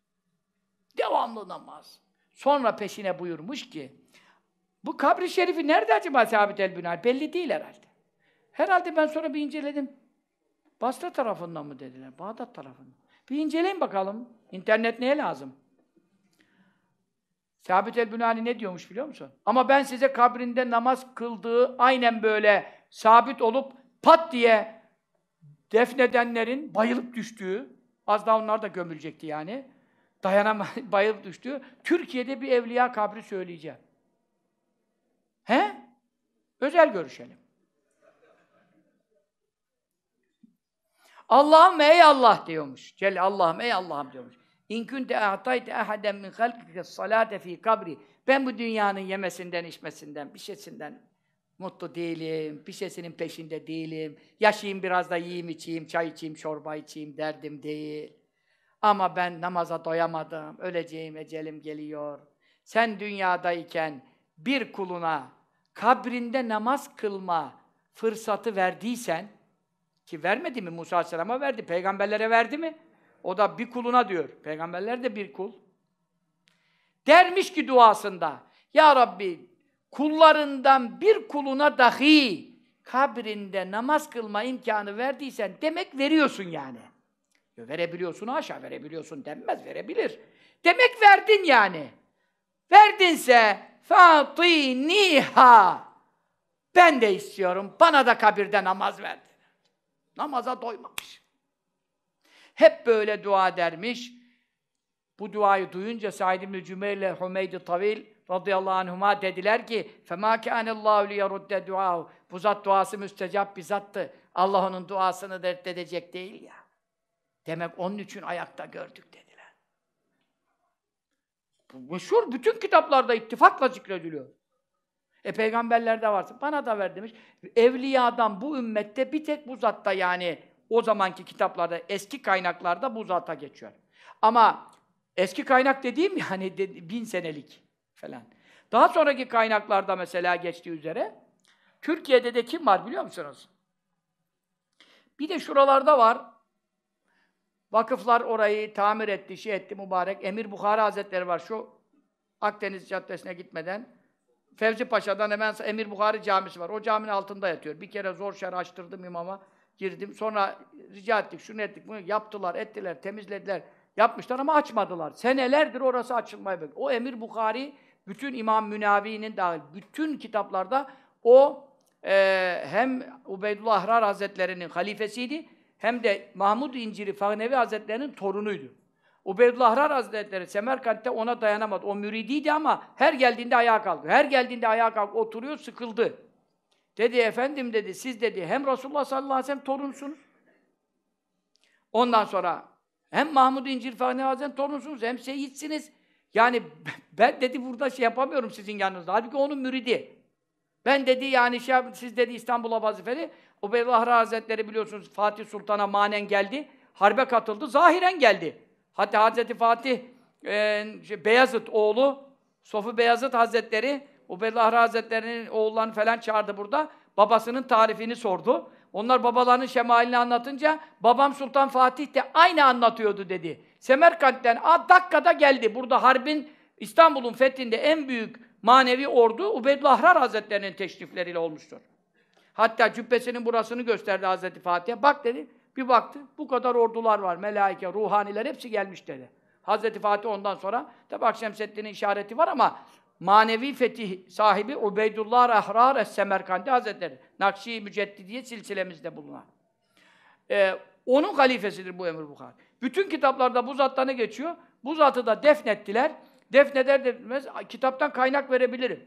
devamlı namaz. Sonra peşine buyurmuş ki, bu kabri şerifi nerede acaba Sabit el Bünar? Belli değil herhalde. Herhalde ben sonra bir inceledim. Basra tarafından mı dediler, Bağdat tarafından. Bir inceleyin bakalım. İnternet neye lazım? Sabit el-Bünani ne diyormuş biliyor musun? Ama ben size kabrinde namaz kıldığı aynen böyle sabit olup pat diye defnedenlerin bayılıp düştüğü, az daha onlar da gömülecekti yani, dayanama bayılıp düştüğü, Türkiye'de bir evliya kabri söyleyeceğim. He? Özel görüşelim. Allah'ım ey Allah diyormuş. Celle Allah'ım ey Allah'ım diyormuş. İn kunte a'tayte ahaden min halkike salate fi kabri. Ben bu dünyanın yemesinden, içmesinden, bir şeysinden mutlu değilim, bir şeysinin peşinde değilim. Yaşayayım biraz da yiyeyim, içeyim, çay içeyim, çorba içeyim derdim değil. Ama ben namaza doyamadım, öleceğim, ecelim geliyor. Sen dünyadayken bir kuluna kabrinde namaz kılma fırsatı verdiysen, ki vermedi mi Musa Aleyhisselam'a verdi, peygamberlere verdi mi? O da bir kuluna diyor. Peygamberler de bir kul. Dermiş ki duasında, Ya Rabbi kullarından bir kuluna dahi kabrinde namaz kılma imkanı verdiysen demek veriyorsun yani. Verebiliyorsun aşağı verebiliyorsun denmez verebilir. Demek verdin yani. Verdinse fatiniha ben de istiyorum. Bana da kabirde namaz ver. Namaza doymamış. Hep böyle dua dermiş. Bu duayı duyunca Said İbn-i Cümeyle ile Hümeydi Tavil radıyallahu anhuma dediler ki فَمَا كَانَ اللّٰهُ لِيَرُدَّ دُعَاهُ Bu zat duası müstecap bir zattı. Allah onun duasını reddedecek değil ya. Demek onun için ayakta gördük dediler. Bu meşhur bütün kitaplarda ittifakla zikrediliyor. E peygamberlerde varsa Bana da ver demiş. Evliyadan bu ümmette bir tek bu zatta yani o zamanki kitaplarda, eski kaynaklarda bu zata geçiyor. Ama eski kaynak dediğim yani bin senelik falan. Daha sonraki kaynaklarda mesela geçtiği üzere Türkiye'de de kim var biliyor musunuz? Bir de şuralarda var. Vakıflar orayı tamir etti, şey etti mübarek. Emir Bukhara Hazretleri var şu Akdeniz Caddesi'ne gitmeden. Fevzi Paşa'dan hemen Emir Bukhari Camisi var. O caminin altında yatıyor. Bir kere zor şer açtırdım imama girdim. Sonra rica ettik, şunu ettik, bunu yaptılar, ettiler, temizlediler. Yapmışlar ama açmadılar. Senelerdir orası açılmaya bekliyor. O Emir Bukhari, bütün İmam Münavi'nin dahil, bütün kitaplarda o e, hem Ubeydullah Ahrar Hazretleri'nin halifesiydi, hem de Mahmud İnciri Fahnevi Hazretleri'nin torunuydu. Ubeydullah Ahrar Hazretleri Semerkant'te ona dayanamadı. O müridiydi ama her geldiğinde ayağa kalktı. Her geldiğinde ayağa kalktı. Oturuyor, sıkıldı. Dedi efendim dedi siz dedi hem Resulullah sallallahu aleyhi ve sellem torunsunuz. Ondan sonra hem Mahmud İncirfani Hazretleri torunsunuz hem seyitsiniz. Yani ben dedi burada şey yapamıyorum sizin yanınızda. Halbuki onun müridi. Ben dedi yani şey, siz dedi İstanbul'a vazifeli. O Ubeydullah Hazretleri biliyorsunuz Fatih Sultan'a manen geldi. Harbe katıldı. Zahiren geldi. Hatta Hazreti Fatih e, Beyazıt oğlu Sofu Beyazıt Hazretleri Ubeydullah Hazretleri'nin oğullarını falan çağırdı burada. Babasının tarifini sordu. Onlar babalarının şemalini anlatınca babam Sultan Fatih de aynı anlatıyordu dedi. Semerkant'ten a dakikada geldi. Burada harbin İstanbul'un fethinde en büyük manevi ordu Ubeydullah Ahrar Hazretleri'nin teşrifleriyle olmuştur. Hatta cübbesinin burasını gösterdi Hazreti Fatih'e. Bak dedi. Bir baktı bu kadar ordular var. Melaike, ruhaniler hepsi gelmiş dedi. Hazreti Fatih ondan sonra tabi Akşemseddin'in işareti var ama manevi fetih sahibi Ubeydullah Rahrar Es-Semerkandi Hazretleri. Nakşi Müceddidiye silsilemizde bulunan. Ee, onun halifesidir bu Emir Bukhari. Bütün kitaplarda bu zattan ne geçiyor? Bu zatı da defnettiler. Defneder defnetmez kitaptan kaynak verebilirim.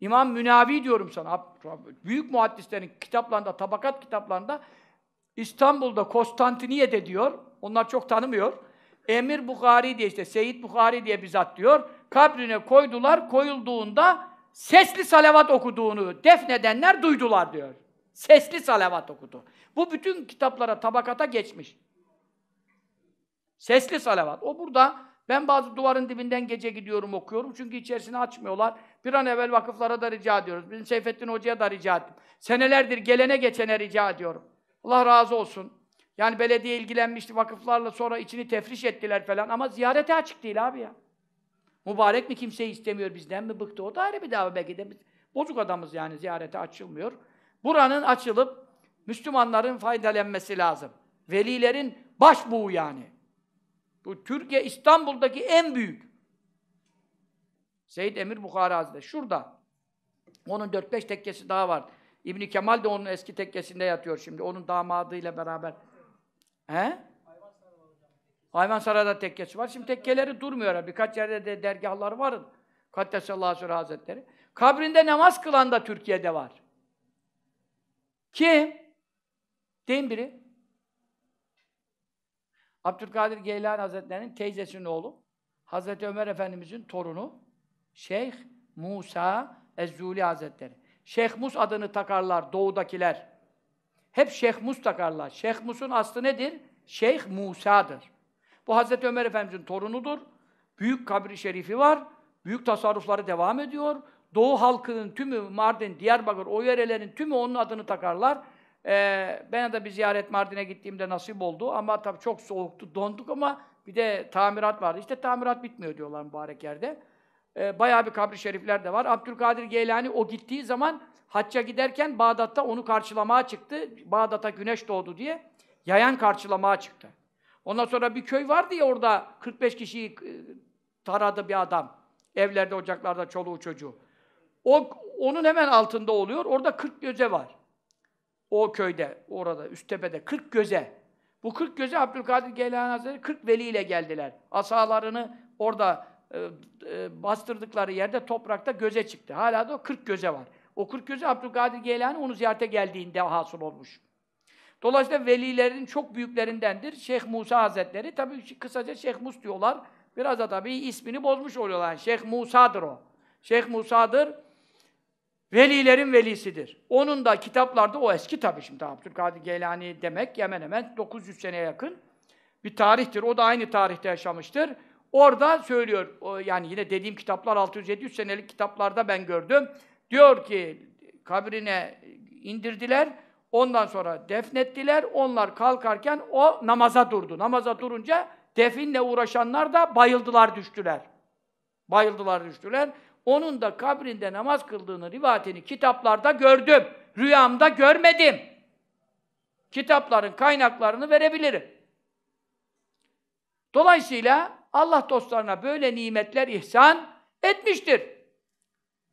İmam Münavi diyorum sana. Büyük muhaddislerin kitaplarında, tabakat kitaplarında İstanbul'da Konstantiniyye'de diyor. Onlar çok tanımıyor. Emir Bukhari diye işte Seyit Bukhari diye bir zat diyor. Kabrine koydular, koyulduğunda sesli salavat okuduğunu defnedenler duydular diyor. Sesli salavat okudu. Bu bütün kitaplara, tabakata geçmiş. Sesli salavat. O burada ben bazı duvarın dibinden gece gidiyorum okuyorum çünkü içerisini açmıyorlar. Bir an evvel vakıflara da rica ediyoruz. Bizim Seyfettin Hoca'ya da rica ettim. Senelerdir gelene geçene rica ediyorum. Allah razı olsun. Yani belediye ilgilenmişti vakıflarla sonra içini tefriş ettiler falan ama ziyarete açık değil abi ya. Mübarek mi kimseyi istemiyor bizden mi bıktı o da ayrı bir dava belki de biz bozuk adamız yani ziyarete açılmıyor. Buranın açılıp Müslümanların faydalanması lazım. Velilerin başbuğu yani. Bu Türkiye İstanbul'daki en büyük. Seyit Emir Bukhara Hazretleri şurada. Onun 4-5 tekkesi daha var. İbni Kemal de onun eski tekkesinde yatıyor şimdi. Onun damadıyla beraber He? Hayvansaray'da tekkesi var. Şimdi tekkeleri durmuyor. Birkaç yerde de dergahlar var. Kaddesallahu aleyhi hazretleri. Kabrinde namaz kılan da Türkiye'de var. Kim? Deyin biri. Abdülkadir Geylani Hazretleri'nin teyzesinin oğlu. Hazreti Ömer Efendimiz'in torunu. Şeyh Musa Ezzuli Hazretleri. Şeyh Mus adını takarlar doğudakiler. Hep Şeyh Mus takarlar. Şeyh Mus'un aslı nedir? Şeyh Musa'dır. Bu Hazreti Ömer Efendimiz'in torunudur. Büyük kabri şerifi var. Büyük tasarrufları devam ediyor. Doğu halkının tümü, Mardin, Diyarbakır, o yörelerin tümü onun adını takarlar. Ee, ben de bir ziyaret Mardin'e gittiğimde nasip oldu ama tabii çok soğuktu, donduk ama bir de tamirat vardı. İşte tamirat bitmiyor diyorlar mübarek yerde e, bayağı bir kabri şerifler de var. Abdülkadir Geylani o gittiği zaman hacca giderken Bağdat'ta onu karşılamaya çıktı. Bağdat'a güneş doğdu diye yayan karşılamaya çıktı. Ondan sonra bir köy vardı ya orada 45 kişiyi e, taradı bir adam. Evlerde, ocaklarda çoluğu çocuğu. O, onun hemen altında oluyor. Orada 40 göze var. O köyde, orada, üst tepede 40 göze. Bu 40 göze Abdülkadir Geylani Hazretleri 40 veliyle geldiler. Asalarını orada e, e, bastırdıkları yerde toprakta göze çıktı. Hala da o 40 göze var. O 40 göze Abdülkadir Geylani onu ziyarete geldiğinde hasıl olmuş. Dolayısıyla velilerin çok büyüklerindendir. Şeyh Musa Hazretleri, tabii kısaca Şeyh Mus diyorlar. Biraz da tabii ismini bozmuş oluyorlar. Şeyh Musa'dır o. Şeyh Musa'dır. Velilerin velisidir. Onun da kitaplarda o eski tabii şimdi Abdülkadir Geylani demek hemen hemen 900 seneye yakın bir tarihtir. O da aynı tarihte yaşamıştır. Orada söylüyor, o yani yine dediğim kitaplar 600-700 senelik kitaplarda ben gördüm. Diyor ki kabrine indirdiler, ondan sonra defnettiler, onlar kalkarken o namaza durdu. Namaza durunca definle uğraşanlar da bayıldılar, düştüler. Bayıldılar, düştüler. Onun da kabrinde namaz kıldığını, rivayetini kitaplarda gördüm. Rüyamda görmedim. Kitapların kaynaklarını verebilirim. Dolayısıyla Allah dostlarına böyle nimetler ihsan etmiştir.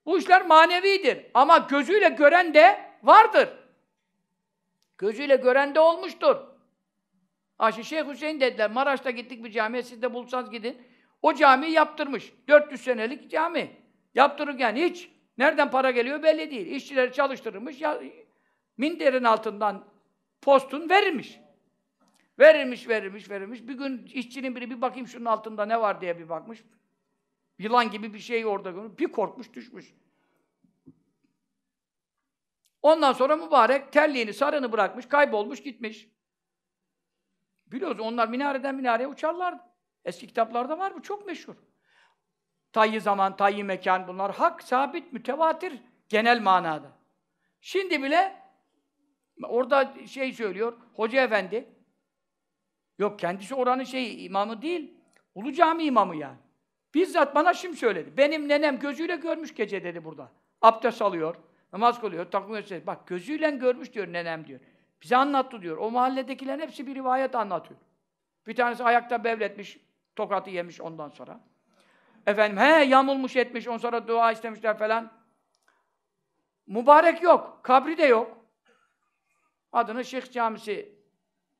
Bu işler manevidir. Ama gözüyle gören de vardır. Gözüyle gören de olmuştur. Aşı Şeyh Hüseyin dediler. Maraş'ta gittik bir camiye. Siz de bulsanız gidin. O camiyi yaptırmış. 400 senelik cami. Yaptırırken hiç nereden para geliyor belli değil. İşçileri çalıştırmış, Ya, minderin altından postun verilmiş. Verilmiş, verilmiş, verilmiş. Bir gün işçinin biri bir bakayım şunun altında ne var diye bir bakmış. Yılan gibi bir şey orada görmüş. Bir korkmuş, düşmüş. Ondan sonra mübarek terliğini, sarını bırakmış, kaybolmuş, gitmiş. Biliyoruz onlar minareden minareye uçarlardı. Eski kitaplarda var bu, çok meşhur. Tayyi zaman, tayyi mekan bunlar hak, sabit, mütevatir genel manada. Şimdi bile orada şey söylüyor, Hoca Efendi, Yok kendisi oranın şey imamı değil. Ulu cami imamı yani. Bizzat bana şimdi söyledi. Benim nenem gözüyle görmüş gece dedi burada. Abdest alıyor, namaz kılıyor, takvim ediyor. Bak gözüyle görmüş diyor nenem diyor. Bize anlattı diyor. O mahalledekilerin hepsi bir rivayet anlatıyor. Bir tanesi ayakta bevletmiş, tokatı yemiş ondan sonra. Efendim he yamulmuş etmiş, ondan sonra dua istemişler falan. Mübarek yok, kabri de yok. Adını Şeyh Camisi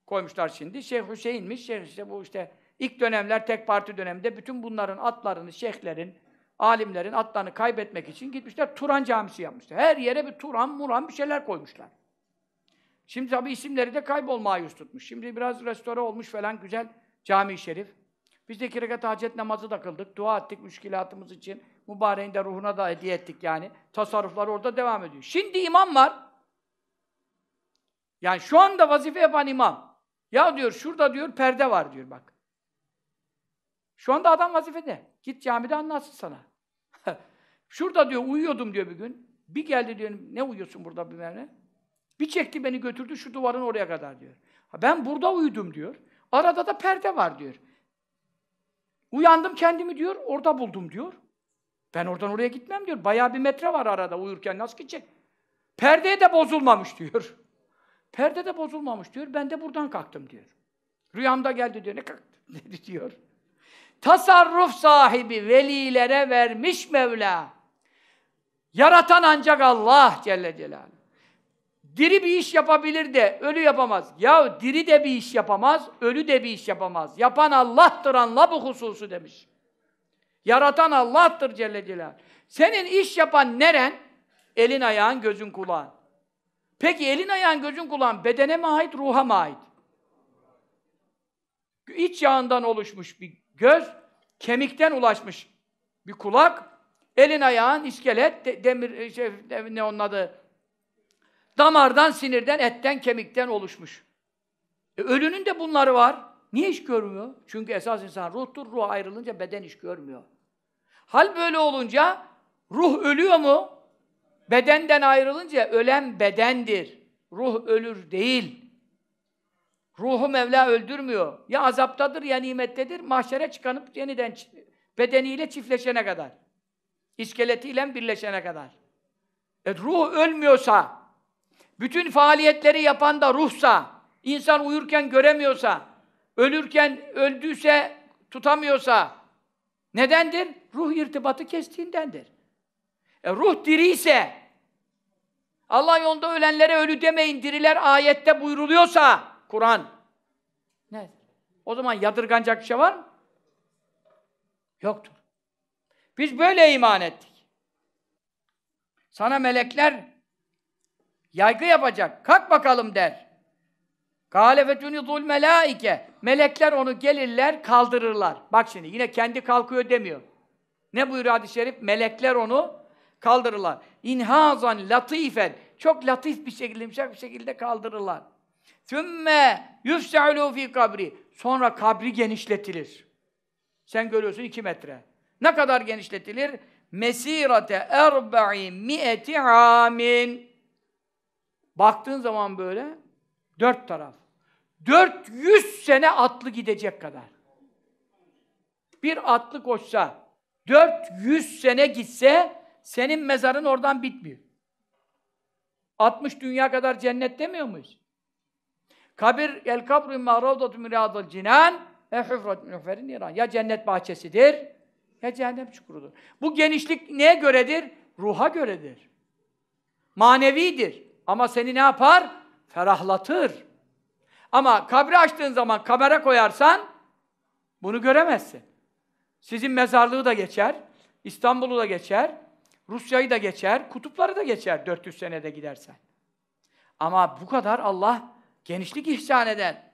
koymuşlar şimdi. Şeyh Hüseyin'miş. Şeyh işte bu işte ilk dönemler tek parti döneminde bütün bunların atlarını, şeyhlerin, alimlerin atlarını kaybetmek için gitmişler Turan camisi yapmışlar. Her yere bir Turan, Muran bir şeyler koymuşlar. Şimdi tabii isimleri de kaybolma yüz tutmuş. Şimdi biraz restore olmuş falan güzel cami-i şerif. Biz de iki hacet namazı da kıldık. Dua ettik müşkilatımız için. Mübareğin de ruhuna da hediye ettik yani. Tasarruflar orada devam ediyor. Şimdi imam var. Yani şu anda vazife yapan imam. Ya diyor şurada diyor perde var diyor bak. Şu anda adam vazifede. Git camide anlatsın sana. şurada diyor uyuyordum diyor bir gün. Bir geldi diyor ne uyuyorsun burada bilmem ne. Bir çekti beni götürdü şu duvarın oraya kadar diyor. Ben burada uyudum diyor. Arada da perde var diyor. Uyandım kendimi diyor, orada buldum diyor. Ben oradan oraya gitmem diyor. Bayağı bir metre var arada uyurken nasıl gidecek? Perdeye de bozulmamış diyor. Perde de bozulmamış diyor. Ben de buradan kalktım diyor. Rüyamda geldi diyor. Ne kalktı dedi diyor. Tasarruf sahibi velilere vermiş Mevla. Yaratan ancak Allah Celle Celaluhu. Diri bir iş yapabilir de ölü yapamaz. Ya diri de bir iş yapamaz, ölü de bir iş yapamaz. Yapan Allah'tır anla bu hususu demiş. Yaratan Allah'tır Celle Celaluhu. Senin iş yapan neren? Elin ayağın, gözün kulağın. Peki elin ayağın gözün kulağın bedene mi ait, ruha mı ait? İç yağından oluşmuş bir göz, kemikten ulaşmış bir kulak, elin ayağın iskelet, de, demir, e, şey, ne onun adı, damardan, sinirden, etten, kemikten oluşmuş. E, ölünün de bunları var. Niye iş görmüyor? Çünkü esas insan ruhtur, ruh ayrılınca beden iş görmüyor. Hal böyle olunca ruh ölüyor mu? Bedenden ayrılınca ölen bedendir. Ruh ölür değil. Ruhu Mevla öldürmüyor. Ya azaptadır ya nimettedir. Mahşere çıkanıp yeniden bedeniyle çiftleşene kadar. İskeletiyle birleşene kadar. E ruh ölmüyorsa, bütün faaliyetleri yapan da ruhsa, insan uyurken göremiyorsa, ölürken öldüyse tutamıyorsa, nedendir? Ruh irtibatı kestiğindendir. E ruh diri ise Allah yolunda ölenlere ölü demeyin diriler ayette buyruluyorsa Kur'an ne? O zaman yadırganacak bir şey var mı? Yoktur. Biz böyle iman ettik. Sana melekler yaygı yapacak. Kalk bakalım der. Galefetuni zul melaike. Melekler onu gelirler, kaldırırlar. Bak şimdi yine kendi kalkıyor demiyor. Ne buyuruyor hadis-i şerif? Melekler onu kaldırırlar. İnhazan latifen çok latif bir şekilde, yumuşak bir şekilde kaldırırlar. Sümme yüfse'ulû fi kabri. Sonra kabri genişletilir. Sen görüyorsun iki metre. Ne kadar genişletilir? Mesirate erba'i mi'eti amin. Baktığın zaman böyle dört taraf. Dört yüz sene atlı gidecek kadar. Bir atlı koşsa, dört yüz sene gitse senin mezarın oradan bitmiyor. 60 dünya kadar cennet demiyor muyuz? Kabir el kabru imma ravdatu min cinan e hufrat min iran. Ya cennet bahçesidir ya cehennem çukurudur. Bu genişlik neye göredir? Ruha göredir. Manevidir. Ama seni ne yapar? Ferahlatır. Ama kabri açtığın zaman kamera koyarsan bunu göremezsin. Sizin mezarlığı da geçer, İstanbul'u da geçer, Rusya'yı da geçer, kutupları da geçer 400 senede gidersen. Ama bu kadar Allah genişlik ihsan eden.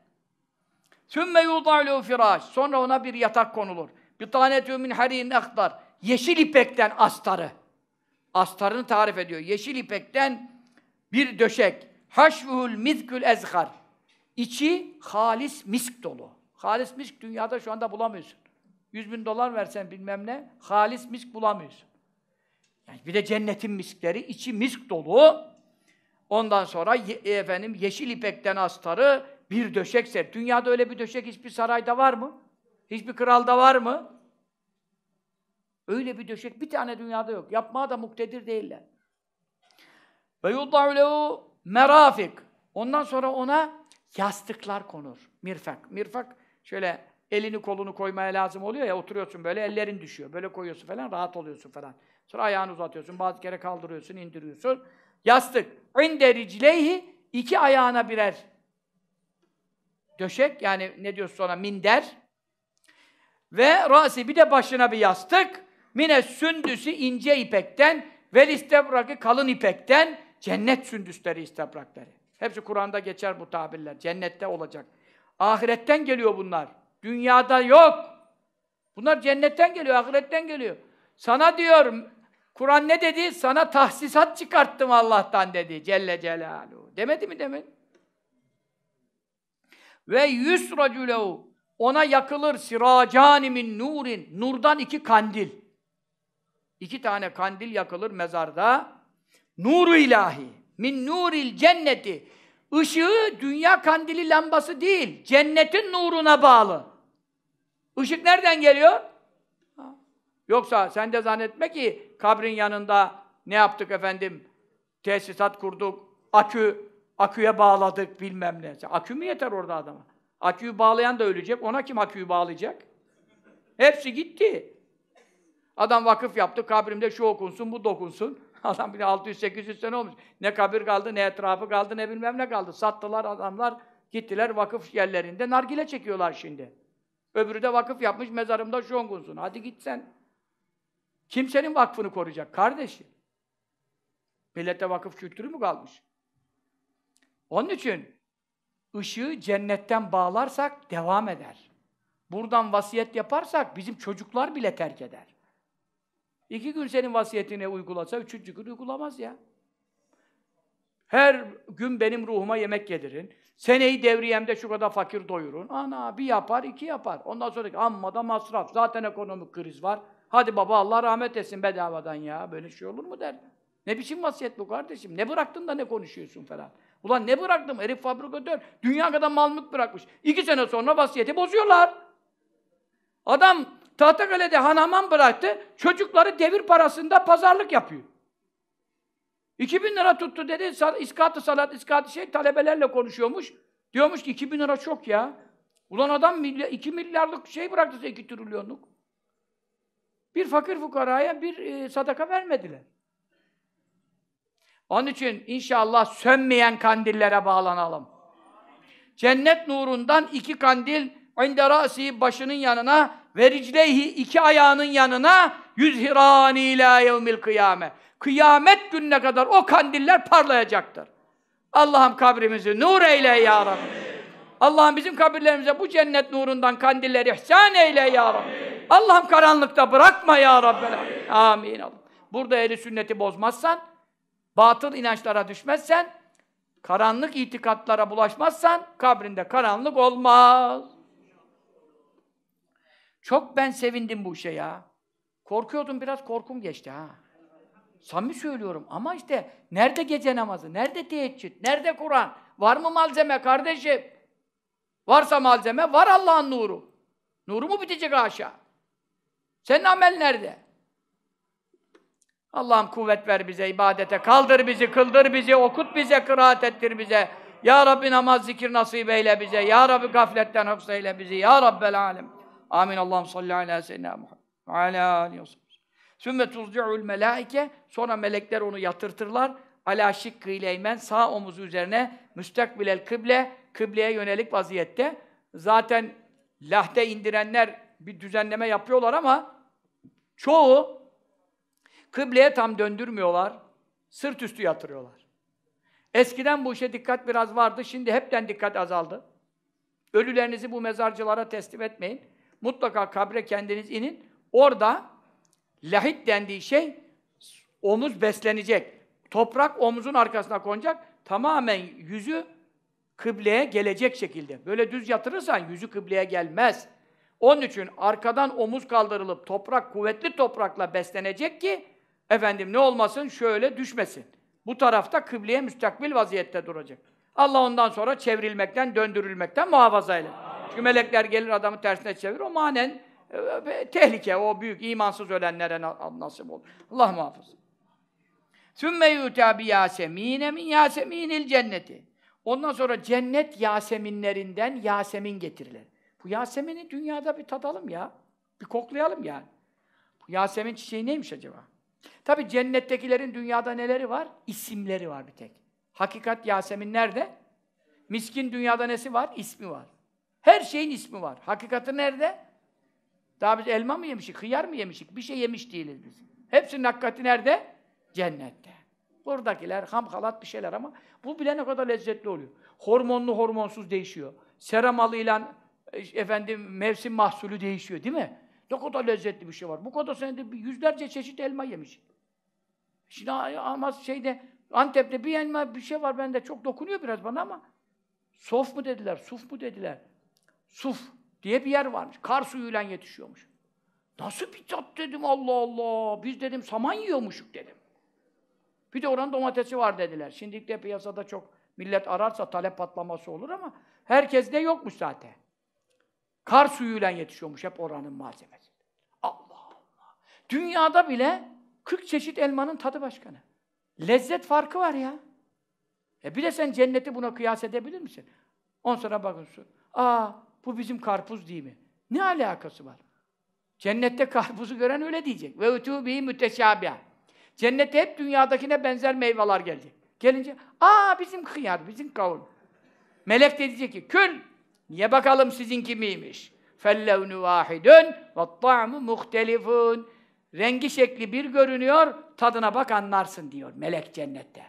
Sümme yudâlu firâş. Sonra ona bir yatak konulur. Bir tane tümün harin aktar. Yeşil ipekten astarı. Astarını tarif ediyor. Yeşil ipekten bir döşek. Haşvuhul mizkül ezhar. İçi halis misk dolu. Halis misk dünyada şu anda bulamıyorsun. 100 bin dolar versen bilmem ne, halis misk bulamıyorsun. Yani bir de cennetin miskleri, içi misk dolu. Ondan sonra ye, e, efendim yeşil ipekten astarı bir döşek ser. Dünyada öyle bir döşek hiçbir sarayda var mı? Hiçbir kralda var mı? Öyle bir döşek bir tane dünyada yok. Yapmaya da muktedir değiller. Ve yuddahu lehu merafik. Ondan sonra ona yastıklar konur. Mirfak. Mirfak şöyle elini kolunu koymaya lazım oluyor ya oturuyorsun böyle ellerin düşüyor. Böyle koyuyorsun falan rahat oluyorsun falan. Sonra ayağını uzatıyorsun, bazı kere kaldırıyorsun, indiriyorsun. Yastık. İnde ricleyhi iki ayağına birer döşek yani ne diyorsun sonra minder ve rasi bir de başına bir yastık mine sündüsü ince ipekten ve istebrakı kalın ipekten cennet sündüsleri istebrakları. Hepsi Kur'an'da geçer bu tabirler. Cennette olacak. Ahiretten geliyor bunlar. Dünyada yok. Bunlar cennetten geliyor, ahiretten geliyor. Sana diyorum. Kur'an ne dedi? Sana tahsisat çıkarttım Allah'tan dedi Celle Celaluhu. Demedi mi demin? Ve yüz racülehu ona yakılır siracanimin nurin nurdan iki kandil. İki tane kandil yakılır mezarda. Nuru ilahi min nuril cenneti ışığı dünya kandili lambası değil. Cennetin nuruna bağlı. Işık nereden geliyor? Yoksa sen de zannetme ki kabrin yanında ne yaptık efendim? Tesisat kurduk, akü, aküye bağladık bilmem ne. Akü mü yeter orada adama? Aküyü bağlayan da ölecek. Ona kim aküyü bağlayacak? Hepsi gitti. Adam vakıf yaptı, kabrimde şu okunsun, bu dokunsun. Adam bile 600-800 sene olmuş. Ne kabir kaldı, ne etrafı kaldı, ne bilmem ne kaldı. Sattılar adamlar, gittiler vakıf yerlerinde. Nargile çekiyorlar şimdi. Öbürü de vakıf yapmış, mezarımda şu okunsun. Hadi git sen. Kimsenin vakfını koruyacak kardeşi, millete vakıf kültürü mü kalmış? Onun için ışığı cennetten bağlarsak devam eder. Buradan vasiyet yaparsak bizim çocuklar bile terk eder. İki gün senin vasiyetini uygulasa, üçüncü gün uygulamaz ya. Her gün benim ruhuma yemek gelirin. Seneyi devriyemde şu kadar fakir doyurun. Ana bir yapar, iki yapar. Ondan sonra amma da masraf. Zaten ekonomik kriz var. Hadi baba Allah rahmet etsin bedavadan ya. Böyle şey olur mu derdi. Ne biçim vasiyet bu kardeşim? Ne bıraktın da ne konuşuyorsun falan. Ulan ne bıraktım? Herif fabrikatör. Dünya kadar mal mülk bırakmış. İki sene sonra vasiyeti bozuyorlar. Adam Tahtakale'de hanaman bıraktı. Çocukları devir parasında pazarlık yapıyor. 2000 lira tuttu dedi. İskatı salat, iskatı şey talebelerle konuşuyormuş. Diyormuş ki 2000 lira çok ya. Ulan adam 2 milyarlık şey bıraktı 2 trilyonluk. Bir fakir fukaraya bir e, sadaka vermediler. Onun için inşallah sönmeyen kandillere bağlanalım. Cennet nurundan iki kandil inde başının yanına ve iki ayağının yanına yüz hirani ila yevmil kıyame. Kıyamet gününe kadar o kandiller parlayacaktır. Allah'ım kabrimizi nur eyle ya Rabbi. Allah'ım bizim kabirlerimize bu cennet nurundan kandilleri ihsan eyle ya Rabbi. Allah'ım karanlıkta bırakma ya Rabbi. Amin. Amin. Burada eli sünneti bozmazsan, batıl inançlara düşmezsen, karanlık itikatlara bulaşmazsan kabrinde karanlık olmaz. Çok ben sevindim bu işe ya. Korkuyordum biraz korkum geçti ha. Samimi söylüyorum ama işte nerede gece namazı, nerede teheccüd, nerede Kur'an? Var mı malzeme kardeşim? Varsa malzeme var Allah'ın nuru. Nuru mu bitecek aşağı? Senin amel nerede? Allah'ım kuvvet ver bize ibadete. Kaldır bizi, kıldır bizi, okut bize, kıraat ettir bize. Ya Rabbi namaz, zikir nasip eyle bize. Ya Rabbi gafletten hıfz eyle bizi. Ya Rabbel alem. Amin. Allah'ım salli ala seyyidina Muhammed. Ala aleyhi Sümme tuzcu'ul melaike. Sonra melekler onu yatırtırlar. Ala şıkkı ileymen. Sağ omuzu üzerine müstakbilel kıble kıbleye yönelik vaziyette. Zaten lahte indirenler bir düzenleme yapıyorlar ama çoğu kıbleye tam döndürmüyorlar. Sırt üstü yatırıyorlar. Eskiden bu işe dikkat biraz vardı. Şimdi hepten dikkat azaldı. Ölülerinizi bu mezarcılara teslim etmeyin. Mutlaka kabre kendiniz inin. Orada lahit dendiği şey omuz beslenecek. Toprak omuzun arkasına konacak. Tamamen yüzü kıbleye gelecek şekilde. Böyle düz yatırırsan yüzü kıbleye gelmez. Onun için arkadan omuz kaldırılıp toprak kuvvetli toprakla beslenecek ki efendim ne olmasın şöyle düşmesin. Bu tarafta kıbleye müstakbil vaziyette duracak. Allah ondan sonra çevrilmekten, döndürülmekten muhafaza eyler. Çünkü melekler gelir adamı tersine çevirir. O manen e, tehlike, o büyük imansız ölenlere nasip olur. Allah muhafaza. Sümme yu'ta bi yasemine min yaseminil cenneti. Ondan sonra cennet yaseminlerinden yasemin getirilir. Bu yasemini dünyada bir tadalım ya. Bir koklayalım yani. Bu yasemin çiçeği neymiş acaba? Tabi cennettekilerin dünyada neleri var? İsimleri var bir tek. Hakikat yasemin nerede? Miskin dünyada nesi var? İsmi var. Her şeyin ismi var. Hakikati nerede? Daha biz elma mı yemişik, hıyar mı yemişik? Bir şey yemiş değiliz biz. Hepsinin hakikati nerede? Cennette. Buradakiler ham halat bir şeyler ama bu bile ne kadar lezzetli oluyor. Hormonlu hormonsuz değişiyor. Seram alıyla e, efendim mevsim mahsulü değişiyor değil mi? Ne kadar lezzetli bir şey var. Bu kadar senede yüzlerce çeşit elma yemiş. Şimdi ama şeyde Antep'te bir elma bir şey var bende çok dokunuyor biraz bana ama sof mu dediler, suf mu dediler. Suf diye bir yer varmış. Kar suyuyla yetişiyormuş. Nasıl bir tat dedim Allah Allah. Biz dedim saman yiyormuşuk dedim. Bir de oranın domatesi var dediler. Şimdilik de piyasada çok millet ararsa talep patlaması olur ama herkes de yokmuş zaten. Kar suyuyla yetişiyormuş hep oranın malzemesi. Allah Allah. Dünyada bile 40 çeşit elmanın tadı başkanı. Lezzet farkı var ya. E bir de sen cenneti buna kıyas edebilir misin? On sonra bakın şu. Aa bu bizim karpuz değil mi? Ne alakası var? Cennette karpuzu gören öyle diyecek. Ve ütü bi müteşabiha. Cennete hep dünyadakine benzer meyveler gelecek. Gelince, aa bizim kıyar, bizim kavul. Melek de diyecek ki, kül, niye bakalım sizinki miymiş? فَاللَّوْنُ وَاحِدٌ وَالطَّعْمُ muhtelifun. Rengi şekli bir görünüyor, tadına bak anlarsın diyor melek cennette.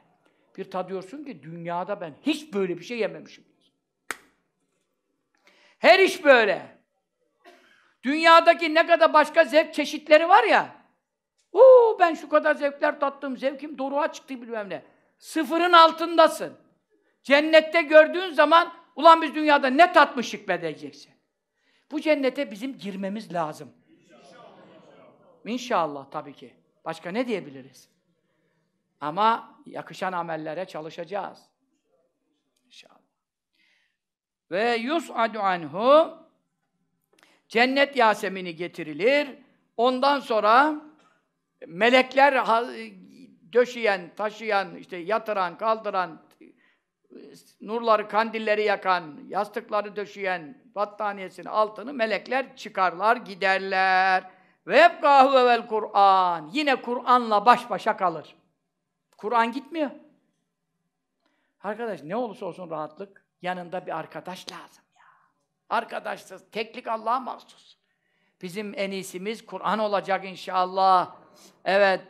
Bir tadıyorsun ki dünyada ben hiç böyle bir şey yememişim. Her iş böyle. Dünyadaki ne kadar başka zevk çeşitleri var ya. Uuu ben şu kadar zevkler tattım, zevkim doruğa çıktı bilmem ne. Sıfırın altındasın. Cennette gördüğün zaman ulan biz dünyada ne tatmışık be diyeceksin. Bu cennete bizim girmemiz lazım. İnşallah tabii ki. Başka ne diyebiliriz? Ama yakışan amellere çalışacağız. İnşallah. Ve yus'adu anhu cennet Yasemin'i getirilir. Ondan sonra Melekler döşeyen, taşıyan, işte yatıran, kaldıran, nurları, kandilleri yakan, yastıkları döşeyen, battaniyesini, altını melekler çıkarlar, giderler. Ve hep vel Kur'an. Yine Kur'an'la baş başa kalır. Kur'an gitmiyor. Arkadaş ne olursa olsun rahatlık, yanında bir arkadaş lazım ya. Arkadaşsız, teklik Allah'a mahsus. Bizim en iyisimiz Kur'an olacak inşallah. Evet.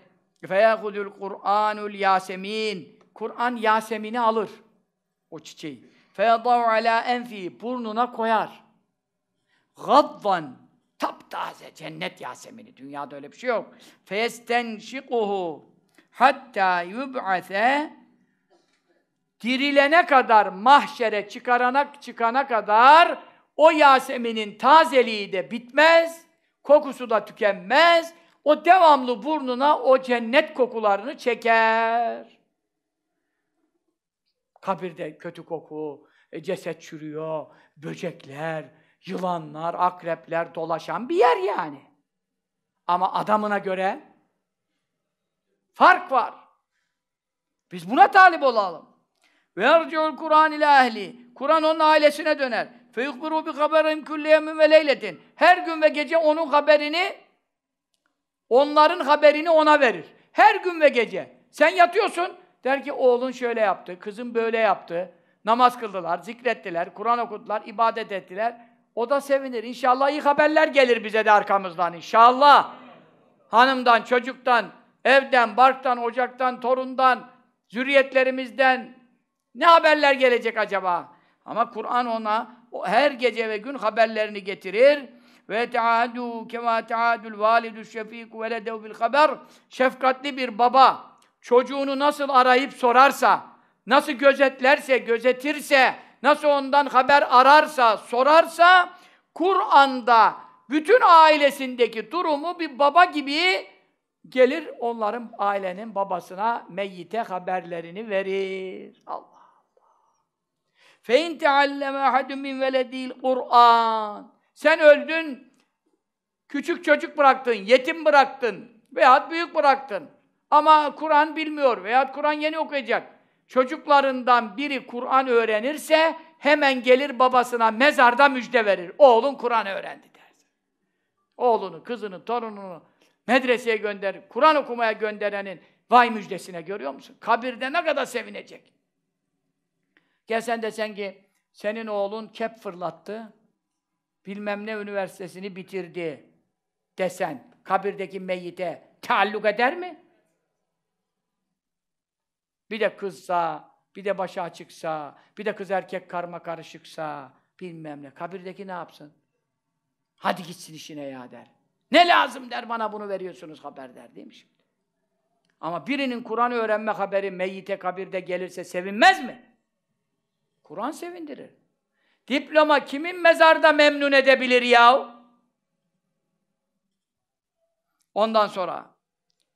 Feyahudul Kur'anul Yasemin. Kur'an Yasemin'i alır. O çiçeği. Feyadav ala enfi. Burnuna koyar. Gaddan. Taptaze. Cennet Yasemin'i. Dünyada öyle bir şey yok. Feyestenşikuhu. Hatta yub'ase dirilene kadar mahşere çıkaranak çıkana kadar o Yasemin'in tazeliği de bitmez, kokusu da tükenmez, o devamlı burnuna o cennet kokularını çeker. Kabirde kötü koku, e, ceset çürüyor, böcekler, yılanlar, akrepler dolaşan bir yer yani. Ama adamına göre fark var. Biz buna talip olalım. Ve ercül Kur'an ile ehli. Kur'an onun ailesine döner. Feyukbiru bi haberim külliyemün ve leyletin. Her gün ve gece onun haberini Onların haberini ona verir. Her gün ve gece. Sen yatıyorsun. Der ki oğlun şöyle yaptı, kızın böyle yaptı. Namaz kıldılar, zikrettiler, Kur'an okudular, ibadet ettiler. O da sevinir. İnşallah iyi haberler gelir bize de arkamızdan İnşallah Hanımdan, çocuktan, evden, barktan, ocaktan, torundan, zürriyetlerimizden ne haberler gelecek acaba? Ama Kur'an ona her gece ve gün haberlerini getirir. Ve teadu kema teadul validü şefik veledev bil haber. Şefkatli bir baba çocuğunu nasıl arayıp sorarsa, nasıl gözetlerse, gözetirse, nasıl ondan haber ararsa, sorarsa, Kur'an'da bütün ailesindeki durumu bir baba gibi gelir onların ailenin babasına meyyite haberlerini verir. Allah Allah. فَاِنْ تَعَلَّمَ اَحَدٌ min وَلَد۪ي Kur'an. Sen öldün, küçük çocuk bıraktın, yetim bıraktın veya büyük bıraktın. Ama Kur'an bilmiyor veya Kur'an yeni okuyacak. Çocuklarından biri Kur'an öğrenirse hemen gelir babasına mezarda müjde verir. Oğlun Kur'an öğrendi der. Oğlunu, kızını, torununu medreseye gönder, Kur'an okumaya gönderenin vay müjdesine görüyor musun? Kabirde ne kadar sevinecek. Gelsen desen ki senin oğlun kep fırlattı bilmem ne üniversitesini bitirdi desen, kabirdeki meyit’e taalluk eder mi? Bir de kızsa, bir de başı açıksa, bir de kız erkek karma karışıksa, bilmem ne. Kabirdeki ne yapsın? Hadi gitsin işine ya der. Ne lazım der bana bunu veriyorsunuz haber der değil mi şimdi? Ama birinin Kur'an öğrenme haberi meyit’e kabirde gelirse sevinmez mi? Kur'an sevindirir. Diploma kimin mezarda memnun edebilir ya? Ondan sonra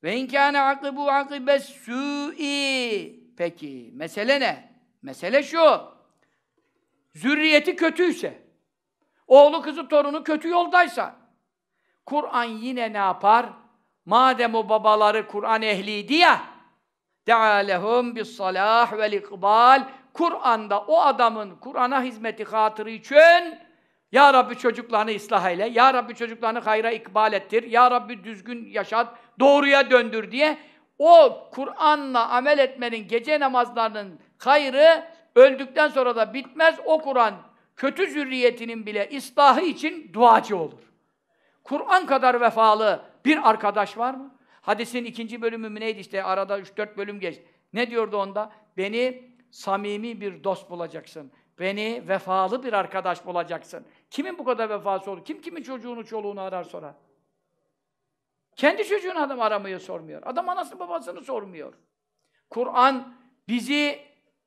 ve inkâne akibu akibes sui. Peki mesele ne? Mesele şu. Zürriyeti kötüyse, oğlu kızı torunu kötü yoldaysa, Kur'an yine ne yapar? Madem o babaları Kur'an ehliydi ya, دَعَا لَهُمْ بِالصَّلَاحِ ikbal Kur'an'da o adamın Kur'an'a hizmeti hatırı için Ya Rabbi çocuklarını ıslah eyle, Ya Rabbi çocuklarını hayra ikbal ettir, Ya Rabbi düzgün yaşat, doğruya döndür diye o Kur'an'la amel etmenin, gece namazlarının hayrı öldükten sonra da bitmez. O Kur'an kötü zürriyetinin bile ıslahı için duacı olur. Kur'an kadar vefalı bir arkadaş var mı? Hadisin ikinci bölümü mü neydi işte arada 3-4 bölüm geçti. Ne diyordu onda? Beni samimi bir dost bulacaksın. Beni vefalı bir arkadaş bulacaksın. Kimin bu kadar vefası olur? Kim kimin çocuğunu, çoluğunu arar sonra? Kendi çocuğunu adam aramıyor, sormuyor. Adam anasını babasını sormuyor. Kur'an bizi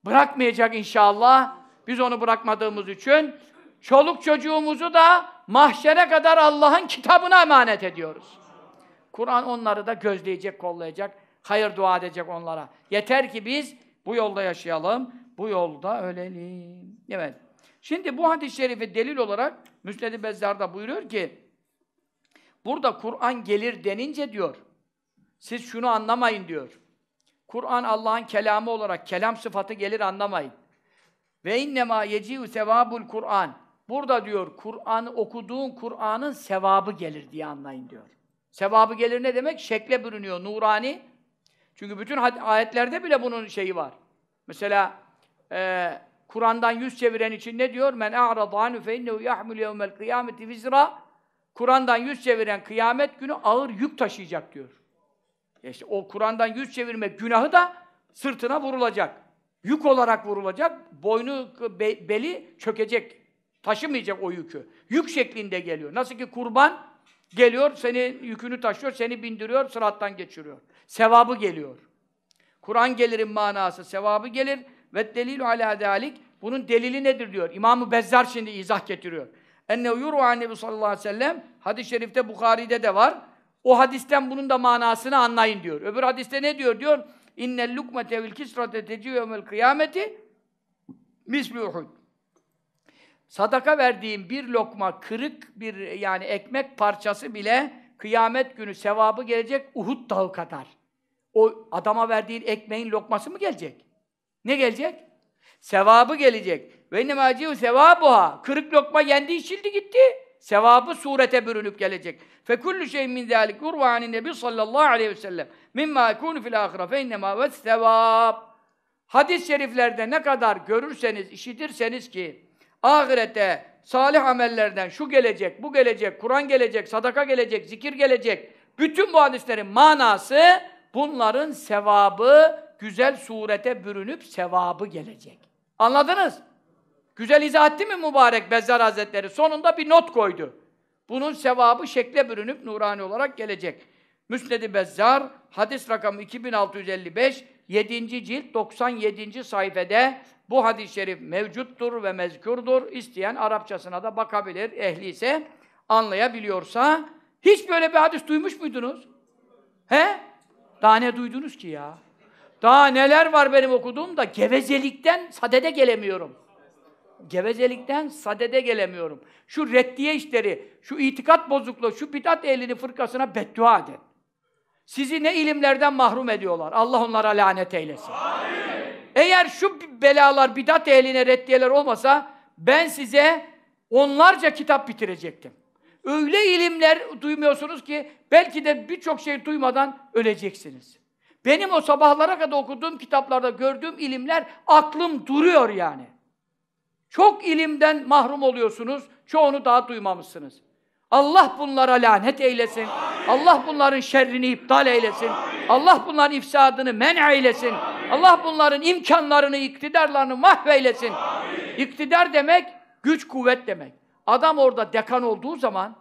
bırakmayacak inşallah. Biz onu bırakmadığımız için çoluk çocuğumuzu da mahşere kadar Allah'ın kitabına emanet ediyoruz. Kur'an onları da gözleyecek, kollayacak, hayır dua edecek onlara. Yeter ki biz bu yolda yaşayalım, bu yolda ölelim. Evet. Şimdi bu hadis-i şerifi delil olarak Müsned-i Bezzar'da buyuruyor ki burada Kur'an gelir denince diyor siz şunu anlamayın diyor. Kur'an Allah'ın kelamı olarak kelam sıfatı gelir anlamayın. Ve innema yeciu sevabul Kur'an. Burada diyor Kur'an okuduğun Kur'an'ın sevabı gelir diye anlayın diyor. Sevabı gelir ne demek? Şekle bürünüyor, nurani çünkü bütün ayetlerde bile bunun şeyi var. Mesela e, Kur'an'dan yüz çeviren için ne diyor? Men a'radanu fe innehu yahmilu yevmel kıyameti vizra. Kur'an'dan yüz çeviren kıyamet günü ağır yük taşıyacak diyor. İşte o Kur'an'dan yüz çevirmek günahı da sırtına vurulacak. Yük olarak vurulacak. Boynu, be, beli çökecek. Taşımayacak o yükü. Yük şeklinde geliyor. Nasıl ki kurban geliyor, senin yükünü taşıyor, seni bindiriyor, sırattan geçiriyor sevabı geliyor. Kur'an gelirin manası sevabı gelir ve delilu ala dalik bunun delili nedir diyor. İmam-ı Bezzar şimdi izah getiriyor. Enne yuru an Nebi sallallahu aleyhi ve sellem hadis-i şerifte Bukhari'de de var. O hadisten bunun da manasını anlayın diyor. Öbür hadiste ne diyor? Diyor innel lukmete vil kisrate tecivemel kıyameti misli Uhud. Sadaka verdiğim bir lokma kırık bir yani ekmek parçası bile kıyamet günü sevabı gelecek Uhud dağı kadar. O adama verdiğin ekmeğin lokması mı gelecek? Ne gelecek? Sevabı gelecek. Ve ne nemacihu sevabuha. Kırık lokma yendi içildi gitti. Sevabı surete bürünüp gelecek. Fe kullu şey min zalik yurva nebi sallallahu aleyhi ve sellem. Mimma ekunu fil ahire fe innema ve sevab. Hadis-i şeriflerde ne kadar görürseniz, işitirseniz ki ahirette salih amellerden şu gelecek, bu gelecek, Kur'an gelecek, sadaka gelecek, zikir gelecek. Bütün bu hadislerin manası bunların sevabı güzel surete bürünüp sevabı gelecek. Anladınız? Güzel izah etti mi mübarek Bezzar Hazretleri? Sonunda bir not koydu. Bunun sevabı şekle bürünüp nurani olarak gelecek. Müsned-i Bezzar, hadis rakamı 2655, 7. cilt 97. sayfede bu hadis-i şerif mevcuttur ve mezkurdur. İsteyen Arapçasına da bakabilir, ehli ise anlayabiliyorsa. Hiç böyle bir hadis duymuş muydunuz? He? Daha ne duydunuz ki ya? Daha neler var benim okuduğumda gevezelikten sadede gelemiyorum. Gevezelikten sadede gelemiyorum. Şu reddiye işleri, şu itikat bozukluğu, şu bidat ehlini fırkasına beddua edin. Sizi ne ilimlerden mahrum ediyorlar. Allah onlara lanet eylesin. Amin. Eğer şu belalar, bidat ehline reddiyeler olmasa ben size onlarca kitap bitirecektim. Öyle ilimler duymuyorsunuz ki belki de birçok şey duymadan öleceksiniz. Benim o sabahlara kadar okuduğum kitaplarda gördüğüm ilimler aklım duruyor yani. Çok ilimden mahrum oluyorsunuz. Çoğunu daha duymamışsınız. Allah bunlara lanet eylesin. Amin. Allah bunların şerrini iptal eylesin. Amin. Allah bunların ifsadını men eylesin. Amin. Allah bunların imkanlarını, iktidarlarını mahveylesin. Amin. İktidar demek güç kuvvet demek. Adam orada dekan olduğu zaman,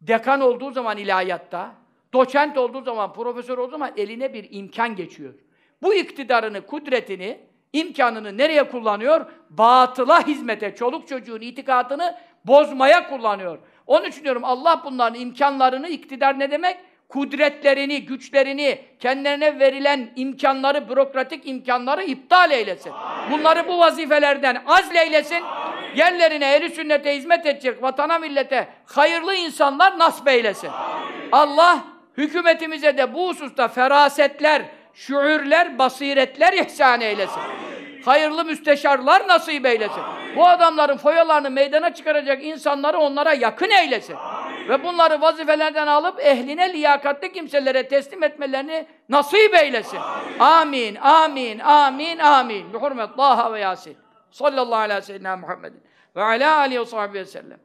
dekan olduğu zaman ilahiyatta, doçent olduğu zaman, profesör olduğu zaman eline bir imkan geçiyor. Bu iktidarını, kudretini, imkanını nereye kullanıyor? Batıla hizmete, çoluk çocuğun itikadını bozmaya kullanıyor. Onun için diyorum Allah bunların imkanlarını, iktidar ne demek? kudretlerini, güçlerini, kendilerine verilen imkanları, bürokratik imkanları iptal eylesin. Amin. Bunları bu vazifelerden azleylesin. Amin. Yerlerine eli sünnete hizmet edecek vatana millete hayırlı insanlar nasip eylesin. Amin. Allah hükümetimize de bu hususta ferasetler, şuurler, basiretler ihsan eylesin. Amin hayırlı müsteşarlar nasip eylesin. Amin. Bu adamların foyalarını meydana çıkaracak insanları onlara yakın eylesin. Amin. Ve bunları vazifelerden alıp ehline liyakatli kimselere teslim etmelerini nasip eylesin. Amin, amin, amin, amin. Bi hurmet ve Yasin. Sallallahu aleyhi ve sellem Muhammedin. Ve ala aleyhi ve sahbihi ve sellem.